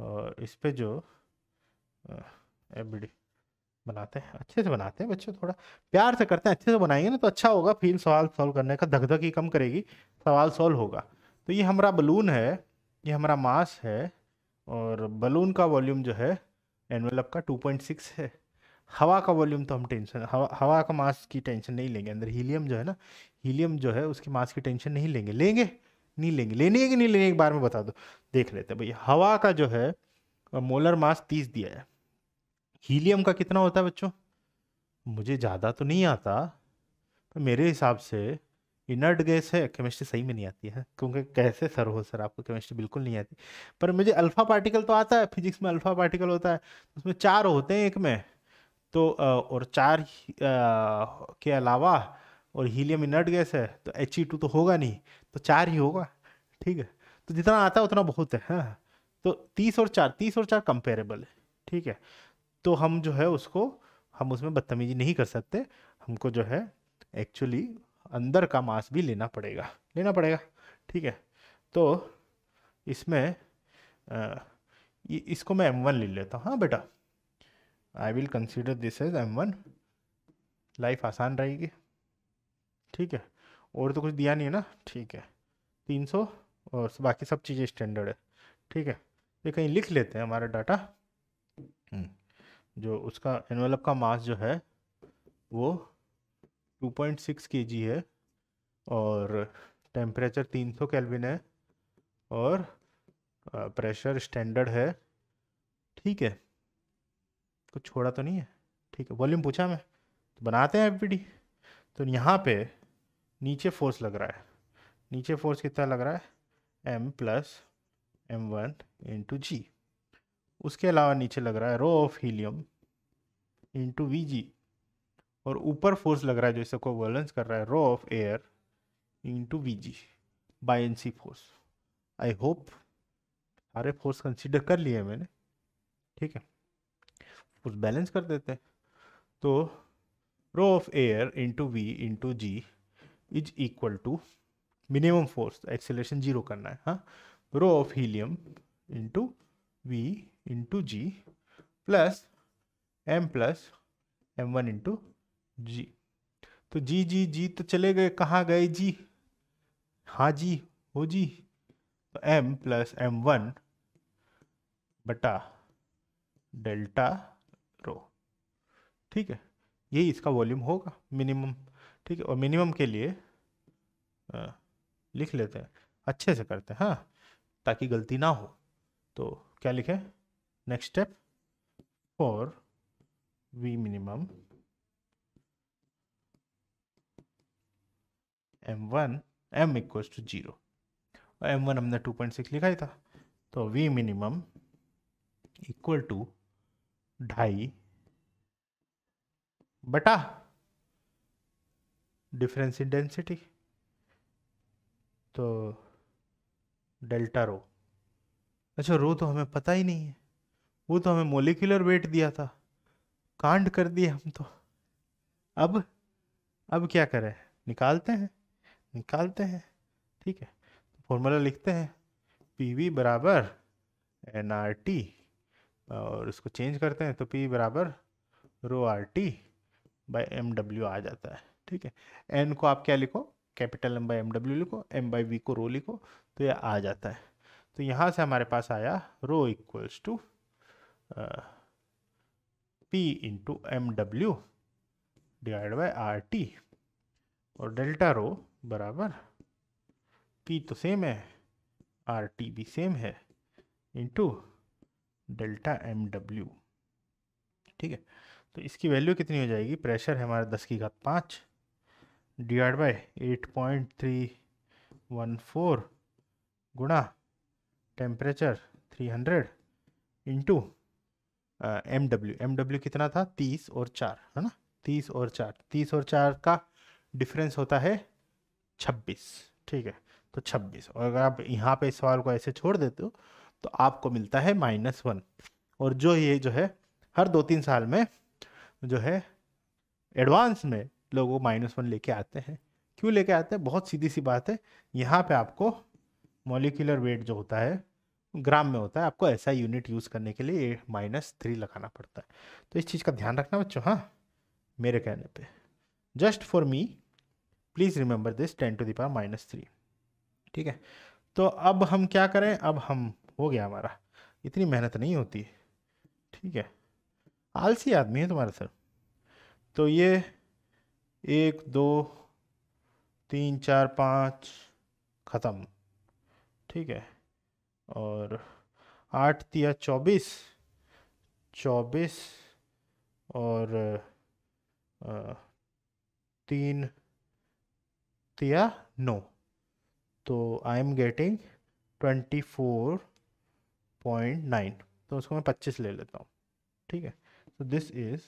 और इस पर जो एफ बी डी बनाते हैं अच्छे से बनाते हैं बच्चे थोड़ा प्यार से करते हैं अच्छे से बनाएंगे ना तो अच्छा होगा फील सवाल सॉल्व करने का धक ही कम करेगी सवाल सॉल्व होगा तो ये हमारा बलून है ये हमारा मास है और बलून का वॉल्यूम जो है एनवेलप का 2.6 है हवा का वॉल्यूम तो हम टेंशन हवा हवा का मास की टेंशन नहीं लेंगे अंदर हीलियम जो है ना हीलियम जो है उसकी मास की टेंशन नहीं लेंगे लेंगे नहीं लेंगे लेनी है कि नहीं लेनी एक बार में बता दो देख लेते भैया हवा का जो है मोलर मास तीस दिया है हीलियम का कितना होता है बच्चों मुझे ज़्यादा तो नहीं आता पर मेरे हिसाब से इनर्ट गैस है केमिस्ट्री सही में नहीं आती है क्योंकि कैसे सर हो सर आपको केमिस्ट्री बिल्कुल नहीं आती पर मुझे अल्फ़ा पार्टिकल तो आता है फिजिक्स में अल्फ़ा पार्टिकल होता है उसमें चार होते हैं एक में तो और चार के अलावा और हीलियम इनर्ट गैस है तो एच ई टू तो होगा नहीं तो चार ही होगा ठीक है तो जितना आता है उतना बहुत है हाँ तो तीस और चार तीस और चार कंपेरेबल है ठीक है तो हम जो है उसको हम उसमें बदतमीजी नहीं कर सकते हमको जो है एक्चुअली अंदर का मांस भी लेना पड़ेगा लेना पड़ेगा ठीक है तो इसमें आ, इसको मैं एम वन ले लेता हूँ हाँ बेटा I will consider this as M one life आसान रहेगी ठीक है और तो कुछ दिया नहीं है ना ठीक है तीन सौ और बाकी सब चीज़ें स्टैंडर्ड है ठीक है ये कहीं लिख लेते हैं हमारा डाटा जो उसका एनवेलप का मास जो है वो 2.6 पॉइंट है और टेम्परेचर 300 सौ है और प्रेशर स्टैंडर्ड है ठीक है कुछ छोड़ा तो नहीं है ठीक है वॉल्यूम पूछा मैं तो बनाते हैं एफ तो यहाँ पे नीचे फोर्स लग रहा है नीचे फोर्स कितना लग रहा है M plus M one into G उसके अलावा नीचे लग रहा है rho of helium into V G और ऊपर फोर्स लग रहा है जो इसको बैलेंस कर रहा है rho of air into V G by N C force I hope सारे फोर्स कंसिडर कर लिए मैंने ठीक है फोर्स बैलेंस कर देते हैं तो rho of air into V into G is equal to minimum force acceleration zero करना है हाँ rho of helium into V into G plus M plus M one into G तो जी जी जी तो चले गए कहाँ गए जी हाँ जी हो जी तो एम प्लस एम वन बटा डेल्टा रो ठीक है यही इसका वॉल्यूम होगा मिनिमम ठीक है और मिनिमम के लिए आ, लिख लेते हैं अच्छे से करते हैं हाँ ताकि गलती ना हो तो क्या लिखे next step for V minimum M one M equals to zero M one हमने टू पॉइंट सिक्स लिखा ही था तो वी मिनिमम इक्वल टू ढाई बटा डिफरेंस इन डेंसिटी तो डेल्टा रो अच्छा रो तो हमें पता ही नहीं है वो तो हमें मोलिकुलर वेट दिया था कांड कर दिए हम तो अब अब क्या करें निकालते हैं निकालते हैं ठीक है फॉर्मूला लिखते हैं पी वी बराबर एन आर टी और उसको चेंज करते हैं तो पी बराबर rho R T by M W आ जाता है ठीक है एन को आप क्या लिखो capital M by M W लिखो एम बाई वी को रो लिखो तो ये आ जाता है तो यहाँ से हमारे पास आया rho equals to P into M W divide by R T और डेल्टा रो बराबर पी तो सेम है आर टी भी सेम है इंटू डेल्टा एम डब्ल्यू ठीक है तो इसकी वैल्यू कितनी हो जाएगी प्रेशर है हमारा दस की घात पाँच divide by eight point three one four गुणा temperature 300 hundred into M W M W कितना था तीस और चार है ना तीस और चार तीस और चार का डिफरेंस होता है छब्बीस ठीक है तो छब्बीस और अगर आप यहाँ पे इस सवाल को ऐसे छोड़ देते हो तो आपको मिलता है माइनस वन और जो ये जो है हर दो तीन साल में जो है एडवांस में लोग माइनस वन लेके आते हैं क्यों लेके आते हैं बहुत सीधी सी बात है यहाँ पे आपको मॉलिकुलर वेट जो होता है ग्राम में होता है आपको ऐसा यूनिट यूज़ करने के लिए माइनस थ्री लगाना पड़ता है तो इस चीज़ का ध्यान रखना बच्चों हाँ मेरे कहने पे just for me please remember this ten to power minus three ठीक है तो अब हम क्या करें अब हम हो गया हमारा इतनी मेहनत नहीं होती ठीक है आलसी आदमी है तुम्हारा सर तो ये एक दो तीन चार पाँच ख़त्म ठीक है और आठ तिया चौबीस चौबीस और तीन तिया नौ तो I am getting twenty four point nine तो उसको मैं पच्चीस ले लेता हूँ ठीक है तो this is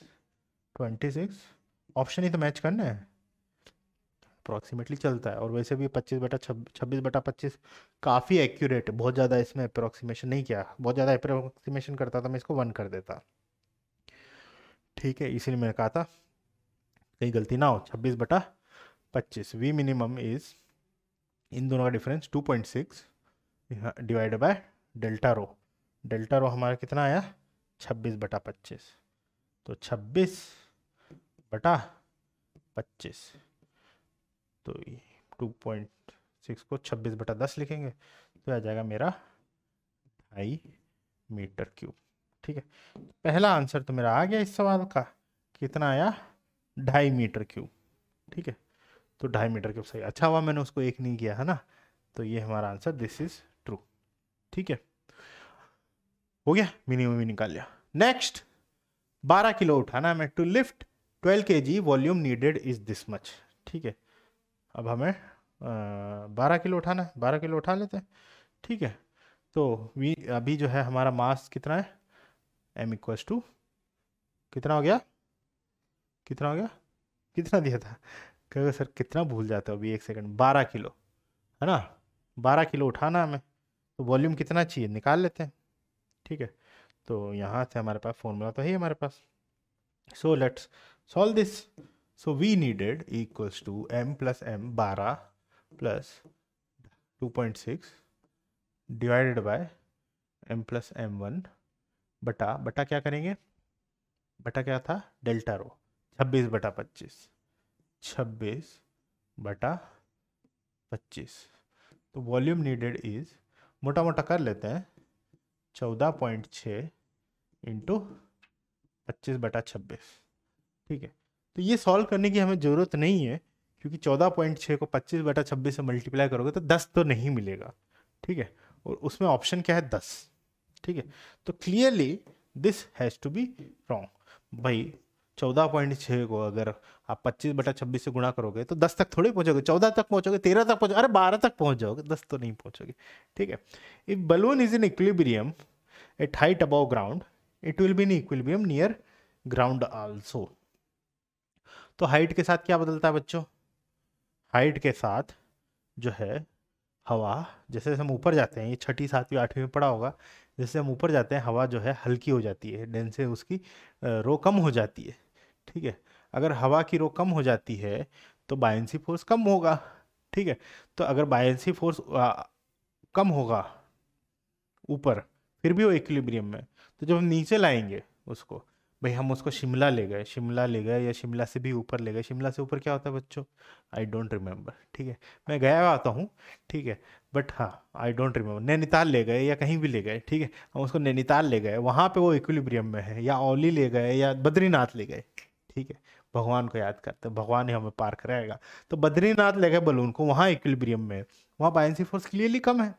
twenty six option ही तो मैच करना है अप्रॉक्सीमेटली चलता है और वैसे भी पच्चीस बटा छब्बीस बटा पच्चीस काफ़ी एक्यूरेट बहुत ज़्यादा इसमें अप्रॉक्सीमेशन नहीं किया बहुत ज़्यादा अप्रॉक्सीमेशन करता था मैं इसको वन कर देता ठीक है इसीलिए मैंने कहा था कहीं गलती ना हो छब्बीस बटा पच्चीस वी मिनिमम इज़ इन दोनों का difference two point six divide by delta rho delta rho हमारा कितना आया छब्बीस बटा पच्चीस तो छब्बीस बटा पच्चीस तो टू पॉइंट सिक्स को छब्बीस बटा दस लिखेंगे तो आ जाएगा मेरा ढाई मीटर क्यूब ठीक है पहला आंसर तो मेरा आ गया इस सवाल का कितना आया ढाई मीटर क्यूब ठीक है तो ढाई मीटर क्यूब सही अच्छा हुआ मैंने उसको एक नहीं किया है ना तो ये हमारा आंसर दिस इज ट्रू ठीक है हो गया मिनिमम भी निकाल लिया नेक्स्ट बारह किलो उठाना है मैं to lift twelve K G volume needed is this much ठीक है अब हमें बारह किलो उठाना है बारह किलो उठा लेते हैं ठीक है तो वी अभी जो है हमारा मास कितना है एम इक्वस टू कितना हो गया कितना हो गया कितना दिया था कहोगे सर कितना भूल जाते हो अभी एक सेकंड बारह किलो है ना बारह किलो उठाना हमें तो वॉल्यूम कितना चाहिए निकाल लेते हैं ठीक है तो यहाँ से हमारे पास फॉर्मूला तो है ही हमारे पास so let's solve this So we needed equals to m plus m bara plus 2.6 divided by m plus m1 बटा बटा क्या करेंगे बटा क्या था डेल्टा रो 26 बटा 25 26 बटा 25 तो वॉल्यूम नीडेड इज मोटा मोटा कर लेते हैं 14.6 पॉइंट छः इंटू पच्चीस बटा छब्बीस ठीक है तो ये सॉल्व करने की हमें ज़रूरत नहीं है क्योंकि चौदह पॉइंट छः को पच्चीस बटा छब्बीस से मल्टीप्लाई करोगे तो दस तो नहीं मिलेगा ठीक है और उसमें ऑप्शन क्या है दस ठीक है तो clearly this has to be wrong भाई चौदह पॉइंट छः को अगर आप पच्चीस बटा छब्बीस से गुणा करोगे तो दस तक थोड़ी पहुँचोगे चौदह तक पहुँचोगे तेरह तक पहुँचोगे अरे बारह तक पहुँच जाओगे दस तो नहीं पहुँचोगे ठीक है if balloon is in equilibrium at height above ground it will be in equilibrium near ground also तो हाइट के साथ क्या बदलता है बच्चों हाइट के साथ जो है हवा जैसे जैसे हम ऊपर जाते हैं ये छठी सातवीं आठवीं में पड़ा होगा जैसे हम ऊपर जाते हैं हवा जो है हल्की हो जाती है डेंसे उसकी रो कम हो जाती है ठीक है अगर हवा की रो कम हो जाती है तो बायंसी फोर्स कम होगा ठीक है तो अगर बायंसी फोर्स कम होगा ऊपर फिर भी वो इक्विलिब्रियम में तो जब हम नीचे लाएंगे उसको भाई हम उसको शिमला ले गए शिमला ले गए या शिमला से भी ऊपर ले गए शिमला से ऊपर क्या होता है बच्चों आई डोंट रिमेम्बर ठीक है मैं गया आता हूँ ठीक है बट हाँ आई डोंट रिमेम्बर नैनीताल ले गए या कहीं भी ले गए ठीक है हम उसको नैनीताल ले गए वहाँ पे वो इक्विलिब्रियम में है या ओली ले गए या बद्रीनाथ ले गए ठीक है भगवान को याद करते हैं भगवान ही हमें पार कराएगा तो बद्रीनाथ ले गए बलून को वहाँ इक्विलिब्रियम में वहाँ बायसी फोर्स क्लियरली कम है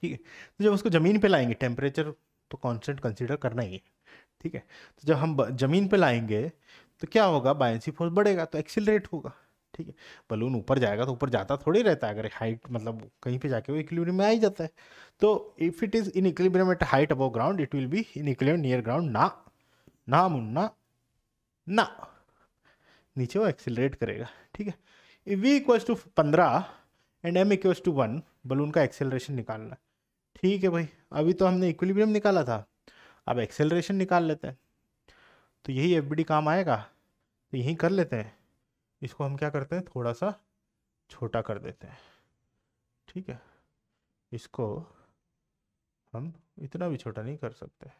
ठीक है तो जब उसको ज़मीन पे लाएंगे टेम्परेचर तो कांस्टेंट कंसिडर करना ही है ठीक है तो जब हम ज़मीन पे लाएंगे तो क्या होगा बायसी फोर्स बढ़ेगा तो एक्सिलरेट होगा ठीक है बलून ऊपर जाएगा तो ऊपर जाता थोड़ी रहता है अगर हाइट मतलब कहीं पे जाके वो इक्विलिब्रियम में आ ही जाता है तो if it is in equilibrium at height above ground it will be in equilibrium near ground ना ना मुन्ना ना नीचे वो एक्सिलरेट करेगा ठीक है इफ वी इक्वल्स टू पंद्रह and M equals to one balloon का एक्सेलरेशन निकालना ठीक है भाई अभी तो हमने इक्विलिब्रियम निकाला था अब एक्सेलरेशन निकाल लेते हैं तो यही एफ काम आएगा तो यही कर लेते हैं इसको हम क्या करते हैं थोड़ा सा छोटा कर देते हैं ठीक है इसको हम इतना भी छोटा नहीं कर सकते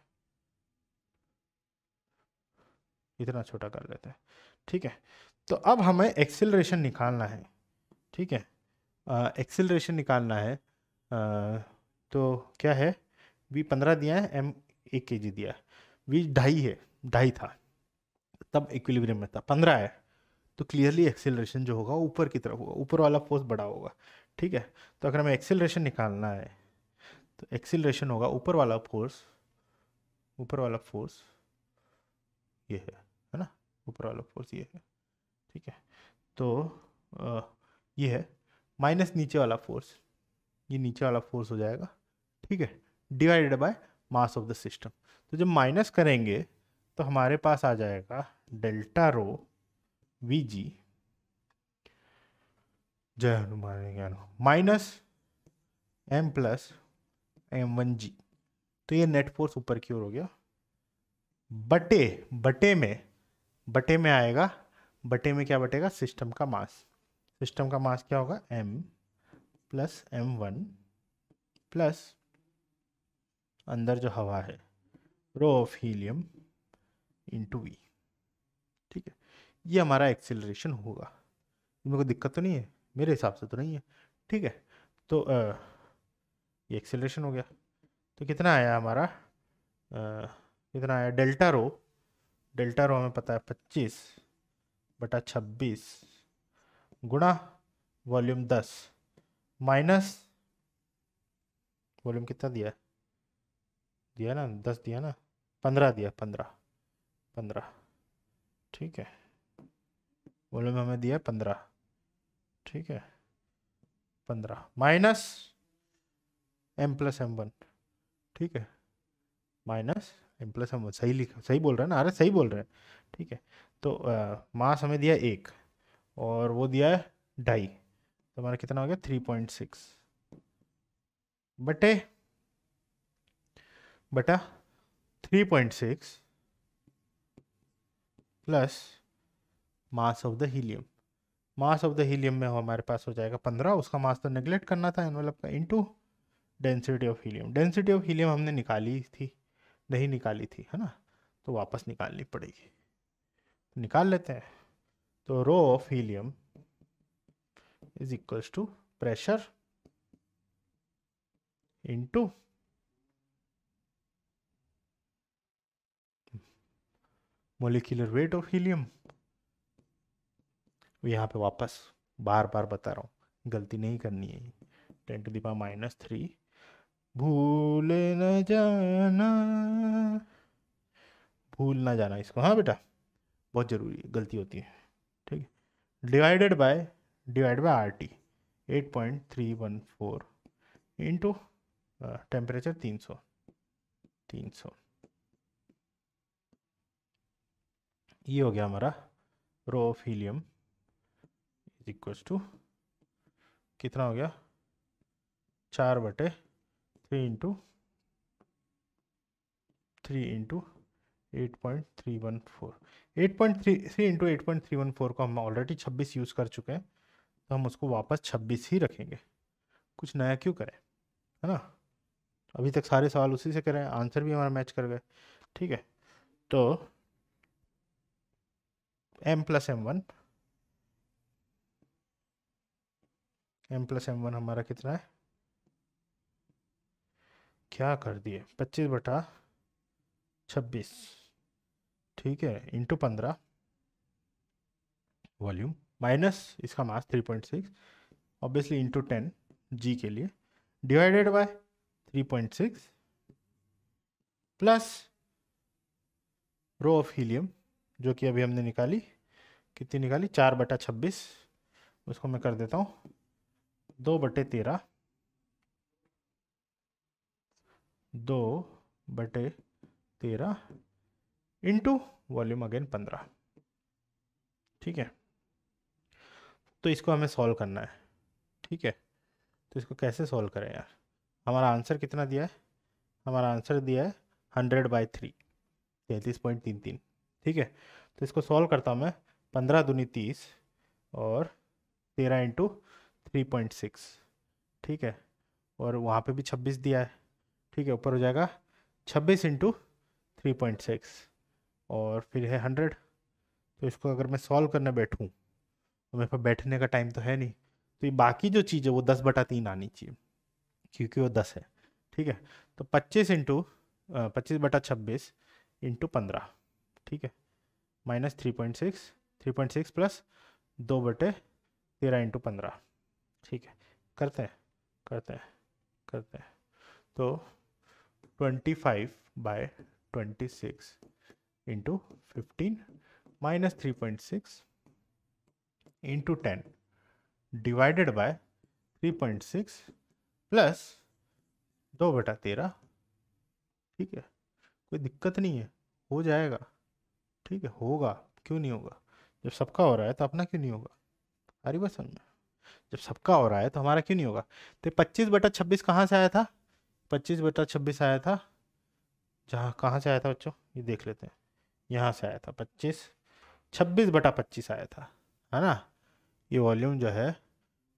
इतना छोटा कर लेते हैं ठीक है तो अब हमें एक्सेलरेशन निकालना है ठीक है एक्सेलरेशन निकालना है आ, तो क्या है बी पंद्रह दिया है एम एक के जी दिया है बीज ढाई है ढाई था तब इक्विलिब्रियम में था पंद्रह है तो क्लियरली एक्सेलरेशन जो होगा ऊपर की तरफ होगा ऊपर वाला फोर्स बड़ा होगा ठीक है तो अगर हमें एक्सेलरेशन निकालना है तो एक्सेलरेशन होगा ऊपर वाला फोर्स ऊपर वाला फोर्स ये है है ना ऊपर वाला फोर्स ये है ठीक है तो आ, ये है माइनस नीचे वाला फोर्स ये नीचे वाला फोर्स हो जाएगा ठीक है divided by mass of the system तो जब माइनस करेंगे तो हमारे पास आ जाएगा डेल्टा रो वी जी जय हनुमान ज्ञान minus M plus M one G तो ये नेट फोर्स ऊपर की ओर हो गया बटे बटे में बटे में आएगा बटे में क्या बटेगा सिस्टम का मास सिस्टम का मास क्या होगा M plus M one plus अंदर जो हवा है rho of helium into V ठीक है ये हमारा एक्सेलरेशन होगा मेरे को दिक्कत तो नहीं है मेरे हिसाब से तो नहीं है ठीक है तो आ, ये एक्सेलरेशन हो गया तो कितना आया हमारा आ, कितना आया डेल्टा रो डेल्टा रो हमें पता है पच्चीस बटा छब्बीस गुणा वॉल्यूम दस माइनस वॉल्यूम कितना दिया है दिया ना दस दिया ना पंद्रह दिया पंद्रह पंद्रह ठीक है वॉल्यूम हमें दिया पंद्रह ठीक है पंद्रह minus M plus M one ठीक है minus M plus M one सही लिखा सही बोल रहे हैं ना अरे सही बोल रहे हैं ठीक है तो मास हमें दिया एक और वो दिया है ढाई तो हमारा कितना हो गया थ्री पॉइंट सिक्स बटे बटा three point six plus mass of the helium mass of the helium में हमारे पास हो जाएगा पंद्रह उसका मास तो नेग्लेक्ट करना था एनवेलप का into density of helium density of helium हमने निकाली थी नहीं निकाली थी है ना तो वापस निकालनी पड़ेगी निकाल लेते हैं तो rho of helium is equals to pressure into molecular weight of helium यहाँ पे वापस बार बार बता रहा हूँ गलती नहीं करनी है ten to the power minus three भूल न जाना भूल ना जाना इसको हाँ बेटा बहुत ज़रूरी है गलती होती है ठीक है divided by divide by R T eight point three one four into temperature तीन सौ तीन सौ ये e हो गया हमारा rho of helium equals to कितना हो गया चार बटे three into three into eight point three one four eight point three three into eight point three one four को हम ऑलरेडी छब्बीस यूज़ कर चुके हैं तो हम उसको वापस छब्बीस ही रखेंगे कुछ नया क्यों करें है ना अभी तक सारे सवाल उसी से करें आंसर भी हमारा मैच कर गए ठीक है तो M plus M one M plus M one हमारा कितना है क्या कर दिए पच्चीस बटा छब्बीस ठीक है इंटू पंद्रह वॉल्यूम माइनस इसका mass three point six obviously into ten G के लिए divided by three point six plus rho of helium जो कि अभी हमने निकाली कितनी निकाली चार बटा छब्बीस उसको मैं कर देता हूँ दो बटे तेरह दो बटे तेरह इंटू वॉल्यूम अगेन पंद्रह ठीक है तो इसको हमें सॉल्व करना है ठीक है तो इसको कैसे सॉल्व करें यार हमारा आंसर कितना दिया है हमारा आंसर दिया है हंड्रेड बाई थ्री तैंतीस पॉइंट तीन तीन ठीक है तो इसको सॉल्व करता हूँ मैं पंद्रह दूनी तीस और तेरह इंटू थ्री पॉइंट सिक्स ठीक है और वहाँ पे भी छब्बीस दिया है ठीक है ऊपर हो जाएगा छब्बीस इंटू थ्री पॉइंट सिक्स और फिर है हंड्रेड तो इसको अगर मैं सॉल्व करने बैठूँ तो मेरे पास बैठने का टाइम तो है नहीं तो ये बाकी जो चीज़ है वो दस बटा तीन आनी चाहिए क्योंकि वो दस है ठीक है तो पच्चीस इंटू पच्चीस बटा छब्बीस इंटू पंद्रह ठीक है minus three point six three point six plus दो बटे तेरह इंटू पंद्रह ठीक है करते हैं करते हैं करते हैं तो twenty five by twenty six into fifteen minus three point six into ten divided by three point six plus दो बटा तेरह ठीक है कोई दिक्कत नहीं है हो जाएगा ठीक है होगा क्यों नहीं होगा जब सबका हो रहा है तो अपना क्यों नहीं होगा अरे बस समझ में जब सबका हो रहा है तो हमारा क्यों नहीं होगा तो पच्चीस बटा छब्बीस कहाँ से आया था पच्चीस बटा छब्बीस आया था जहाँ कहाँ से आया था बच्चों ये देख लेते हैं यहाँ से आया था पच्चीस छब्बीस बटा पच्चीस आया था है ना ये वॉल्यूम जो है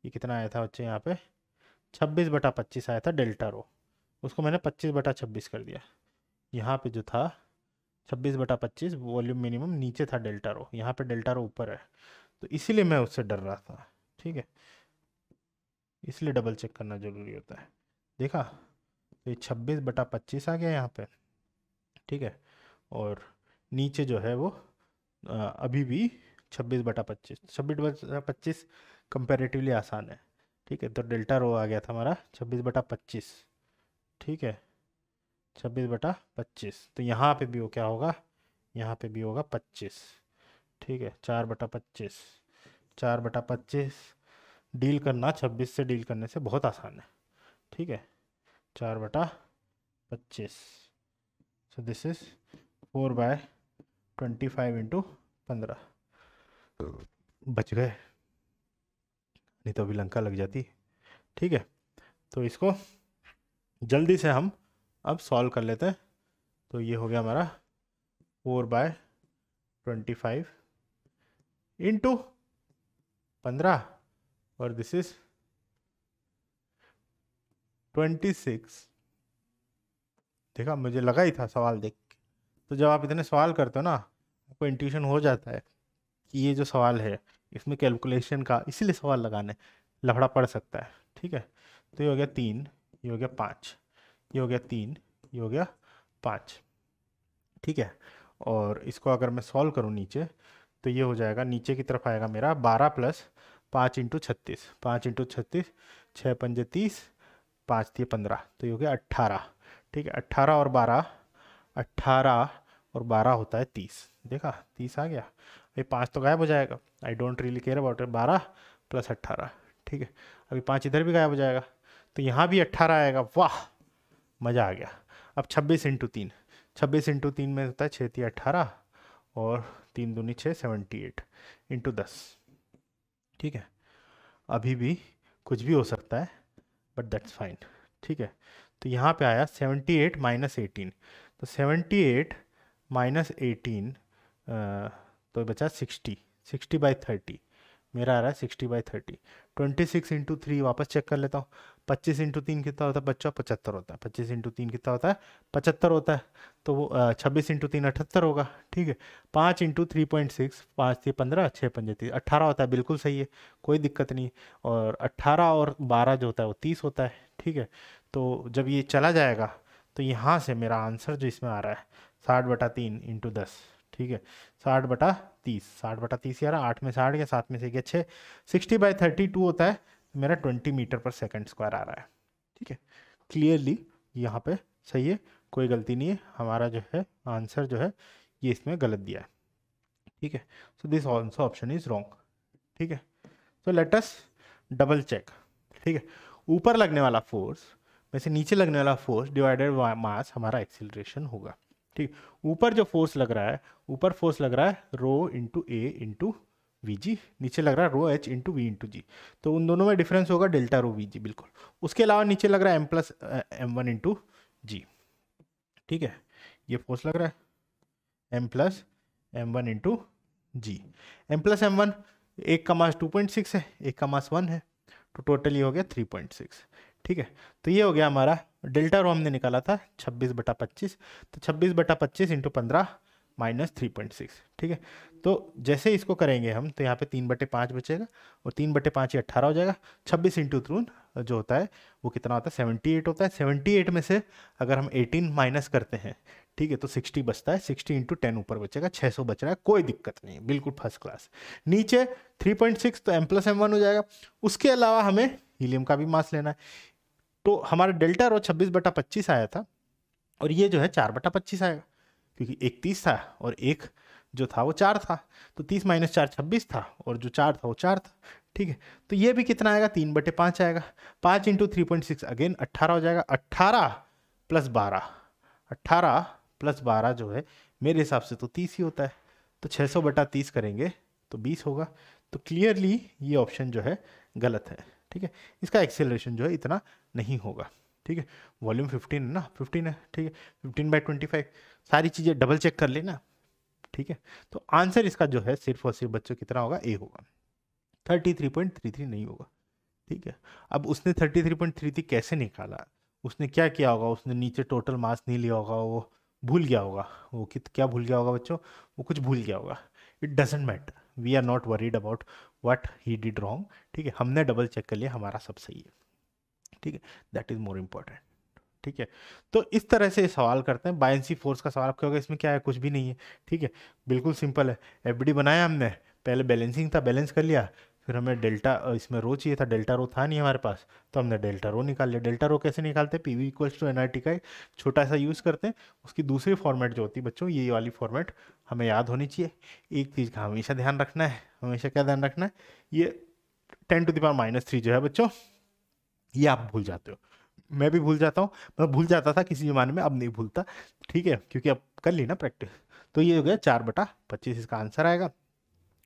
ये कितना आया था बच्चे यहाँ पे छब्बीस बटा पच्चीस आया था डेल्टा रो उसको मैंने पच्चीस बटा छब्बीस कर दिया यहाँ पे जो था छब्बीस बटा पच्चीस वॉल्यूम मिनिमम नीचे था डेल्टा रो यहाँ पे डेल्टा रो ऊपर है तो इसीलिए मैं उससे डर रहा था ठीक है इसलिए डबल चेक करना ज़रूरी होता है देखा तो ये छब्बीस बटा पच्चीस आ गया यहाँ पे ठीक है और नीचे जो है वो अभी भी छब्बीस बटा पच्चीस छब्बीस बटा पच्चीस कंपेरेटिवली आसान है ठीक है तो डेल्टा रो आ गया था हमारा छब्बीस बटा पच्चीस ठीक है छब्बीस बटा पच्चीस तो यहाँ पे भी वो क्या होगा यहाँ पे भी होगा पच्चीस ठीक है चार बटा पच्चीस चार बटा पच्चीस डील करना छब्बीस से डील करने से बहुत आसान है ठीक है चार बटा पच्चीस so this is four by twenty five into पंद्रह बच गए नहीं तो अभी लंका लग जाती ठीक है तो इसको जल्दी से हम अब सॉल्व कर लेते हैं तो ये हो गया हमारा four by twenty five into पंद्रह और दिस इज ट्वेंटी सिक्स देखा मुझे लगा ही था सवाल देख तो जब आप इतने सवाल करते हो ना आपको इंट्यूशन हो जाता है कि ये जो सवाल है इसमें कैलकुलेशन का इसीलिए सवाल लगाने लफड़ा पड़ सकता है ठीक है तो ये हो गया तीन ये हो गया पाँच ये हो गया तीन ये हो गया पाँच ठीक है और इसको अगर मैं सॉल्व करूँ नीचे तो ये हो जाएगा नीचे की तरफ आएगा मेरा बारह प्लस पाँच इंटू छत्तीस पाँच इंटू छत्तीस छः पंजे तीस पाँच तीय पंद्रह तो ये हो गया अट्ठारह ठीक है अट्ठारह और बारह अट्ठारह और बारह होता है तीस देखा तीस आ गया अभी पाँच तो गायब हो जाएगा I don't really care about बारह प्लस अट्ठारह ठीक है अभी पाँच इधर भी गायब हो जाएगा तो यहाँ भी अट्ठारह आएगा वाह मज़ा आ गया अब छब्बीस इंटू तीन छब्बीस इंटू तीन में होता है छः ती अट्ठारह और तीन दूनी छः सेवेंटी एट इंटू दस ठीक है अभी भी कुछ भी हो सकता है बट दैट्स फाइन ठीक है तो यहाँ पे आया सेवेंटी एट माइनस एटीन तो सेवेंटी एट माइनस एटीन तो बचा सिक्सटी सिक्सटी बाई थर्टी मेरा आ रहा है sixty by thirty twenty six into three वापस चेक कर लेता हूँ पच्चीस इंटू तीन कितना होता है बच्चा पचहत्तर होता है पच्चीस इंटू तीन कितना होता है पचहत्तर होता है तो वो छब्बीस इंटू तीन अठहत्तर होगा ठीक है पाँच इंटू थ्री पॉइंट सिक्स पाँच थी पंद्रह छः पंजे तीस अट्ठारह होता है बिल्कुल सही है कोई दिक्कत नहीं और अट्ठारह और बारह जो होता है वो तीस होता है ठीक है तो जब ये चला जाएगा तो यहाँ से मेरा आंसर जो इसमें आ रहा है साठ बटा तीन इंटू दस ठीक है साठ बटा तीस साठ बटा तीस यार आठ में साठ या सात में से गया छः सिक्सटी बाई थर्टी टू होता है तो मेरा twenty metre per second square आ रहा है ठीक है क्लियरली यहाँ पे सही है कोई गलती नहीं है हमारा जो है आंसर जो है ये इसमें गलत दिया है ठीक है so this also option is wrong ठीक है सो लेटस डबल चेक ठीक है ऊपर लगने वाला फोर्स वैसे नीचे लगने वाला फोर्स डिवाइडेड मास हमारा एक्सिलेशन होगा ठीक ऊपर जो फोर्स लग रहा है ऊपर फोर्स लग रहा है रो इंटू ए इंटू वी जी नीचे लग रहा है rho H into V into G तो उन दोनों में डिफरेंस होगा डेल्टा रो वी जी बिल्कुल उसके अलावा नीचे लग रहा है M plus M one into जी ठीक है ये फोर्स लग रहा है M plus M one into G M plus M one एक का मास टू पॉइंट सिक्स है एक का मास वन है तो टोटल ये हो गया थ्री पॉइंट सिक्स ठीक है तो ये हो गया हमारा डेल्टा रो हमने निकाला था छब्बीस बटा पच्चीस तो छब्बीस बटा पच्चीस इंटू पंद्रह माइनस थ्री पॉइंट सिक्स ठीक है तो जैसे इसको करेंगे हम तो यहाँ पे तीन बटे पाँच बचेगा और तीन बटे पाँच ही अट्ठारह हो जाएगा छब्बीस इंटू थ्रून जो होता है वो कितना होता है सेवेंटी एट होता है सेवेंटी एट में से अगर हम एटीन माइनस करते हैं ठीक है तो सिक्सटी बचता है सिक्सटी इंटू टेन ऊपर बचेगा छः सौ बच रहा है कोई दिक्कत नहीं है बिल्कुल फर्स्ट क्लास नीचे थ्री पॉइंट सिक्स तो एम प्लस एम वन हो जाएगा उसके अलावा हमें हीलियम का भी मास लेना है तो हमारा डेल्टा रो छब्बीस बटा पच्चीस आया था और ये जो है चार बटा पच्चीस आएगा क्योंकि एक तीस था और एक जो था वो चार था तो तीस माइनस चार छब्बीस था और जो चार था वो चार था ठीक है तो ये भी कितना आएगा तीन बटे पाँच आएगा पाँच into three point six again अट्ठारह हो जाएगा अट्ठारह प्लस बारह अट्ठारह प्लस बारह जो है मेरे हिसाब से तो तीस ही होता है तो छः सौ बटा तीस करेंगे तो बीस होगा तो क्लियरली ये ऑप्शन जो है गलत है ठीक है इसका एक्सेलरेशन जो है इतना नहीं होगा ठीक है वॉल्यूम फिफ्टीन है ना फिफ्टीन है ठीक है फिफ्टीन बाई ट्वेंटी फाइव सारी चीज़ें डबल चेक कर लेना ठीक है तो आंसर इसका जो है सिर्फ और सिर्फ बच्चों कितना होगा ए होगा thirty three point three three नहीं होगा ठीक है अब उसने thirty three point three three कैसे निकाला उसने क्या किया होगा उसने नीचे टोटल मास नहीं लिया होगा वो भूल गया होगा वो कित क्या भूल गया होगा बच्चों वो कुछ भूल गया होगा it doesn't matter we are not worried about what he did wrong ठीक है हमने डबल चेक कर लिया हमारा सब सही है ठीक है दैट इज़ मोर इम्पोर्टेंट ठीक है तो इस तरह से सवाल करते हैं बायसी फोर्स का सवाल क्या इसमें क्या है कुछ भी नहीं है ठीक है बिल्कुल सिंपल है एफ बनाया हमने पहले बैलेंसिंग था बैलेंस कर लिया फिर हमें डेल्टा इसमें रो चाहिए था डेल्टा रो था नहीं हमारे पास तो हमने डेल्टा रो निकाल लिया डेल्टा रो कैसे निकालते हैं P V equals to N R T का एक छोटा सा यूज़ करते हैं उसकी दूसरी फॉर्मेट जो होती है बच्चों ये वाली फॉर्मेट हमें याद होनी चाहिए एक चीज़ का हमेशा ध्यान रखना है हमेशा क्या ध्यान रखना है ये ten to the power minus three जो है बच्चों ये आप भूल जाते हो मैं भी भूल जाता हूँ मतलब भूल जाता था किसी ज़माने में अब नहीं भूलता ठीक है क्योंकि अब कर ली ना प्रैक्टिस तो ये हो गया चार बटा पच्चीस इसका आंसर आएगा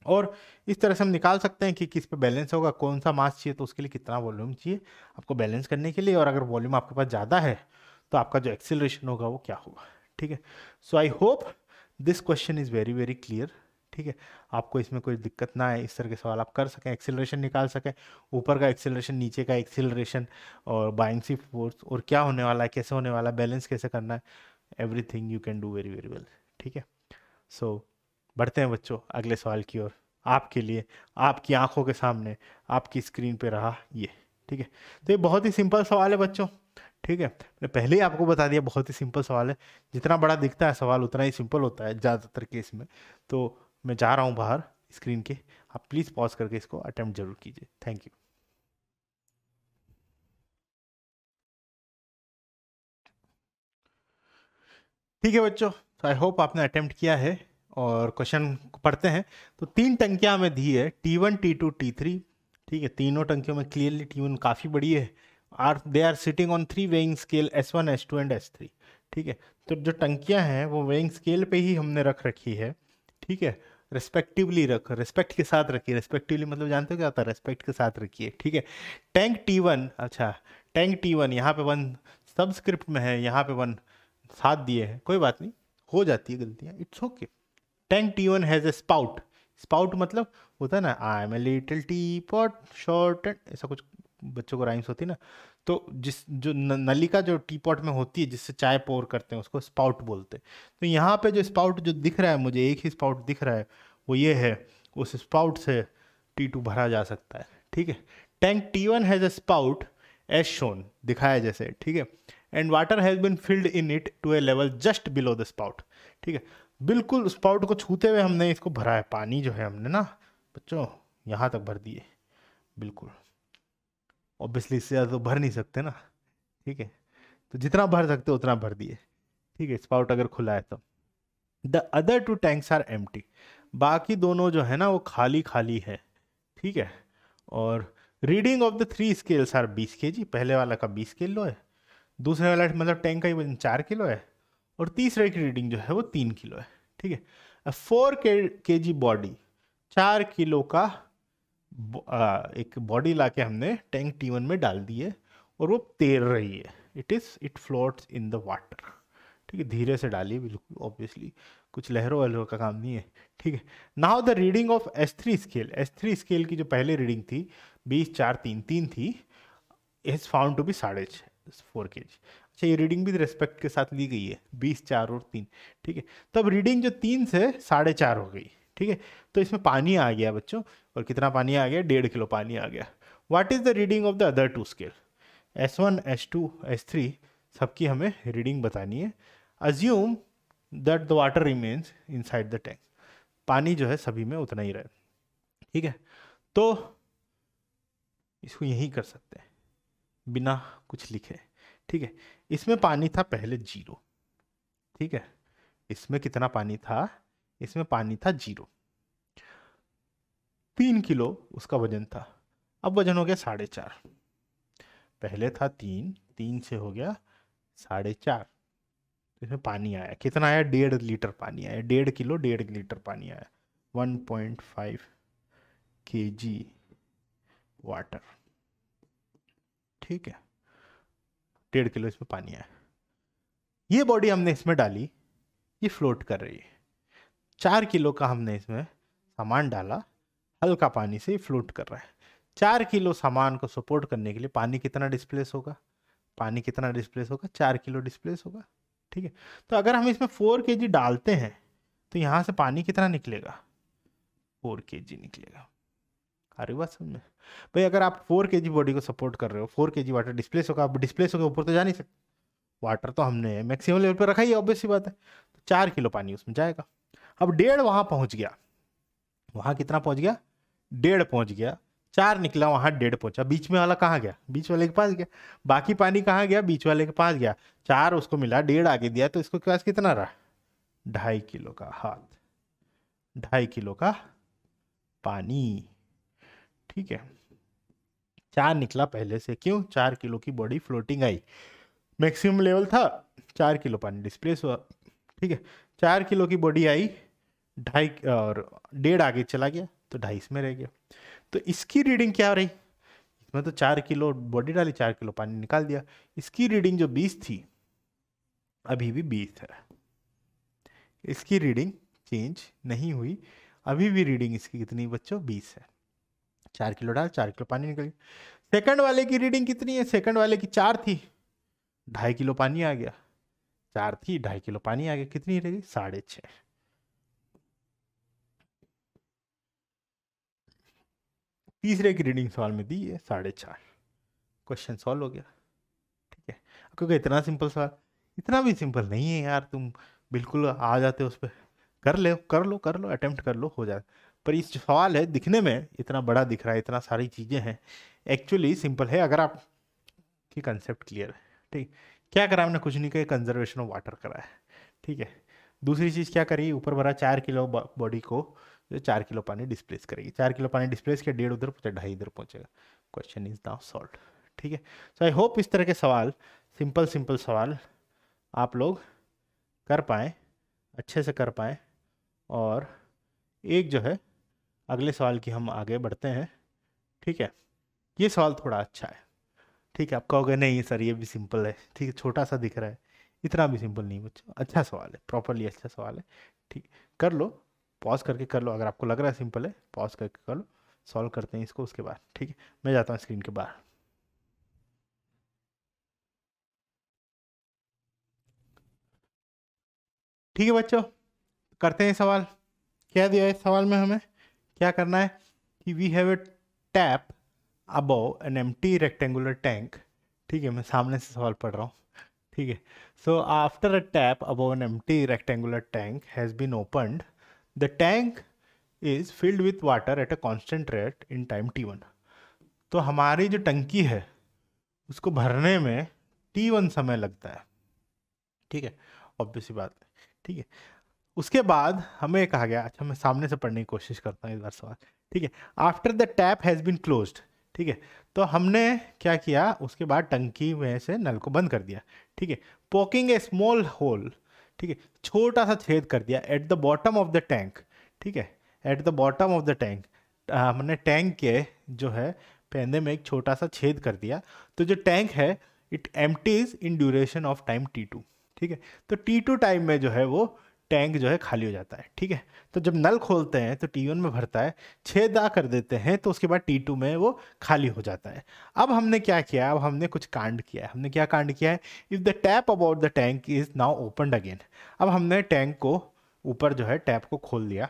और इस तरह से हम निकाल सकते हैं कि किस पे बैलेंस होगा कौन सा मास चाहिए तो उसके लिए कितना वॉल्यूम चाहिए आपको बैलेंस करने के लिए और अगर वॉल्यूम आपके पास ज़्यादा है तो आपका जो एक्सेलरेशन होगा वो क्या होगा ठीक है so I hope this question is very very clear ठीक है आपको इसमें कोई दिक्कत ना आए इस तरह के सवाल आप कर सकें एक्सेलरेशन निकाल सकें ऊपर का एक्सेलरेशन नीचे का एक्सेलरेशन और बाइंगसी फोर्स और क्या होने वाला है कैसे होने वाला है बैलेंस कैसे करना है thing you can do very very well ठीक है सो बढ़ते हैं बच्चों अगले सवाल की ओर आपके लिए आपकी आंखों के सामने आपकी स्क्रीन पे रहा ये ठीक है तो ये बहुत ही सिंपल सवाल है बच्चों ठीक है मैंने पहले ही आपको बता दिया बहुत ही सिंपल सवाल है जितना बड़ा दिखता है सवाल उतना ही सिंपल होता है ज़्यादातर केस में तो मैं जा रहा हूँ बाहर स्क्रीन के आप प्लीज़ पॉज करके इसको अटैम्प्ट जरूर कीजिए थैंक यू ठीक है बच्चों तो आई होप आपने अटैम्प्ट किया है और क्वेश्चन पढ़ते हैं तो तीन टंकियाँ हमें दी है T one T two T three ठीक है तीनों टंकियों में क्लियरली टी वन काफ़ी बड़ी है are they are sitting on three weighing scale S one S two and S three ठीक है तो जो टंकियाँ हैं वो वेइंग स्केल पे ही हमने रख रखी है ठीक है रिस्पेक्टिवली रख रिस्पेक्ट के साथ रखिए रेस्पेक्टिवली मतलब जानते हो क्या होता है रेस्पेक्ट के साथ रखिए ठीक है टैंक टी वन अच्छा टैंक टी वन यहाँ पे वन सबस्क्रिप्ट में है यहाँ पे वन साथ दिए हैं कोई बात नहीं हो जाती है गलतियाँ it's okay okay. T one has a spout spout मतलब होता है ना I am a little teapot short and ऐसा कुछ बच्चों को राइम्स होती है ना तो जिस जो नलिका जो टी पॉट में होती है जिससे चाय पोर करते हैं उसको स्पाउट बोलते हैं तो यहाँ पे जो स्पाउट जो दिख रहा है मुझे एक ही स्पाउट दिख रहा है वो ये है उस स्पाउट से टी टू भरा जा सकता है ठीक है tank T one has a spout as shown दिखाया जैसे ठीक है and water has been filled in it to a level just below the spout ठीक है बिल्कुल स्पाउट को छूते हुए हमने इसको भरा है पानी जो है हमने ना बच्चों यहाँ तक भर दिए बिल्कुल ऑब्वियसली इससे ज़्यादा तो भर नहीं सकते ना ठीक है तो जितना भर सकते उतना भर दिए ठीक है स्पाउट अगर खुला है तो the other two tanks are M बाकी दोनों जो है ना वो खाली खाली है ठीक है और reading of the three scales are बीस के जी पहले वाला का बीस किलो है दूसरे वाला मतलब टैंक का ही वजन चार किलो है और तीसरे की रीडिंग जो है वो तीन किलो है ठीक है फोर के जी बॉडी चार किलो का एक बॉडी लाके हमने टैंक टी वन में डाल दी है और वो तैर रही है it is it floats in the water ठीक है धीरे से डालिए बिल्कुल ऑब्वियसली कुछ लहरों वहरों का काम नहीं है ठीक है now the reading of S three scale S three scale की जो पहले रीडिंग थी बीस चार तीन तीन थी इज फाउंड टू बी साढ़े छः फोर के जी अच्छा ये रीडिंग भी रेस्पेक्ट तो के साथ ली गई है बीस चार और तीन ठीक है तो अब रीडिंग जो तीन से साढ़े चार हो गई ठीक है तो इसमें पानी आ गया बच्चों और कितना पानी आ गया डेढ़ किलो पानी आ गया what is the reading of the other two scale S one S two S three सबकी हमें रीडिंग बतानी है assume that the water remains inside the tank पानी जो है सभी में उतना ही रहे ठीक है तो इसको यहीं कर सकते हैं बिना कुछ लिखे ठीक है इसमें पानी था पहले जीरो ठीक है इसमें कितना पानी था इसमें पानी था जीरो तीन किलो उसका वजन था अब वजन हो गया साढ़े चार पहले था तीन तीन से हो गया साढ़े चार तो इसमें पानी आया कितना आया डेढ़ लीटर पानी आया डेढ़ किलो डेढ़ लीटर पानी आया वन पॉइंट फाइव के जी वाटर ठीक है डेढ़ किलो इसमें पानी है ये बॉडी हमने इसमें डाली ये फ्लोट कर रही है चार किलो का हमने इसमें सामान डाला हल्का पानी से फ्लोट कर रहा है चार किलो सामान को सपोर्ट करने के लिए पानी कितना डिस्प्लेस होगा पानी कितना डिस्प्लेस होगा चार किलो डिस्प्लेस होगा ठीक है तो अगर हम इसमें फोर के डालते हैं तो यहाँ से पानी कितना निकलेगा फोर के निकलेगा आ रही बात समझ में भाई अगर आप फोर के बॉडी को सपोर्ट कर रहे हो फोर के जी वाटर डिस्प्लेस होगा आप डिस्प्लेस होगा ऊपर तो जा नहीं सकते वाटर तो हमने मैक्सिमम लेवल पर रखा ही ऑब्वियस सी बात है तो चार किलो पानी उसमें जाएगा अब डेढ़ वहाँ पहुँच गया वहाँ कितना पहुँच गया डेढ़ पहुँच गया चार निकला वहाँ डेढ़ पहुँचा बीच में वाला कहाँ गया बीच वाले के पास गया बाकी पानी कहाँ गया बीच वाले के पास गया चार उसको मिला डेढ़ आगे दिया तो इसको पास कितना रहा ढाई किलो का हाथ ढाई किलो का पानी ठीक है चार निकला पहले से क्यों चार किलो की body floating I maximum level था चार किलो पानी डिस्प्लेस हुआ ठीक है चार किलो की बॉडी आई ढाई और डेढ़ आगे चला गया तो ढाई इसमें रह गया तो इसकी रीडिंग क्या रही इसमें तो चार किलो बॉडी डाली चार किलो पानी निकाल दिया इसकी रीडिंग जो बीस थी अभी भी बीस है इसकी रीडिंग चेंज नहीं हुई अभी भी रीडिंग इसकी कितनी बच्चों बीस है चार किलो डाल चार किलो पानी निकल गया सेकंड वाले की रीडिंग कितनी है सेकंड वाले की चार थी ढाई किलो पानी आ गया चार थी ढाई किलो पानी आ गया कितनी रह गई साढ़े छ तीसरे की रीडिंग सवाल में दी है साढ़े चार क्वेश्चन सॉल्व हो गया ठीक है क्योंकि इतना सिंपल सवाल इतना भी सिंपल नहीं है यार तुम बिल्कुल आ जाते हो उस पर कर ले कर लो कर लो अटेम्प्ट कर लो हो जाए पर इस सवाल है दिखने में इतना बड़ा दिख रहा है इतना सारी चीज़ें हैं एक्चुअली सिंपल है अगर आप कि कंसेप्ट क्लियर है ठीक क्या करा हमने कुछ नहीं कहा कंजर्वेशन ऑफ वाटर करा है ठीक है दूसरी चीज़ क्या करी ऊपर भरा चार किलो बॉडी को जो चार किलो पानी डिस्प्लेस करेगी चार किलो पानी डिस्प्लेस किया डेढ़ उधर पहुँचा ढाई इधर पहुँचेगा क्वेश्चन इज नाउ सॉल्व ठीक है सो आई होप इस तरह के सवाल सिंपल सिंपल सवाल आप लोग कर पाएँ अच्छे से कर पाएँ और एक जो है अगले सवाल की हम आगे बढ़ते हैं ठीक है ये सवाल थोड़ा अच्छा है ठीक है आप कहोगे नहीं सर ये भी सिंपल है ठीक है छोटा सा दिख रहा है इतना भी सिंपल नहीं बच्चों अच्छा सवाल है प्रॉपरली अच्छा सवाल है ठीक कर लो पॉज करके कर लो अगर आपको लग रहा है सिंपल है पॉज करके कर लो सॉल्व करते हैं इसको उसके बाद ठीक है मैं जाता हूँ स्क्रीन के बाहर ठीक है बच्चों करते हैं सवाल क्या दिया है सवाल में हमें क्या करना है कि we have a tap above an empty rectangular tank ठीक है मैं सामने से सवाल पढ़ रहा हूँ ठीक है so after a tap above an empty rectangular tank has been opened the tank is filled with water at a constant rate in time T one तो हमारी जो टंकी है उसको भरने में टी वन समय लगता है ठीक है ऑब्वियस बात है ठीक है उसके बाद हमें कहा गया अच्छा मैं सामने से पढ़ने की कोशिश करता हूँ इस बार सवाल ठीक है after the tap has been close ठीक है तो हमने क्या किया उसके बाद टंकी में से नल को बंद कर दिया ठीक है पोकिंग ए स्मॉल होल ठीक है छोटा सा छेद कर दिया at the bottom of the tank ठीक है at the bottom of the tank हमने टैंक के जो है पहने में एक छोटा सा छेद कर दिया तो जो टैंक है it empties in duration of time T two ठीक है तो टी टू टाइम में जो है वो टैंक जो है खाली हो जाता है ठीक है तो जब नल खोलते हैं तो टी वन में भरता है आ कर देते हैं तो उसके बाद टी टू में वो खाली हो जाता है अब हमने क्या किया अब हमने कुछ कांड किया है हमने क्या कांड किया है if the tap about the tank is now opened again अब हमने टैंक को ऊपर जो है टैप को खोल दिया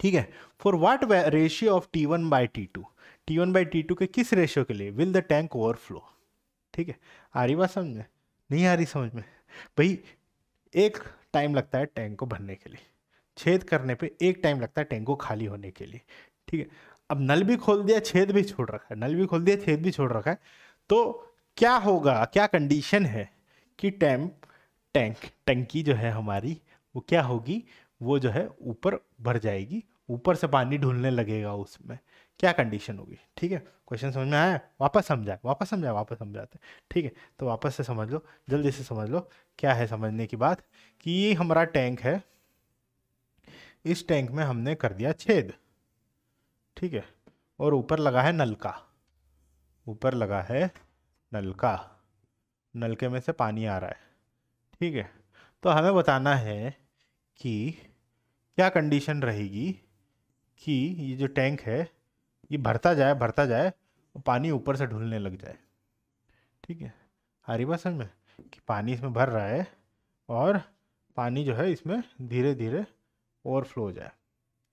ठीक है for what ratio of T one by T two T one by T two के किस रेशियो के लिए विल द टैंक ओवरफ्लो ठीक है आ रही बात समझ में नहीं आ रही समझ में भाई एक टाइम लगता है टैंक को भरने के लिए छेद करने पे एक टाइम लगता है टैंक को खाली होने के लिए ठीक है अब नल भी खोल दिया छेद भी छोड़ रखा है नल भी खोल दिया छेद भी छोड़ रखा है तो क्या होगा क्या कंडीशन है कि टैंप टैंक टंकी जो है हमारी वो क्या होगी वो जो है ऊपर भर जाएगी ऊपर से पानी ढुलने लगेगा उसमें क्या कंडीशन होगी ठीक है क्वेश्चन समझ में आया वापस समझाए वापस समझाए वापस समझाते ठीक है तो वापस से समझ लो जल्दी से समझ लो क्या है समझने की बात कि ये हमारा टैंक है इस टैंक में हमने कर दिया छेद ठीक है और ऊपर लगा है नलका ऊपर लगा है नलका नलके में से पानी आ रहा है ठीक है तो हमें बताना है कि क्या कंडीशन रहेगी कि ये जो टैंक है ये भरता जाए भरता जाए और पानी ऊपर से ढुलने लग जाए ठीक है आ रही बात समझ में कि पानी इसमें भर रहा है और पानी जो है इसमें धीरे धीरे ओवरफ्लो हो जाए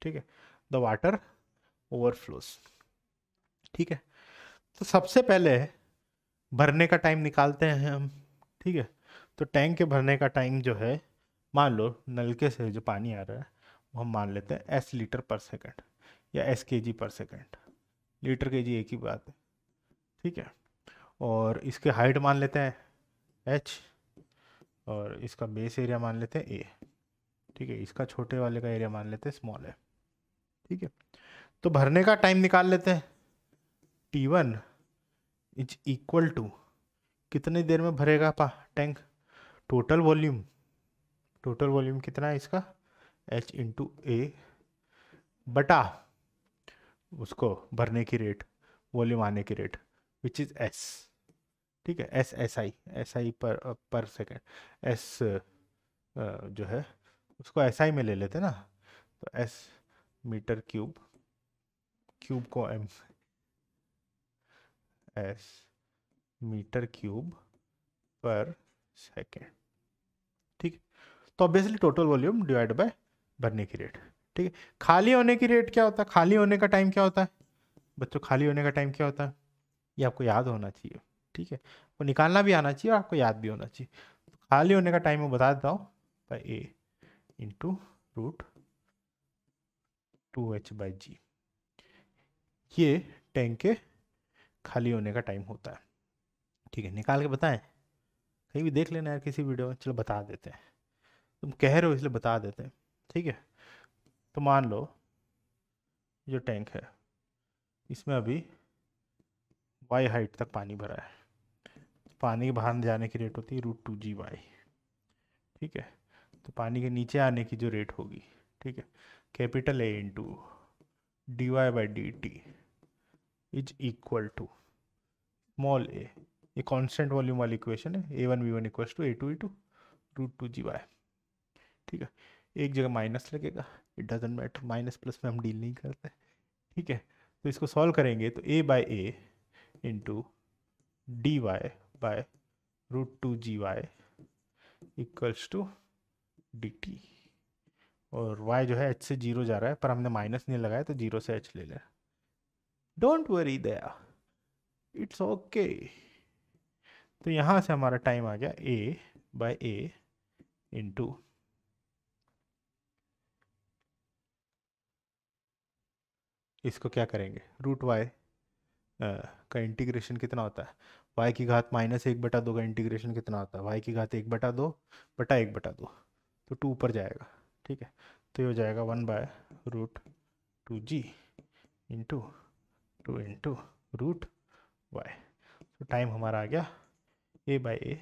ठीक है द वाटर ओवरफ्लोस ठीक है तो सबसे पहले भरने का टाइम निकालते हैं हम ठीक है तो टैंक के भरने का टाइम जो है मान लो नलके से जो पानी आ रहा है वो हम मान लेते हैं एस लीटर पर सेकंड या एस के जी पर सेकंड लीटर के जी एक ही बात है ठीक है और इसके हाइट मान लेते हैं एच और इसका बेस एरिया मान लेते हैं ए ठीक है इसका छोटे वाले का एरिया मान लेते हैं स्मॉल है ठीक है तो भरने का टाइम निकाल लेते हैं T one is equal to कितनी देर में भरेगा पा tank total volume total volume कितना है इसका एच इंटू ए बटा उसको भरने की रेट वॉल्यूम आने की रेट विच इज़ एस ठीक है S S I S I per per second S जो है उसको एस आई में ले लेते ना तो एस मीटर क्यूब क्यूब को M S metre cube per second ठीक तो obviously total volume divide by भरने की रेट ठीक है खाली होने की रेट क्या होता है खाली होने का टाइम क्या होता है बच्चों खाली होने का टाइम क्या होता है ये आपको याद होना चाहिए ठीक है वो निकालना भी आना चाहिए और आपको याद भी होना चाहिए खाली होने का टाइम मैं बता देता हूँ by A into root two H by G ये टैंक के खाली होने का टाइम होता है ठीक है निकाल के बताएं कहीं भी देख लेना यार किसी वीडियो में चलो बता देते हैं तुम कह रहे हो इसलिए बता देते हैं ठीक है तो मान लो जो टैंक है इसमें अभी वाई हाइट तक पानी भरा है पानी के बाहर जाने की रेट होती है रूट टू जी वाई ठीक है तो पानी के नीचे आने की जो रेट होगी ठीक है capital A into D Y by D T is equal to small A ये कांस्टेंट वॉल्यूम वाली इक्वेशन है A one V one equal to A two E two root two G Y ठीक है एक जगह माइनस लगेगा it doesn't matter minus plus में हम डील नहीं करते ठीक है तो इसको सॉल्व करेंगे तो A by A into D Y by root two G Y equals to D T और y जो है h से जीरो जा रहा है पर हमने माइनस नहीं लगाया तो जीरो से h ले लिया डोंट वरी दया इट्स ओके तो यहाँ से हमारा टाइम आ गया a बाय ए इंटू इसको क्या करेंगे रूट वाई का इंटीग्रेशन कितना होता है वाई की घात माइनस एक बटा दो का इंटीग्रेशन कितना होता है वाई की घात एक बटा दो बटा एक बटा दो तो टू ऊपर जाएगा ठीक है तो ये हो जाएगा one by root two G into two into root Y तो टाइम हमारा आ गया ए बाई ए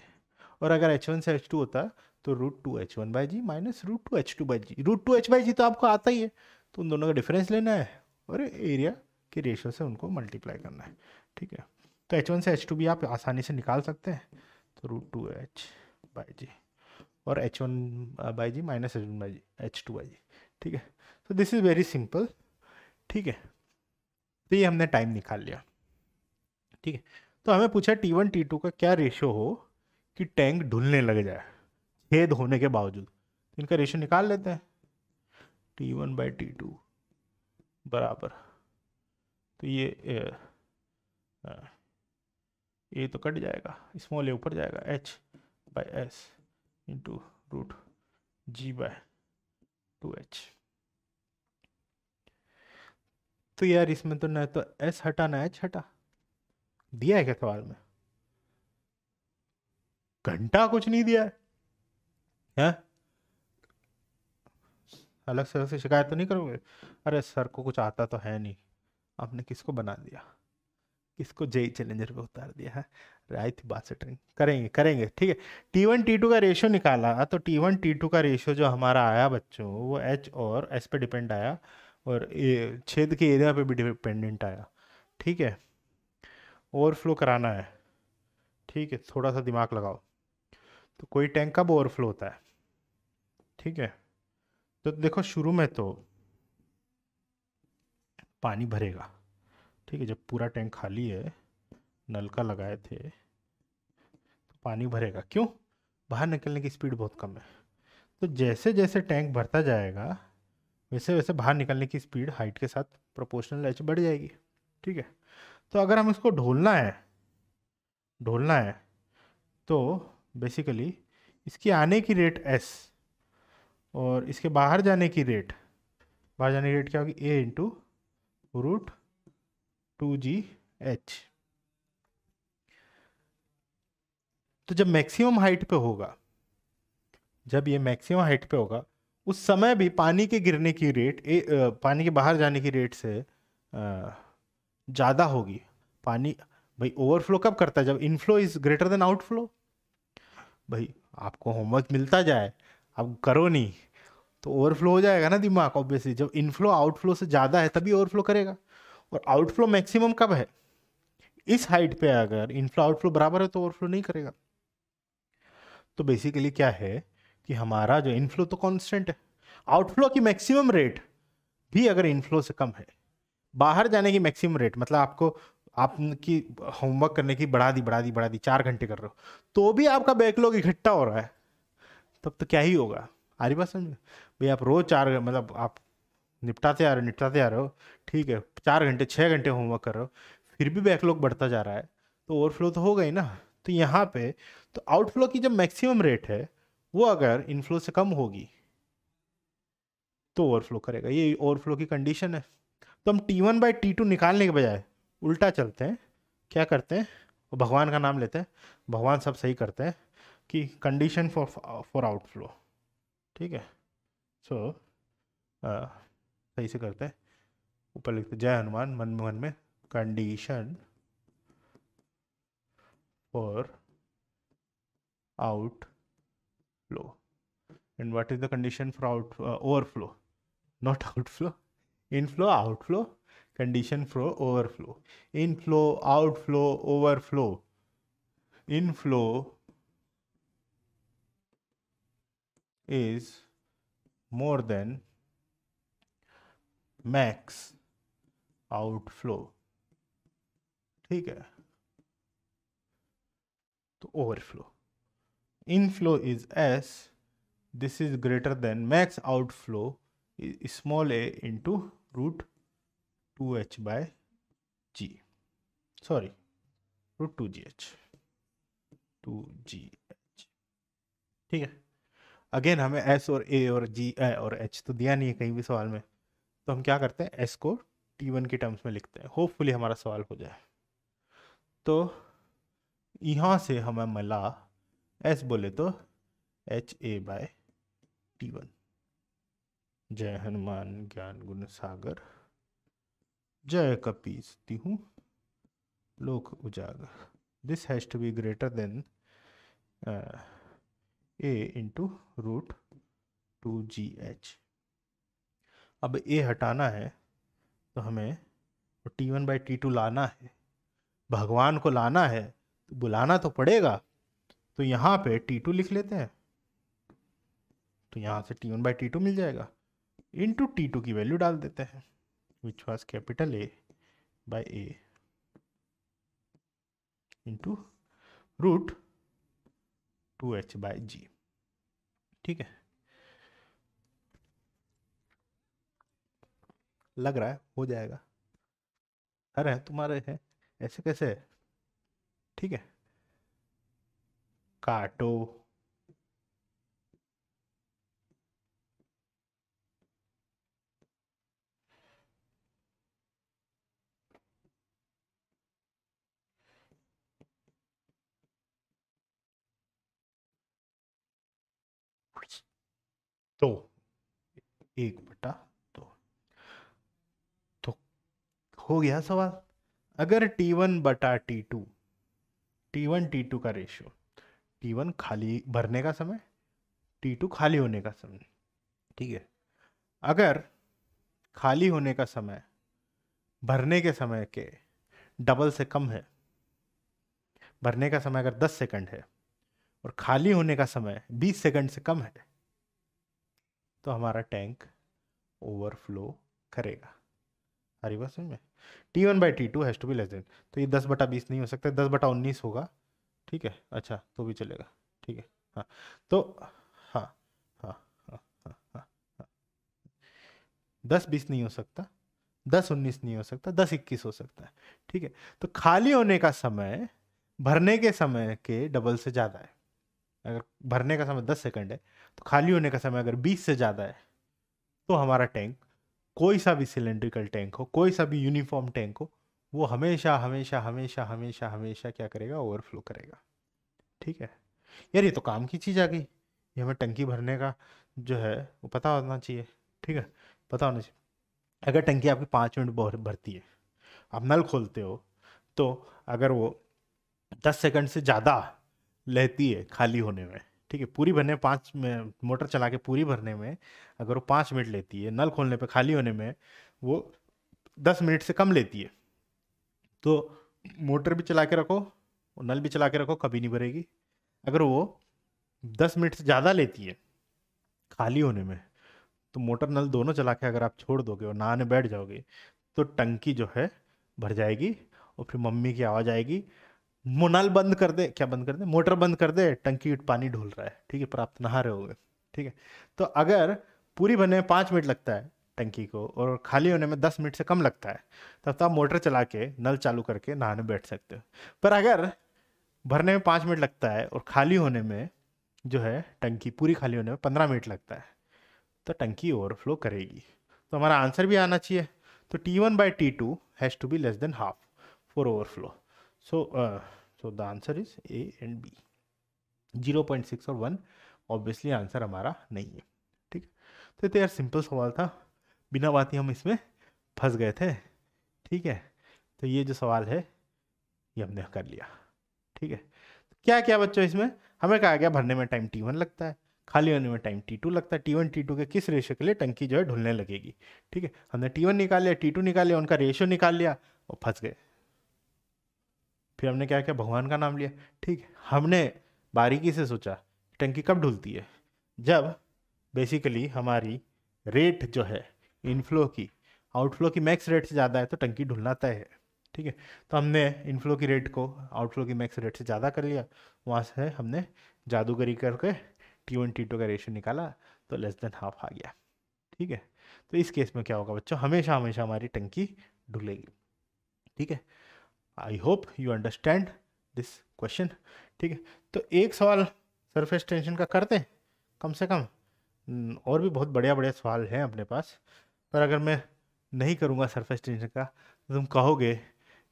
और अगर एच वन से एच टू होता तो root two H one by G minus root two H two by G root two H by G तो आपको आता ही है तो उन दोनों का डिफरेंस लेना है और एरिया के रेशो से उनको मल्टीप्लाई करना है ठीक है तो एच वन से एच टू भी आप आसानी से निकाल सकते हैं तो root two H by G और H one by G minus H one by G H two by G ठीक है तो दिस इज़ वेरी सिंपल ठीक है तो ये हमने टाइम निकाल लिया ठीक है तो हमें पूछा टी वन टी टू का क्या रेशो हो कि टैंक ढुलने लग जाए छेद होने के बावजूद तो इनका रेशो निकाल लेते हैं T one by T two बराबर तो ये ए, ए तो कट जाएगा स्मॉल ए ऊपर जाएगा H by S into root G by two H तो यार इसमें तो ना तो एस हटा ना एच हटा दिया है क्या सवाल में घंटा कुछ नहीं दिया है, है? अलग से अलग से शिकायत तो नहीं करोगे अरे सर को कुछ आता तो है नहीं आपने किसको बना दिया किसको जेई चैलेंजर पे उतार दिया है हाँ? आई थी बात सेटरिंग करेंगे करेंगे ठीक है टी वन टी टू का रेशियो निकाला तो टी वन टी टू का रेशियो जो हमारा आया बच्चों वो एच और एस पे डिपेंड आया और ए, छेद के एरिया पे भी डिपेंडेंट आया ठीक है ओवरफ्लो कराना है ठीक है थोड़ा सा दिमाग लगाओ तो कोई टैंक कब ओवरफ्लो होता है ठीक है तो देखो शुरू में तो पानी भरेगा ठीक है जब पूरा टैंक खाली है नलका लगाए थे तो पानी भरेगा क्यों बाहर निकलने की स्पीड बहुत कम है तो जैसे जैसे टैंक भरता जाएगा वैसे वैसे बाहर निकलने की स्पीड हाइट के साथ प्रोपोर्शनल एच बढ़ जाएगी ठीक है तो अगर हम इसको ढोलना है ढोलना है तो बेसिकली इसकी आने की रेट एस और इसके बाहर जाने की रेट बाहर जाने की रेट क्या होगी A into root two G H तो जब मैक्सिमम हाइट पे होगा जब ये मैक्सिमम हाइट पे होगा उस समय भी पानी के गिरने की रेट ए, आ, पानी के बाहर जाने की रेट से ज़्यादा होगी पानी भाई ओवरफ्लो कब करता है जब inflow is greater than outflow भाई आपको होमवर्क मिलता जाए आप करो नहीं तो ओवरफ्लो हो जाएगा ना दिमाग ऑब्वियसली जब इनफ्लो आउटफ्लो से ज़्यादा है तभी ओवरफ्लो करेगा और आउटफ्लो मैक्सिमम कब है इस हाइट पे अगर इनफ्लो आउटफ्लो बराबर है तो ओवरफ्लो नहीं करेगा तो बेसिकली क्या है कि हमारा जो इनफ्लो तो कॉन्स्टेंट है आउटफ्लो की मैक्सिमम रेट भी अगर इनफ्लो से कम है बाहर जाने की मैक्सिमम रेट मतलब आपको आपकी होमवर्क करने की बढ़ा दी बढ़ा दी बढ़ा दी चार घंटे कर रहे हो तो भी आपका बैकलॉग इकट्ठा हो रहा है तब तो क्या ही होगा आ रही बात समझ भाई आप रोज़ चार मतलब आप निपटाते आ रहे हो निपटाते आ रहे हो ठीक है चार घंटे छः घंटे होमवर्क कर रहे हो फिर भी बैकलॉग बढ़ता जा रहा है तो ओवरफ्लो तो हो गई ना तो यहाँ पे तो आउटफ्लो की जो मैक्सिमम रेट है वो अगर इनफ्लो से कम होगी तो ओवरफ्लो करेगा ये ओवरफ्लो की कंडीशन है तो हम T one by T two निकालने के बजाय उल्टा चलते हैं क्या करते हैं वो भगवान का नाम लेते हैं भगवान सब सही करते हैं कि कंडीशन फॉर फॉर आउटफ्लो ठीक है सो सही से करते हैं ऊपर लिखते जय हनुमान मनमोहन में condition for outflow and what is the condition for out overflow not outflow inflow outflow condition for flow inflow outflow overflow inflow is more than max outflow ठीक है तो overflow inflow is s this is greater than max outflow small a into root 2h by g sorry root 2gh 2gh ठीक है again हमें S और ए और जी ए और H तो दिया नहीं है कहीं भी सवाल में तो हम क्या करते हैं एस को टी वन के टर्म्स में लिखते हैं होपफुली हमारा सवाल हो जाए तो यहाँ से हमें मिला एस बोले तो H A by T one जय हनुमान ज्ञान गुण सागर जय कपीस तिहू लोक उजागर this has to be greater than A into root two G H अब ए हटाना है तो हमें T one by T two लाना है भगवान को लाना है तो बुलाना तो पड़ेगा तो यहाँ पे टी टू लिख लेते हैं तो यहाँ से T one by T two मिल जाएगा इंटू टी टू की वैल्यू डाल देते हैं which was capital A by A into root two H by G ठीक है लग रहा है हो जाएगा अरे तुम्हारे है ऐसे कैसे है ठीक है काटो दो एक बटा दो तो हो गया सवाल अगर टी वन बटा T two T one T two का रेशियो टी वन खाली भरने का समय टी टू खाली होने का समय ठीक है अगर खाली होने का समय भरने के समय के डबल से कम है भरने का समय अगर 10 सेकंड है और खाली होने का समय 20 सेकंड से कम है तो हमारा टैंक ओवरफ्लो करेगा हरी बात समझ में T one by T two has to be less than तो ये दस बटा बीस नहीं हो सकता दस बटा उन्नीस होगा ठीक है अच्छा तो भी चलेगा ठीक है हाँ तो हाँ हाँ हाँ हाँ हाँ हाँ दस बीस नहीं हो सकता दस उन्नीस नहीं हो सकता दस इक्कीस हो सकता है ठीक है तो खाली होने का समय भरने के समय के डबल से ज़्यादा है अगर भरने का समय दस सेकंड है तो खाली होने का समय अगर 20 से ज़्यादा है तो हमारा टैंक कोई सा भी सिलेंड्रिकल टैंक हो कोई सा भी यूनिफॉर्म टैंक हो वो हमेशा हमेशा हमेशा हमेशा हमेशा क्या करेगा ओवरफ्लो करेगा ठीक है यार ये तो काम की चीज़ आ गई ये हमें टंकी भरने का जो है वो पता होना चाहिए ठीक है पता होना चाहिए अगर टंकी आपकी पाँच मिनट भरती है आप नल खोलते हो तो अगर वो दस सेकंड से ज़्यादा लेती है खाली होने में ठीक है पूरी भरने में पाँच मोटर चला के पूरी भरने में अगर वो पाँच मिनट लेती है नल खोलने पे खाली होने में वो दस मिनट से कम लेती है तो मोटर भी चला के रखो नल भी चला के रखो कभी नहीं भरेगी अगर वो दस मिनट से ज़्यादा लेती है खाली होने में तो मोटर नल दोनों चला के अगर आप छोड़ दोगे और नहाने बैठ जाओगे तो टंकी जो है भर जाएगी और फिर मम्मी की आवाज़ आएगी मोनाल बंद कर दे क्या बंद कर दे मोटर बंद कर दे टंकी पानी ढोल रहा है ठीक है पर आप नहा रहे हो ठीक है तो अगर पूरी बनने में पाँच मिनट लगता है टंकी को और खाली होने में दस मिनट से कम लगता है तब तो आप मोटर चला के नल चालू करके नहाने बैठ सकते हो पर अगर भरने में पाँच मिनट लगता है और खाली होने में जो है टंकी पूरी खाली होने में पंद्रह मिनट लगता है तो टंकी ओवरफ्लो करेगी तो हमारा आंसर भी आना चाहिए तो T one by T two has to be less than half for overflow So, uh, so the answer is A and B. 0.6 और 1 ऑब्वियसली आंसर हमारा नहीं है ठीक तो ये तो यार सिंपल सवाल था बिना बात ही हम इसमें फंस गए थे ठीक है तो ये जो सवाल है ये हमने कर लिया ठीक है तो क्या क्या बच्चों इसमें हमें कहा गया भरने में टाइम टी वन लगता है खाली होने में टाइम टी टू लगता है टी वन टी टू के किस रेशो के लिए टंकी जो है ढुलने लगेगी ठीक है हमने टी वन निकाल लिया टी टू निकाल लिया उनका रेशो निकाल लिया और फंस गए फिर हमने क्या किया भगवान का नाम लिया ठीक हमने बारीकी से सोचा टंकी कब ढुलती है जब बेसिकली हमारी रेट जो है इनफ्लो की आउटफ्लो की मैक्स रेट से ज़्यादा है तो टंकी ढुलना तय है ठीक है तो हमने इनफ्लो की रेट को आउटफ्लो की मैक्स रेट से ज़्यादा कर लिया वहाँ से हमने जादूगरी करके टी वन टी टू का रेशियो निकाला तो लेस देन हाफ आ गया ठीक है तो इस केस में क्या होगा बच्चों हमेशा हमेशा हमारी टंकी ढुलेगी ठीक है I hope you understand this question ठीक है तो एक सवाल सरफेस टेंशन का करते हैं कम से कम और भी बहुत बढ़िया बढ़िया सवाल हैं अपने पास पर अगर मैं नहीं करूँगा सरफेस टेंशन का तो तुम कहोगे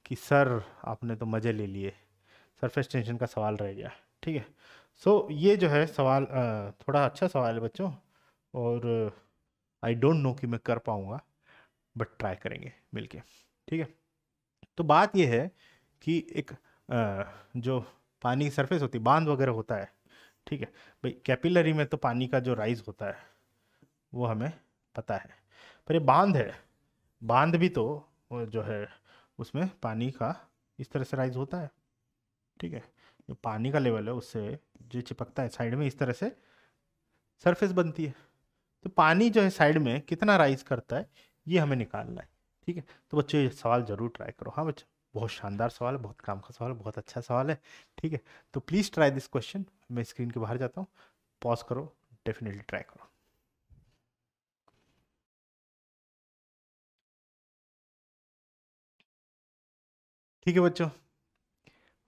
कि सर आपने तो मज़े ले लिए सरफेस टेंशन का सवाल रह गया ठीक है सो so, ये जो है सवाल थोड़ा अच्छा सवाल है बच्चों और आई डोंट नो कि मैं कर पाऊँगा बट ट्राई करेंगे मिलके ठीक है तो बात यह है कि एक जो पानी की सरफेस होती है बांध वगैरह होता है ठीक है भाई कैपिलरी में तो पानी का जो राइज होता है वो हमें पता है पर ये बांध है बांध भी तो जो है उसमें पानी का इस तरह से राइज होता है ठीक है जो पानी का लेवल है उससे जो चिपकता है साइड में इस तरह से सरफेस बनती है तो पानी जो है साइड में कितना राइज करता है ये हमें निकालना है ठीक है तो बच्चों ये सवाल ज़रूर ट्राई करो हाँ बच्चों बहुत शानदार सवाल है बहुत काम का सवाल है बहुत अच्छा सवाल है ठीक है तो प्लीज़ ट्राई दिस क्वेश्चन मैं स्क्रीन के बाहर जाता हूँ पॉज करो डेफिनेटली ट्राई करो ठीक है बच्चों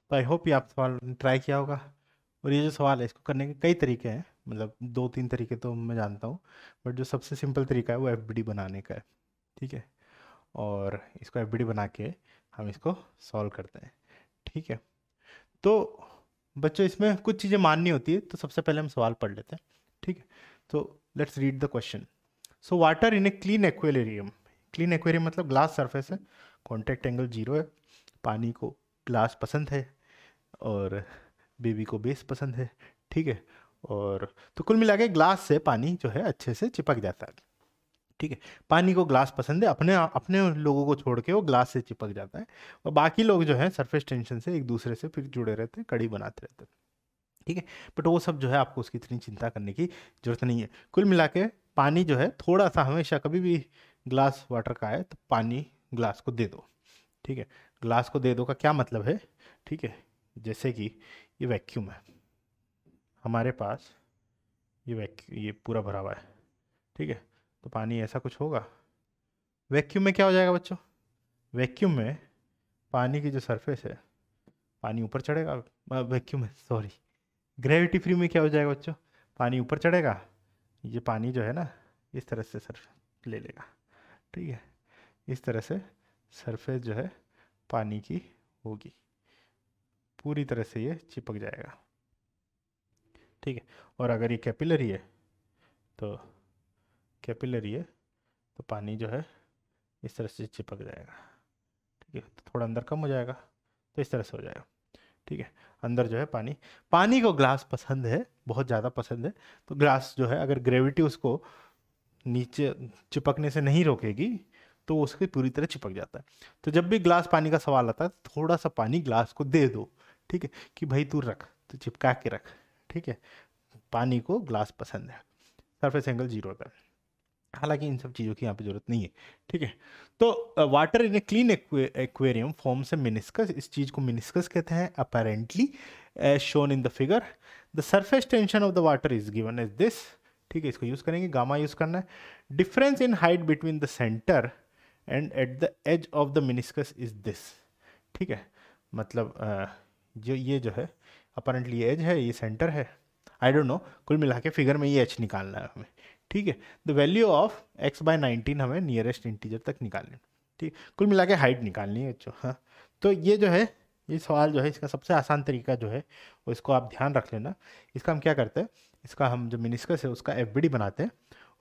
तो आई होप ये आप सवाल ट्राई किया होगा और ये जो सवाल है इसको करने के कई तरीके हैं मतलब दो तीन तरीके तो मैं जानता हूँ बट जो सबसे सिंपल तरीका है वो एफ बनाने का है ठीक है और इसको एफ बना के हम इसको सॉल्व करते हैं ठीक है तो बच्चों इसमें कुछ चीज़ें माननी होती है तो सबसे पहले हम सवाल पढ़ लेते हैं ठीक है तो let's read the question so water in a clean aquarium clean aquarium मतलब ग्लास सरफेस है कॉन्टैक्ट एंगल जीरो है पानी को ग्लास पसंद है और बेबी को बेस पसंद है ठीक है और तो कुल मिला के ग्लास से पानी जो है अच्छे से चिपक जाता है ठीक है पानी को ग्लास पसंद है अपने अपने लोगों को छोड़ के वो ग्लास से चिपक जाता है और बाकी लोग जो है सरफेस टेंशन से एक दूसरे से फिर जुड़े रहते हैं कड़ी बनाते रहते हैं ठीक है बट वो सब जो है आपको उसकी इतनी चिंता करने की जरूरत नहीं है कुल मिला के पानी जो है थोड़ा सा हमेशा कभी भी ग्लास वाटर का है तो पानी ग्लास को दे दो ठीक है ग्लास को दे दो का क्या मतलब है ठीक है जैसे कि ये वैक्यूम है हमारे पास ये वैक्यू ये पूरा भरा हुआ है ठीक है तो पानी ऐसा कुछ होगा वैक्यूम में क्या हो जाएगा बच्चों वैक्यूम में पानी की जो सरफेस है पानी ऊपर चढ़ेगा वैक्यूम है सॉरी ग्रेविटी फ्री में क्या हो जाएगा बच्चों पानी ऊपर चढ़ेगा ये पानी जो है ना इस तरह से सरफेस ले लेगा ठीक है इस तरह से सरफेस जो है पानी की होगी पूरी तरह से ये चिपक जाएगा ठीक है और अगर ये कैपिलरी है तो कैपिलरी है तो पानी जो है इस तरह से चिपक जाएगा ठीक है तो थोड़ा अंदर कम हो जाएगा तो इस तरह से हो जाएगा ठीक है अंदर जो है पानी पानी को ग्लास पसंद है बहुत ज़्यादा पसंद है तो ग्लास जो है अगर ग्रेविटी उसको नीचे चिपकने से नहीं रोकेगी तो उसके उसकी पूरी तरह चिपक जाता है तो जब भी ग्लास पानी का सवाल आता है तो थोड़ा सा पानी ग्लास को दे दो ठीक है कि भाई तू रख तो चिपका के रख ठीक है पानी को ग्लास पसंद है सरफेस एंगल जीरो होता है हालांकि इन सब चीज़ों की यहाँ पे ज़रूरत नहीं है ठीक है तो water in a clean aquarium form से मिनिस्कस इस चीज़ को मिनिस्कस कहते हैं apparently as shown in the figure the surface tension of the water is given as this ठीक है इसको यूज़ करेंगे गामा यूज़ करना है difference in height between the centre and at the edge of the meniscus is this ठीक है मतलब जो ये जो है अपेरेंटली एज है ये सेंटर है आई डोंट नो कुल मिला के फिगर में ये एच निकालना है हमें ठीक है the value of X by nineteen हमें नियरेस्ट इंटीजर तक निकालनी ठीक कुल मिला के हाइट निकालनी है बच्चों हाँ तो ये जो है ये सवाल जो है इसका सबसे आसान तरीका जो है वो इसको आप ध्यान रख लेना इसका हम क्या करते हैं इसका हम जो मिनिस्कस है उसका एफ बनाते हैं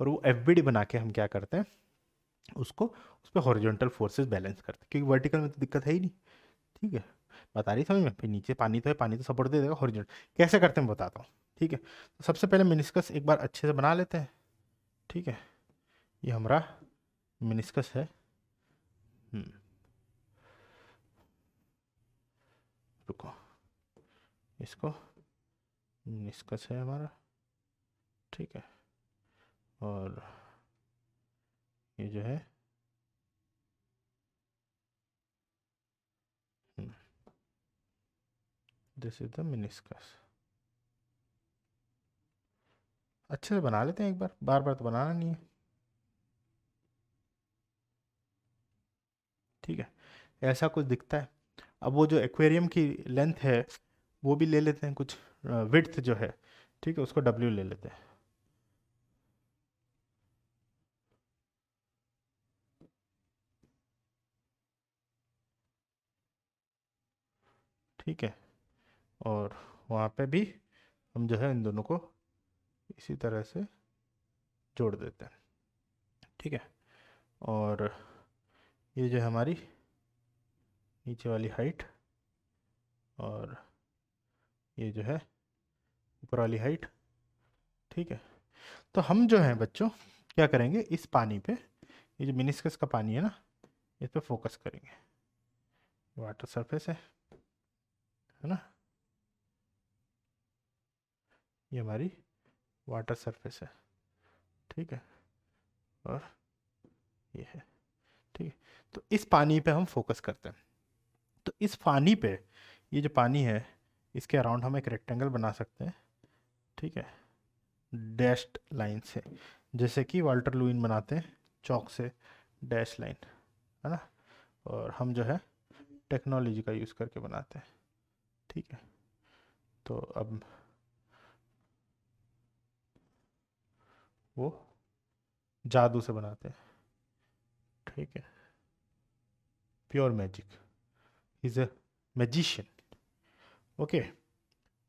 और वो एफ बना के हम क्या करते हैं उसको उस पर हॉरिजॉन्टल फोर्सेज बैलेंस करते हैं क्योंकि वर्टिकल में तो दिक्कत है ही नहीं ठीक है बता रही समझ में फिर नीचे पानी तो है पानी तो सपोर्ट दे देगा हॉरिजेंटल कैसे करते हैं बताता हूँ ठीक है तो सबसे पहले मिनिस्कस एक बार अच्छे से बना लेते हैं ठीक है ये हमारा मिनिस्कस है हम्म। रुको इसको मिनिस्कस है हमारा ठीक है और ये जो है दिस इज द मिनिस्कस अच्छे से बना लेते हैं एक बार बार बार तो बनाना नहीं है ठीक है ऐसा कुछ दिखता है अब वो जो एक्वेरियम की लेंथ है वो भी ले लेते हैं कुछ विड्थ जो है ठीक है उसको डब्ल्यू ले लेते हैं ठीक है और वहाँ पे भी हम जो है इन दोनों को इसी तरह से जोड़ देते हैं ठीक है और ये जो है हमारी नीचे वाली हाइट और ये जो है ऊपर वाली हाइट ठीक है तो हम जो हैं बच्चों क्या करेंगे इस पानी पे ये जो मिनिस्कस का पानी है ना इस पर फोकस करेंगे वाटर सरफेस है है ना ये हमारी वाटर सरफेस है ठीक है और ये है ठीक है तो इस पानी पे हम फोकस करते हैं तो इस पानी पे ये जो पानी है इसके अराउंड हम एक रेक्टेंगल बना सकते हैं ठीक है डैश्ड लाइन से जैसे कि वाल्टर लुइन बनाते हैं चौक से डैश लाइन है ना और हम जो है टेक्नोलॉजी का यूज़ करके बनाते हैं ठीक है तो अब वो जादू से बनाते हैं ठीक है pure magic is a magician okay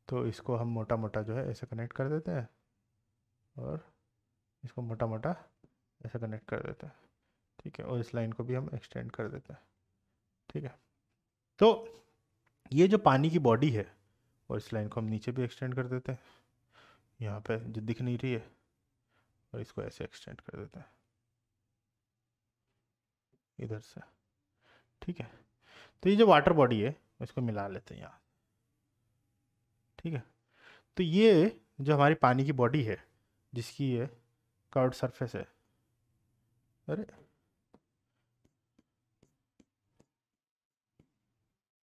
तो इसको हम मोटा मोटा जो है ऐसे कनेक्ट कर देते हैं और इसको मोटा मोटा ऐसे कनेक्ट कर देते हैं ठीक है और इस लाइन को भी हम एक्सटेंड कर देते हैं ठीक है तो ये जो पानी की बॉडी है और इस लाइन को हम नीचे भी एक्सटेंड कर देते हैं यहाँ पे जो दिख नहीं रही है और इसको ऐसे एक्सटेंड कर देते हैं इधर से ठीक है तो ये जो वाटर बॉडी है इसको मिला लेते हैं यहाँ ठीक है तो ये जो हमारी पानी की बॉडी है जिसकी ये कर्ड सरफेस है अरे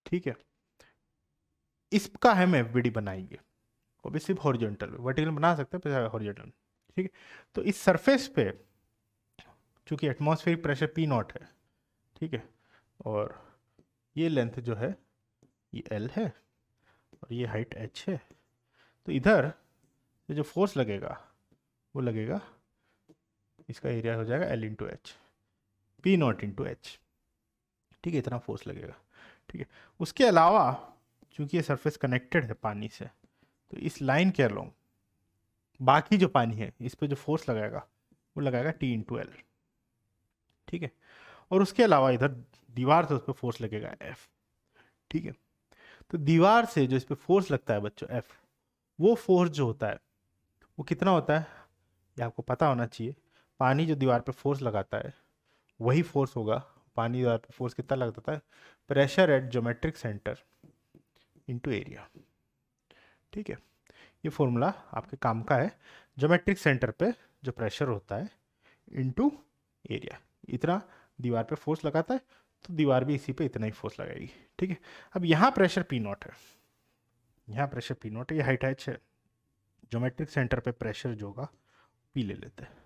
ठीक है इसका हम एफ बनाएंगे वो भी सिर्फ हॉरिजॉन्टल वर्टिकल बना सकते हैं हॉरिजॉन्टल ठीक है तो इस सरफेस पे चूँकि एटमॉस्फेरिक प्रेशर पी नॉट है ठीक है और ये लेंथ जो है ये एल है और ये हाइट एच है तो इधर जो फोर्स लगेगा वो लगेगा इसका एरिया हो जाएगा L into H P naught into H ठीक है इतना फोर्स लगेगा ठीक है उसके अलावा चूंकि ये सरफेस कनेक्टेड है पानी से तो इस लाइन के अलॉन्ग बाकी जो पानी है इस पर जो फोर्स लगाएगा वो लगाएगा टी इन टू एल ठीक है और उसके अलावा इधर दीवार से उस पर फोर्स लगेगा एफ ठीक है तो दीवार से जो इस पर फोर्स लगता है बच्चों एफ वो फोर्स जो होता है वो कितना होता है ये आपको पता होना चाहिए पानी जो दीवार पर फोर्स लगाता है वही फोर्स होगा पानी दीवार पर फोर्स कितना लगता है pressure at geometric centre into area ठीक है ये फॉर्मूला आपके काम का है जोमेट्रिक सेंटर पे जो प्रेशर होता है इनटू एरिया इतना दीवार पे फोर्स लगाता है तो दीवार भी इसी पे इतना ही फोर्स लगाएगी ठीक है अब यहाँ प्रेशर पी नॉट है यहाँ प्रेशर पी नॉट है ये हाइट एच है जोमेट्रिक सेंटर पे प्रेशर जो होगा पी ले लेते हैं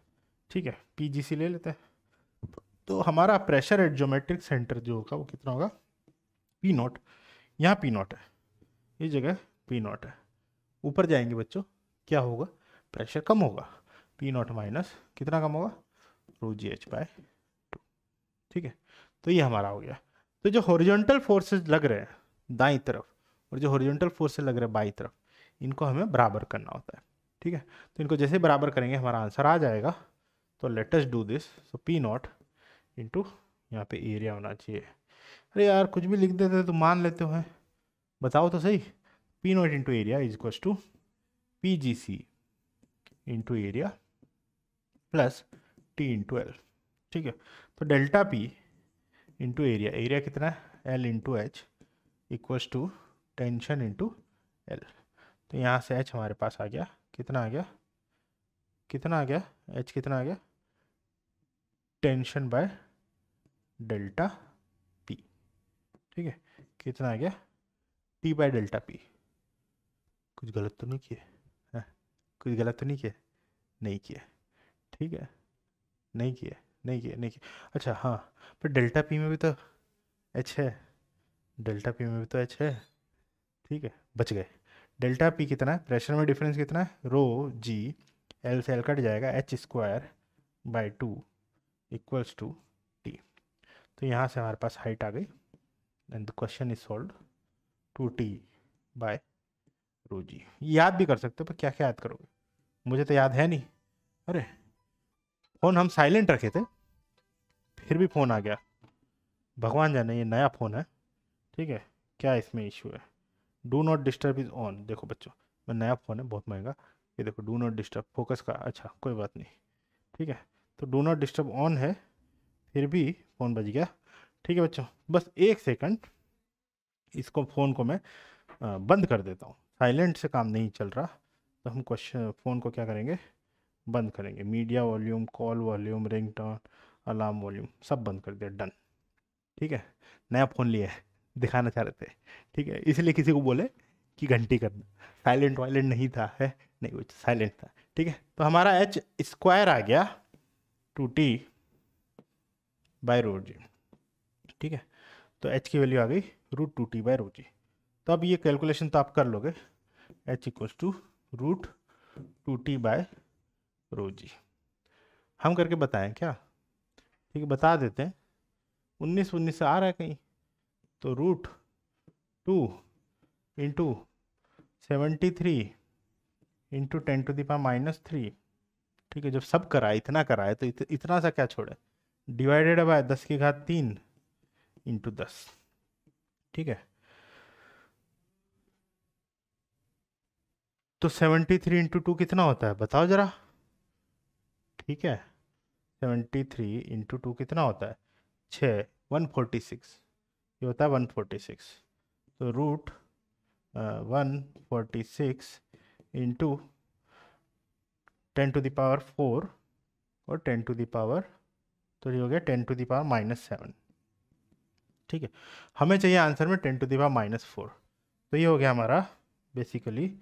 ठीक है पी जी सी ले लेते हैं तो हमारा प्रेशर एट जोमेट्रिक सेंटर जो होगा वो कितना होगा पी नॉट यहाँ पी नॉट है ये जगह पी नॉट है ऊपर जाएंगे बच्चों क्या होगा प्रेशर कम होगा पी नॉट माइनस कितना कम होगा two G H by two ठीक है तो ये हमारा हो गया तो जो हॉरिजॉन्टल फोर्सेस लग रहे हैं दाई तरफ और जो हॉरिजॉन्टल फोर्सेस लग रहे हैं बाई तरफ इनको हमें बराबर करना होता है ठीक है तो इनको जैसे बराबर करेंगे हमारा आंसर आ जाएगा तो latest do this so P naught into यहाँ पे एरिया होना चाहिए अरे यार कुछ भी लिख देते तो मान लेते हो बताओ तो सही P naught into area is equals to PGC into area plus T into L ठीक है तो delta P into area area कितना है L into H equals to tension into L तो यहाँ से H हमारे पास आ गया कितना आ गया कितना आ गया H कितना आ गया टेंशन बाय डेल्टा P ठीक है कितना आ गया T बाय डेल्टा पी कुछ गलत तो नहीं किए कुछ गलत तो नहीं किए नहीं किए ठीक है नहीं किए नहीं किए नहीं किए अच्छा हाँ पर डेल्टा पी में भी तो एच है डेल्टा पी में भी तो एच है ठीक है बच गए डेल्टा पी कितना है प्रेशर में डिफरेंस कितना है रो जी एल से एल कट जाएगा H square by two equals to T तो यहाँ से हमारे पास हाइट आ गई and the question is solve two T by rho G याद भी कर सकते हो पर क्या क्या याद करोगे मुझे तो याद है नहीं अरे फ़ोन हम साइलेंट रखे थे फिर भी फ़ोन आ गया भगवान जाने ये नया फ़ोन है ठीक है क्या इसमें इशू है do not disturb is on देखो बच्चों मैं नया फ़ोन है बहुत महंगा ये देखो डू नॉट डिस्टर्ब फोकस का अच्छा कोई बात नहीं ठीक है तो डू नॉट डिस्टर्ब ऑन है फिर भी फ़ोन बज गया ठीक है बच्चों बस एक सेकंड इसको फ़ोन को मैं बंद कर देता हूँ साइलेंट से काम नहीं चल रहा तो हम क्वेश्चन फ़ोन को क्या करेंगे बंद करेंगे media volume call volume ring tone alarm volume सब बंद कर दिया डन ठीक है नया फ़ोन लिया है दिखाना चाह रहे थे ठीक है इसलिए किसी को बोले कि घंटी करना साइलेंट वाइलेंट नहीं था है नहीं वो साइलेंट था ठीक है तो हमारा एच स्क्वायर आ गया two T by rho G ठीक है तो एच की वैल्यू आ गई root two T by rho G तब ये कैलकुलेशन तो आप कर लोगे H equals to root two T by rho G हम करके बताएं क्या ठीक है बता देते हैं उन्नीस उन्नीस से आ रहा है कहीं तो root two into seventy three into ten to the power minus three ठीक है जब सब कराए इतना कराए तो इत, इतना सा क्या छोड़े डिवाइडेड बाय दस की घात तीन इंटू दस ठीक है तो सेवेंटी थ्री इंटू टू कितना होता है बताओ ज़रा ठीक है सेवेंटी थ्री इंटू टू कितना होता है छः वन फोर्टी सिक्स ये होता है वन फोर्टी सिक्स तो root one forty six into ten to the power four और टेन टू दावर तो ये हो गया ten to the power minus seven ठीक है हमें चाहिए आंसर में ten to the power minus four तो ये हो गया हमारा बेसिकली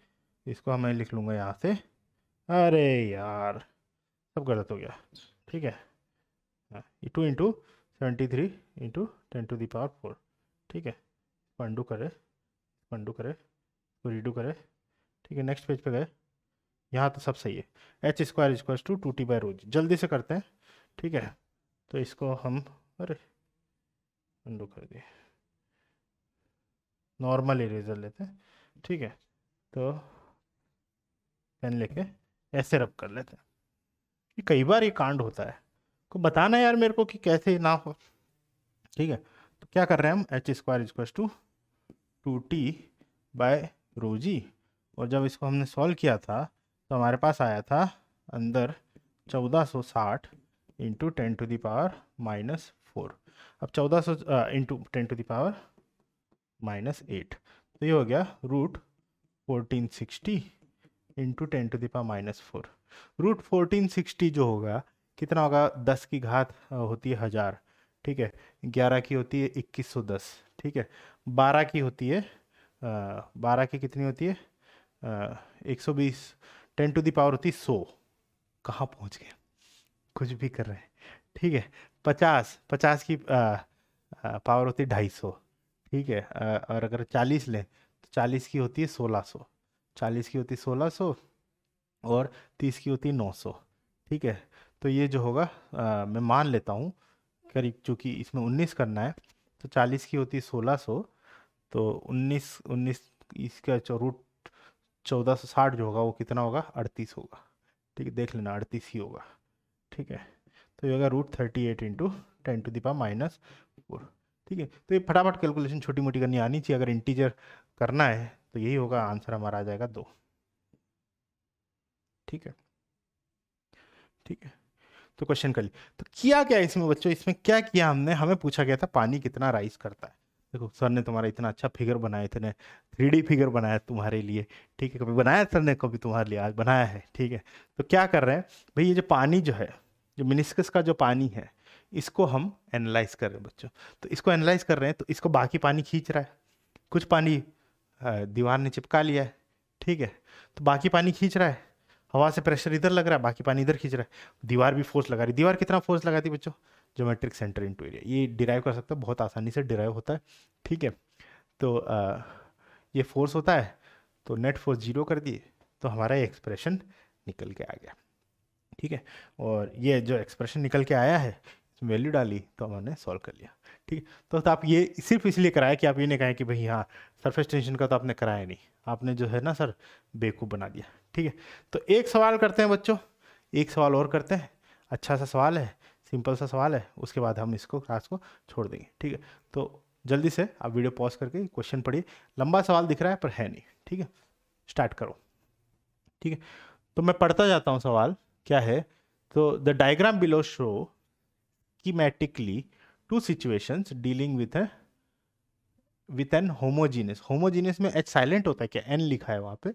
इसको मैं लिख लूँगा यहाँ से अरे यार सब गलत हो गया ठीक है हाँ two into seventy three into ten to the power four ठीक है पंडू करे पंडू करे इसको रीडू करे ठीक है नेक्स्ट पेज पे गए यहाँ तो सब सही है H square square to two T by rho G जल्दी से करते हैं ठीक है तो इसको हम अरे पंडू कर दिए नॉर्मल इरेजर लेते हैं ठीक है तो पेन लेके ऐसे रब कर लेते हैं कि कई बार ये कांड होता है को बताना यार मेरे को कि कैसे ना हो ठीक है तो क्या कर रहे हैं हम एच स्क्वायर इजक्वस to two T by rho G और जब इसको हमने सॉल्व किया था तो हमारे पास आया था अंदर चौदह सौ साठ into ten to the power minus four अब चौदह सौ into ten to the power minus eight तो ये हो गया root fourteen sixty into ten to the power minus four root fourteen sixty जो होगा कितना होगा दस की घात होती है हज़ार ठीक है ग्यारह की होती है इक्कीस सौ दस ठीक है बारह की होती है बारह की कितनी होती है एक सौ बीस टेन टू दावर होती है सौ कहाँ पहुँच गए कुछ भी कर रहे हैं ठीक है पचास पचास की आ, आ, पावर होती है ढाई सौ ठीक है और अगर चालीस लें तो चालीस की होती है सोलह सौ चालीस की होती सोलह सौ और तीस की होती नौ सौ ठीक है तो ये जो होगा आ, मैं मान लेता हूँ करीब चूँकि इसमें उन्नीस करना है तो चालीस की होती सोलह सौ तो उन्नीस उन्नीस इसका रूट चौदह सौ साठ जो होगा वो कितना होगा अड़तीस होगा ठीक है देख लेना अड़तीस ही होगा ठीक है तो ये होगा root thirty eight into ten to the power minus four ठीक है तो ये फटाफट कैलकुलेशन छोटी मोटी करनी आनी चाहिए अगर इंटीजर करना है तो यही होगा आंसर हमारा आ जाएगा दो ठीक है ठीक है तो क्वेश्चन कर ली तो किया क्या इसमें बच्चों इसमें क्या किया हमने हमें पूछा गया था पानी कितना राइस करता है देखो सर ने तुम्हारा इतना अच्छा फिगर बनाया इतने थ्री फिगर बनाया तुम्हारे लिए ठीक है कभी बनाया सर ने कभी तुम्हारे लिए आज बनाया है ठीक है तो क्या कर रहे हैं भाई ये जो पानी जो है जो मिनिस्कस का जो पानी है इसको हम एनालाइज कर रहे हैं बच्चों तो इसको एनालाइज कर रहे हैं तो इसको बाकी पानी खींच रहा है कुछ पानी दीवार ने चिपका लिया है ठीक है तो बाकी पानी खींच रहा है हवा से प्रेशर इधर लग रहा है बाकी पानी इधर खींच रहा है दीवार भी फोर्स लगा रही दीवार कितना फोर्स लगाती बच्चों जोमेट्रिक सेंटर इंटू एरिया ये डिराइव कर सकते हो बहुत आसानी से डिराइव होता है ठीक है तो आ, ये फोर्स होता है तो नेट फोर्स जीरो कर दिए तो हमारा ये एक्सप्रेशन निकल के आ गया ठीक है और ये जो एक्सप्रेशन निकल के आया है इसमें वैल्यू डाली तो हमने सॉल्व कर लिया ठीक है तो, तो आप ये सिर्फ इसलिए कराया कि आप ये नहीं कहें कि भाई हाँ सरफेस टेंशन का तो आपने कराया नहीं आपने जो है ना सर बेवकूफ़ बना दिया ठीक है तो एक सवाल करते हैं बच्चों एक सवाल और करते हैं अच्छा सा सवाल है सिंपल सा सवाल है उसके बाद हम इसको क्लास को छोड़ देंगे ठीक है तो जल्दी से आप वीडियो पॉज करके क्वेश्चन पढ़िए लंबा सवाल दिख रहा है पर है नहीं ठीक है स्टार्ट करो ठीक है तो मैं पढ़ता जाता हूँ सवाल क्या है तो the diagram below show schematically two situations dealing with a with an homogeneous homogeneous में एच साइलेंट होता है क्या एन लिखा है वहाँ पे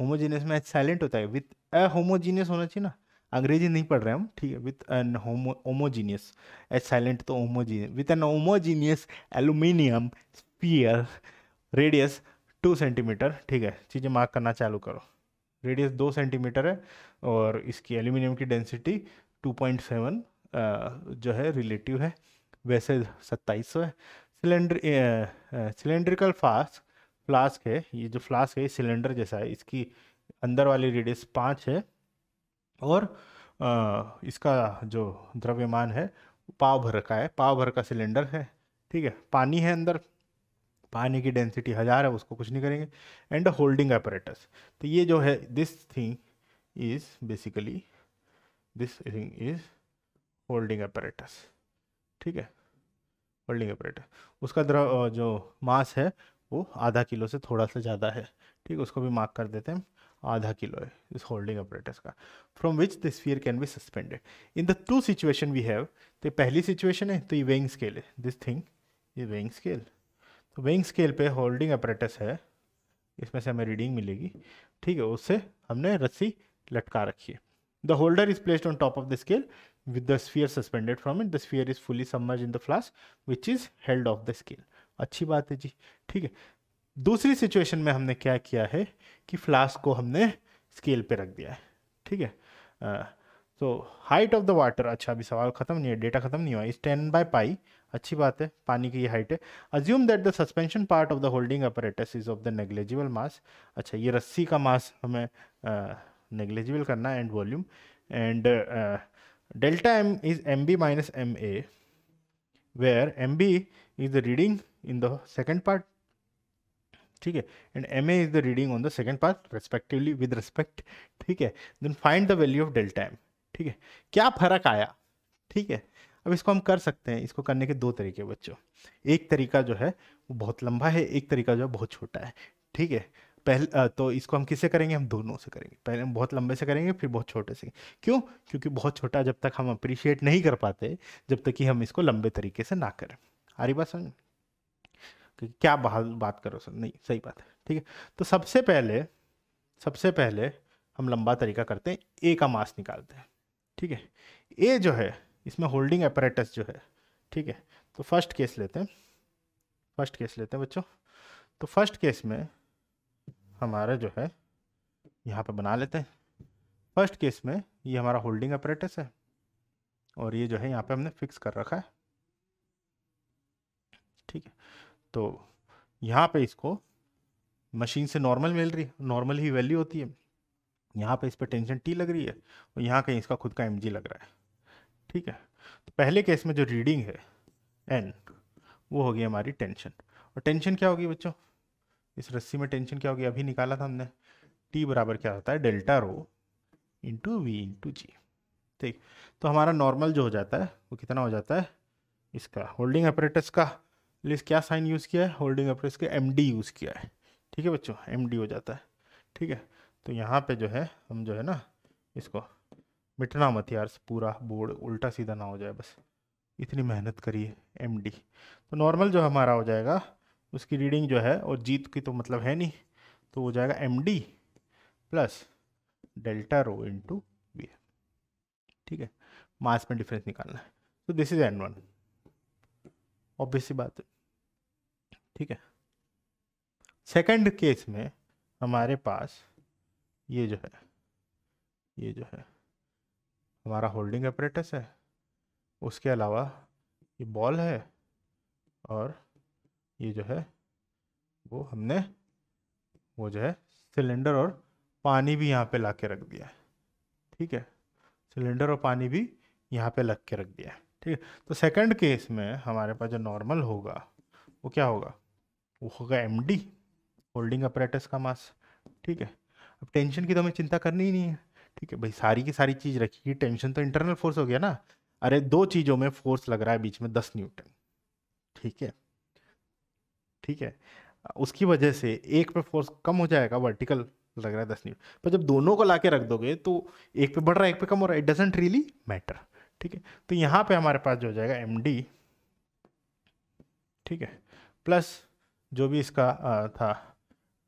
होमोजीनियस में एच साइलेंट होता है विथ ए होमोजीनियस होना चाहिए ना अंग्रेजी नहीं पढ़ रहे हम ठीक है with an homogeneous H silent तो homogeneous with an homogeneous aluminium sphere radius two centimetre ठीक है चीज़ें मार्क करना चालू करो रेडियस दो सेंटीमीटर है और इसकी एल्यूमिनियम की डेंसिटी टू पॉइंट सेवन जो है रिलेटिव है वैसे सौ है सिलेंडर सिलेंड्रिकल फ्लास्क फ्लास्क है ये जो फ्लास्क है सिलेंडर जैसा है इसकी अंदर वाली रेडियस पाँच है और आ, इसका जो द्रव्यमान है पाव भर का है पाव भर का सिलेंडर है ठीक है पानी है अंदर पानी की डेंसिटी हज़ार है उसको कुछ नहीं करेंगे एंड अ होल्डिंग अपरेटस तो ये जो है this thing is basically this thing is holding apparatus ठीक है होल्डिंग ऑपरेटर उसका द्रव जो मास है वो आधा किलो से थोड़ा सा ज़्यादा है ठीक है उसको भी मार्क कर देते हैं आधा किलो है इस होल्डिंग ऑपरेटर्स का from which the sphere can be suspended in the two situation we have तो पहली सिचुएशन है तो ये वेइंग स्केल है दिस थिंग ये वेइंग स्केल तो वेइंग स्केल पे होल्डिंग ऑपरेटर्स है इसमें से हमें रीडिंग मिलेगी ठीक है उससे हमने रस्सी लटका रखी है the holder is placed on top of the scale with the sphere suspended from it the sphere is fully submerged in the flask which is held off the scale अच्छी बात है जी ठीक है दूसरी सिचुएशन में हमने क्या किया है कि फ्लास्क को हमने स्केल पे रख दिया है ठीक है तो हाइट ऑफ द वाटर अच्छा अभी सवाल खत्म नहीं है डेटा खत्म नहीं हुआ इस टेन बाय पाई अच्छी बात है पानी की ये हाइट है assume that the suspension part of the holding apparatus is of the negligible mass अच्छा ये रस्सी का मास हमें नेग्लेजिबल करना है and volume and delta m is mb minus ma where mb is the reading in the second part ठीक है and M A is the reading on the second part respectively with respect ठीक है then find the value of delta M ठीक है क्या फर्क आया ठीक है अब इसको हम कर सकते हैं इसको करने के दो तरीके बच्चों एक तरीका जो है वो बहुत लंबा है एक तरीका जो है बहुत छोटा है ठीक है पहले तो इसको हम किससे करेंगे हम दोनों से करेंगे पहले हम बहुत लंबे से करेंगे फिर बहुत छोटे से क्यों क्योंकि बहुत छोटा जब तक हम अप्रिशिएट नहीं कर पाते जब तक कि हम इसको लंबे तरीके से ना करें आ रही बात समझ क्या बात करो सर नहीं सही बात है ठीक है तो सबसे पहले सबसे पहले हम लंबा तरीका करते हैं ए का मास निकालते हैं ठीक है ए जो है इसमें होल्डिंग अपरेटस जो है ठीक है तो फर्स्ट केस लेते हैं फर्स्ट केस लेते हैं बच्चों तो फर्स्ट केस में हमारा जो है यहाँ पे बना लेते हैं फर्स्ट केस में ये हमारा होल्डिंग अपरेटस है और ये जो है यहाँ पे हमने फिक्स कर रखा है ठीक है तो यहाँ पे इसको मशीन से नॉर्मल मिल रही है नॉर्मल ही वैल्यू होती है यहाँ पे इस पर टेंशन टी लग रही है और यहाँ कहीं इसका खुद का एम लग रहा है ठीक है तो पहले केस में जो रीडिंग है एन वो होगी हमारी टेंशन और टेंशन क्या होगी बच्चों इस रस्सी में टेंशन क्या होगी अभी निकाला था हमने टी बराबर क्या होता है delta rho into V into जी ठीक तो हमारा नॉर्मल जो हो जाता है वो कितना हो जाता है इसका होल्डिंग ऑपरेटर्स का लिस्ट क्या साइन यूज़ किया है होल्डिंग ऑपरेटर्स के एम डी यूज़ किया है ठीक है बच्चों एम डी हो जाता है ठीक है तो यहाँ पे जो है हम जो है ना इसको मिटना मत यार पूरा बोर्ड उल्टा सीधा ना हो जाए बस इतनी मेहनत करिए एम डी तो नॉर्मल जो हमारा हो जाएगा उसकी रीडिंग जो है और जीत की तो मतलब है नहीं तो हो जाएगा M D plus delta rho into V ठीक है मास में डिफरेंस निकालना है तो this is an one obviously बात है ठीक है सेकंड केस में हमारे पास ये जो है ये जो है हमारा होल्डिंग अपरेटस है उसके अलावा ये बॉल है और ये जो है वो हमने वो जो है सिलेंडर और पानी भी यहाँ पे ला के रख दिया है ठीक है सिलेंडर और पानी भी यहाँ पे लग के रख दिया है ठीक है तो सेकंड केस में हमारे पास जो नॉर्मल होगा वो क्या होगा वो होगा एम डी होल्डिंग अपरेटस का मास ठीक है अब टेंशन की तो हमें चिंता करनी ही नहीं है ठीक है भाई सारी की सारी चीज़ रखी टेंशन तो इंटरनल फोर्स हो गया ना अरे दो चीज़ों में फोर्स लग रहा है बीच में दस न्यूटन ठीक है ठीक है उसकी वजह से एक पे फोर्स कम हो जाएगा वर्टिकल लग रहा है दस न्यूटन पर जब दोनों को ला के रख दोगे तो एक पे बढ़ रहा है एक पे कम हो रहा है इट डजेंट रियली मैटर ठीक है तो यहाँ पे हमारे पास जो हो जाएगा एम डी ठीक है प्लस जो भी इसका आ, था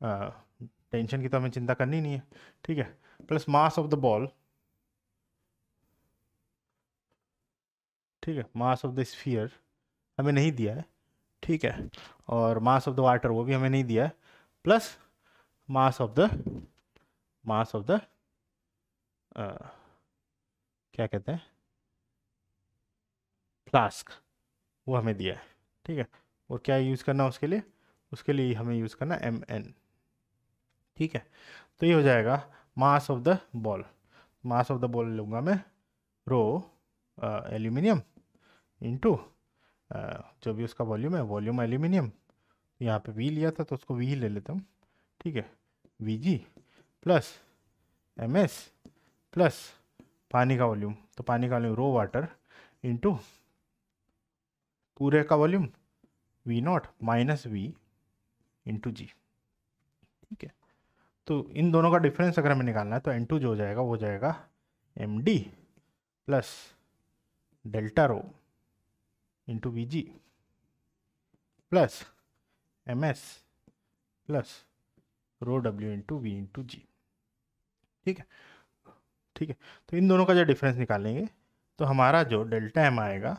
आ, टेंशन की तो हमें चिंता करनी नहीं है ठीक है plus mass of the ball ठीक है मास ऑफ द स्फीयर हमें नहीं दिया है ठीक है और मास ऑफ द वाटर वो भी हमें नहीं दिया plus mass of the mass of the क्या कहते हैं फ्लास्क वो हमें दिया है ठीक है और क्या यूज़ करना उसके लिए उसके लिए हमें यूज़ करना एम एन ठीक है तो ये हो जाएगा mass of the ball mass of the ball लूँगा मैं रो एल्यूमिनियम इंटू जो भी उसका वॉल्यूम है वॉल्यूम एल्यूमिनियम यहाँ पे वी लिया था तो उसको वी ही ले लेता हूँ ठीक है वी जी प्लस एम एस प्लस पानी का वॉल्यूम तो पानी का वॉल्यूम रो वाटर इंटू पूरे का volume V naught minus V into जी ठीक है तो इन दोनों का डिफरेंस अगर हमें निकालना है तो एन टू जो हो जाएगा वो हो जाएगा M D plus delta rho into Vg plus Ms plus rho W into V into जी ठीक है ठीक है तो इन दोनों का जो डिफरेंस निकालेंगे तो हमारा जो डेल्टा एम आएगा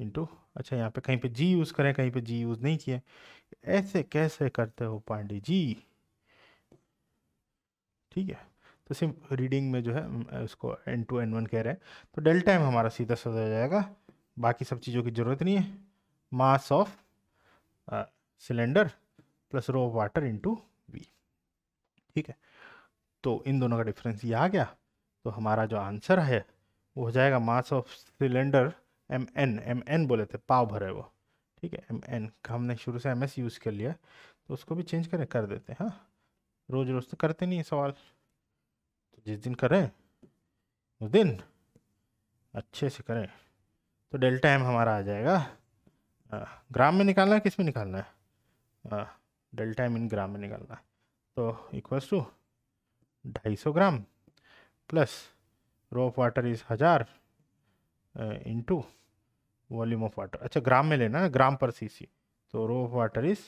इंटू अच्छा यहाँ पे कहीं पे जी यूज़ करें कहीं पे जी यूज़ नहीं किए ऐसे कैसे करते हो पांडे जी ठीक है तो सिर्फ रीडिंग में जो है उसको एन टू एन वन कह रहे हैं तो डेल्टा एम हमारा सीधा सजा जाएगा बाकी सब चीज़ों की ज़रूरत नहीं है mass of cylinder plus rho of water into V ठीक है तो इन दोनों का डिफरेंस ये आ गया तो हमारा जो आंसर है वो हो जाएगा mass of cylinder M N M N बोले थे पाव भर है वो ठीक है एम एन हमने शुरू से एम एस यूज़ कर लिया तो उसको भी चेंज करें कर देते हैं हाँ रोज़ रोज़ तो करते नहीं है सवाल तो जिस दिन करें उस दिन अच्छे से करें तो डेल्टा एम हमारा आ जाएगा ग्राम में निकालना है किस में निकालना है डेल्टा एम इन ग्राम में निकालना है तो इक्वल्स टू ढाई सौ gram plus rho of water is हज़ार इंटू वॉल्यूम ऑफ वाटर अच्छा ग्राम में लेना है ग्राम पर सीसी तो rho of water is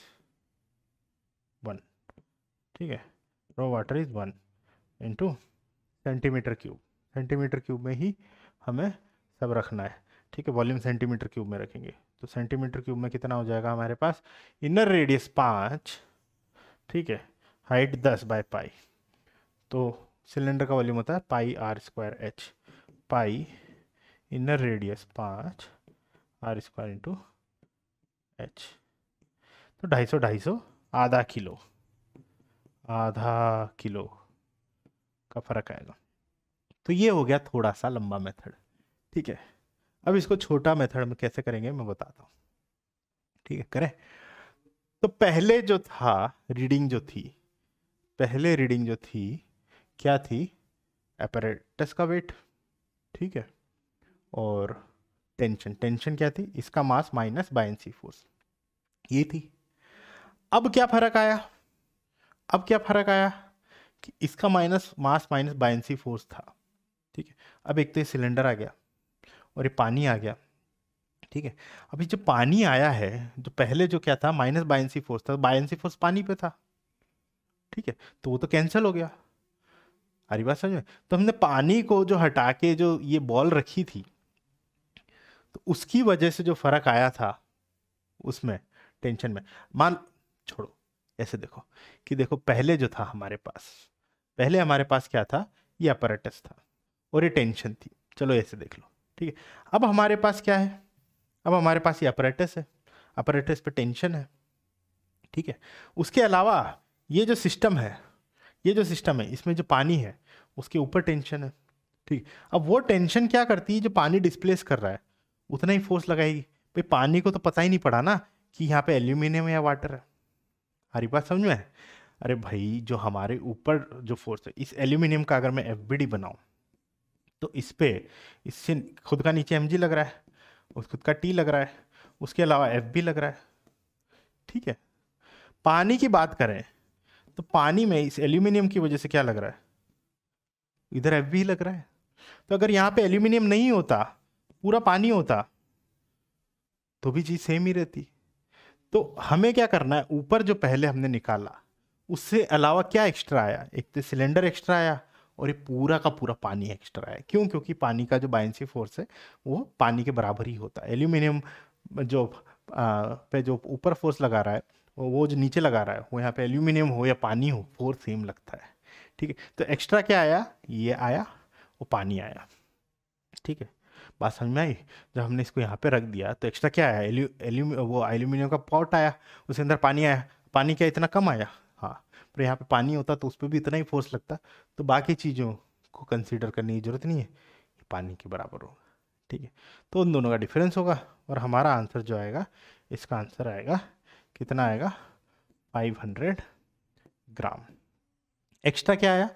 one ठीक है rho water is one into centimetre cube centimetre cube में ही हमें सब रखना है ठीक है वॉल्यूम सेंटीमीटर क्यूब में रखेंगे तो सेंटीमीटर क्यूब में कितना हो जाएगा हमारे पास इनर रेडियस पाँच ठीक है हाइट दस बाय पाई तो सिलेंडर का वॉल्यूम होता है pi R square H pi inner radius पाँच आर स्क्वायर इंटू एच तो ढाई सौ ढाई सौ आधा किलो आधा किलो का फर्क आएगा तो ये हो गया थोड़ा सा लंबा मेथड ठीक है अब इसको छोटा मेथड में कैसे करेंगे मैं बताता हूँ ठीक है करें तो पहले जो था रीडिंग जो थी पहले रीडिंग जो थी क्या थी अपरेटस का वेट ठीक है और टेंशन टेंशन क्या थी इसका मास माइनस बायसी फोर्स ये थी अब क्या फर्क आया अब क्या फर्क आया कि इसका minus mass minus buoyancy force था ठीक है अब एक तो सिलेंडर आ गया और ये पानी आ गया ठीक है अभी जो पानी आया है जो तो पहले जो क्या था माइनस बायसी फोर्स था तो बायसी फोर्स पानी पे था ठीक है तो वो तो कैंसिल हो गया अरे बात समझ में तो हमने पानी को जो हटा के जो ये बॉल रखी थी तो उसकी वजह से जो फर्क आया था उसमें टेंशन में मान छोड़ो ऐसे देखो कि देखो पहले जो था हमारे पास पहले हमारे पास क्या था ये अपरेटस था और ये टेंशन थी चलो ऐसे देख लो ठीक है अब हमारे पास क्या है अब हमारे पास ये अपरेटस है अपरेटस पे टेंशन है ठीक है उसके अलावा ये जो सिस्टम है ये जो सिस्टम है इसमें जो पानी है उसके ऊपर टेंशन है ठीक अब वो टेंशन क्या करती है जो पानी डिस्प्लेस कर रहा है उतना ही फोर्स लगाएगी भाई पानी को तो पता ही नहीं पड़ा ना कि यहाँ पे एल्यूमिनियम या वाटर है हमारी बात समझ में अरे भाई जो हमारे ऊपर जो फोर्स है इस एल्यूमिनियम का अगर मैं एफ बनाऊँ तो इस पर इससे खुद का नीचे एम जी लग रहा है और खुद का टी लग रहा है उसके अलावा एफ भी लग रहा है ठीक है पानी की बात करें तो पानी में इस एल्यूमिनियम की वजह से क्या लग रहा है इधर एफ भी लग रहा है तो अगर यहाँ पे एल्यूमिनियम नहीं होता पूरा पानी होता तो भी चीज़ सेम ही रहती तो हमें क्या करना है ऊपर जो पहले हमने निकाला उससे अलावा क्या एक्स्ट्रा आया एक तो सिलेंडर एक्स्ट्रा आया और ये पूरा का पूरा पानी एक्स्ट्रा है क्यों क्योंकि पानी का जो बायसी फोर्स है वो पानी के बराबर ही होता है एल्यूमिनियम जो आ, पे जो ऊपर फोर्स लगा रहा है वो जो नीचे लगा रहा है वो यहाँ पे एल्यूमिनियम हो या पानी हो फोर्स सेम लगता है ठीक है तो एक्स्ट्रा क्या आया ये आया वो पानी आया ठीक है बात समझ में आई जब हमने इसको यहाँ पे रख दिया तो एक्स्ट्रा क्या आया एल्यू वो एल्यूमिनियम का पॉट आया उसके अंदर पानी आया पानी क्या इतना कम आया हाँ और यहाँ पे पानी होता तो उस पर भी इतना ही फोर्स लगता तो बाकी चीज़ों को कंसिडर करने की ज़रूरत नहीं है ये पानी के बराबर होगा ठीक है तो उन दोनों का डिफरेंस होगा और हमारा आंसर जो आएगा इसका आंसर आएगा कितना आएगा 500 ग्राम एक्स्ट्रा क्या आया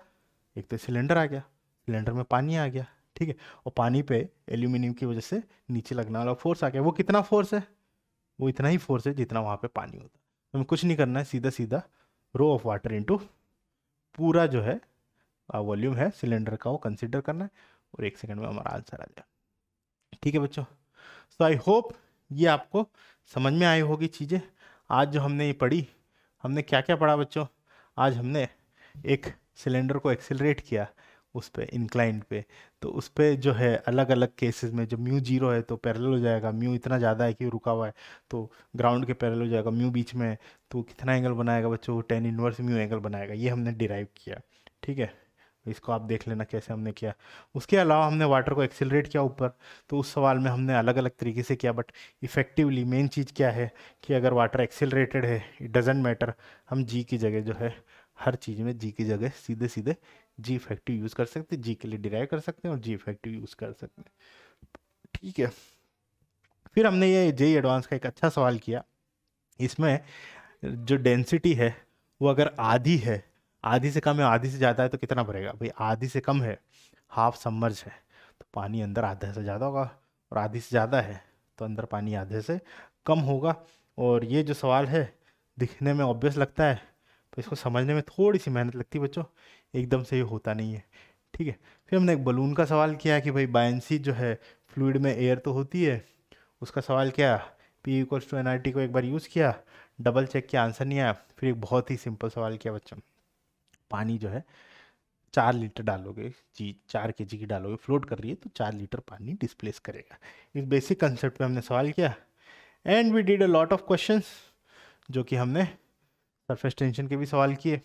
एक तो सिलेंडर आ गया सिलेंडर में पानी आ गया ठीक है और पानी पे एल्यूमिनियम की वजह से नीचे लगने वाला फोर्स आ गया वो कितना फोर्स है वो इतना ही फोर्स है जितना वहाँ पे पानी होता है हमें कुछ नहीं करना है सीधा सीधा रो ऑफ वाटर इंटू पूरा जो है वॉल्यूम है सिलेंडर का वो कंसिडर करना है और एक सेकंड में हमारा आंसर आ जाए ठीक है बच्चों सो आई होप ये आपको समझ में आई होगी चीज़ें आज जो हमने ये पढ़ी हमने क्या क्या पढ़ा बच्चों आज हमने एक सिलेंडर को एक्सिलरेट किया उस पर इंक्लाइंट पे तो उस पर जो है अलग अलग केसेस में जब म्यू जीरो है तो पैरेलल हो जाएगा म्यू इतना ज़्यादा है कि रुका हुआ है तो ग्राउंड के पैरेलल हो जाएगा म्यू बीच में तो कितना एंगल बनाएगा बच्चों टेन इनवर्स म्यू एंगल बनाएगा ये हमने डिराइव किया ठीक है तो इसको आप देख लेना कैसे हमने किया उसके अलावा हमने वाटर को एक्सेलरेट किया ऊपर तो उस सवाल में हमने अलग अलग तरीके से किया बट इफ़ेक्टिवली मेन चीज़ क्या है कि अगर वाटर एक्सेलरेटेड है इट डजेंट मैटर हम जी की जगह जो है हर चीज़ में जी की जगह सीधे सीधे जी इफेक्टिव यूज़ कर सकते हैं जी के लिए डिराइव कर सकते हैं और जी इफेक्टिव यूज़ कर सकते हैं ठीक है फिर हमने ये जे एडवांस का एक अच्छा सवाल किया इसमें जो डेंसिटी है वो अगर आधी है आधी से कम है आधी से ज़्यादा है तो कितना भरेगा भाई आधी से कम है हाफ समर्ज है तो पानी अंदर आधे से ज़्यादा होगा और आधी से ज़्यादा है तो अंदर पानी आधे से कम होगा और ये जो सवाल है दिखने में ऑब्वियस लगता है तो इसको समझने में थोड़ी सी मेहनत लगती है बच्चों एकदम से ये होता नहीं है ठीक है फिर हमने एक बलून का सवाल किया कि भाई बायसी जो है फ्लूड में एयर तो होती है उसका सवाल क्या P equals to N R T को एक बार यूज़ किया डबल चेक किया आंसर नहीं आया फिर एक बहुत ही सिंपल सवाल किया बच्चों पानी जो है चार लीटर डालोगे जी चार के जी की डालोगे फ्लोट कर रही है तो चार लीटर पानी डिस्प्लेस करेगा इस बेसिक कंसेप्ट हमने सवाल किया and we did a lot of questions जो कि हमने सरफेस टेंशन के भी सवाल किए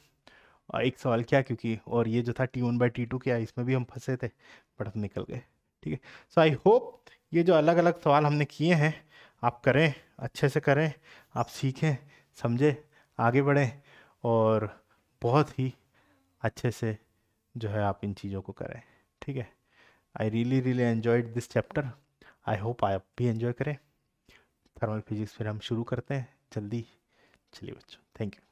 एक सवाल क्या क्योंकि और ये जो था T one by T two क्या इसमें भी हम फंसे थे बट हम निकल गए ठीक है सो आई होप ये जो अलग अलग सवाल हमने किए हैं आप करें अच्छे से करें आप सीखें समझें आगे बढ़ें और बहुत ही अच्छे से जो है आप इन चीज़ों को करें ठीक है I really really enjoyed this chapter I hope आप भी एन्जॉय करें थर्मल फिजिक्स फिर हम शुरू करते हैं जल्दी चलिए बच्चों थैंक यू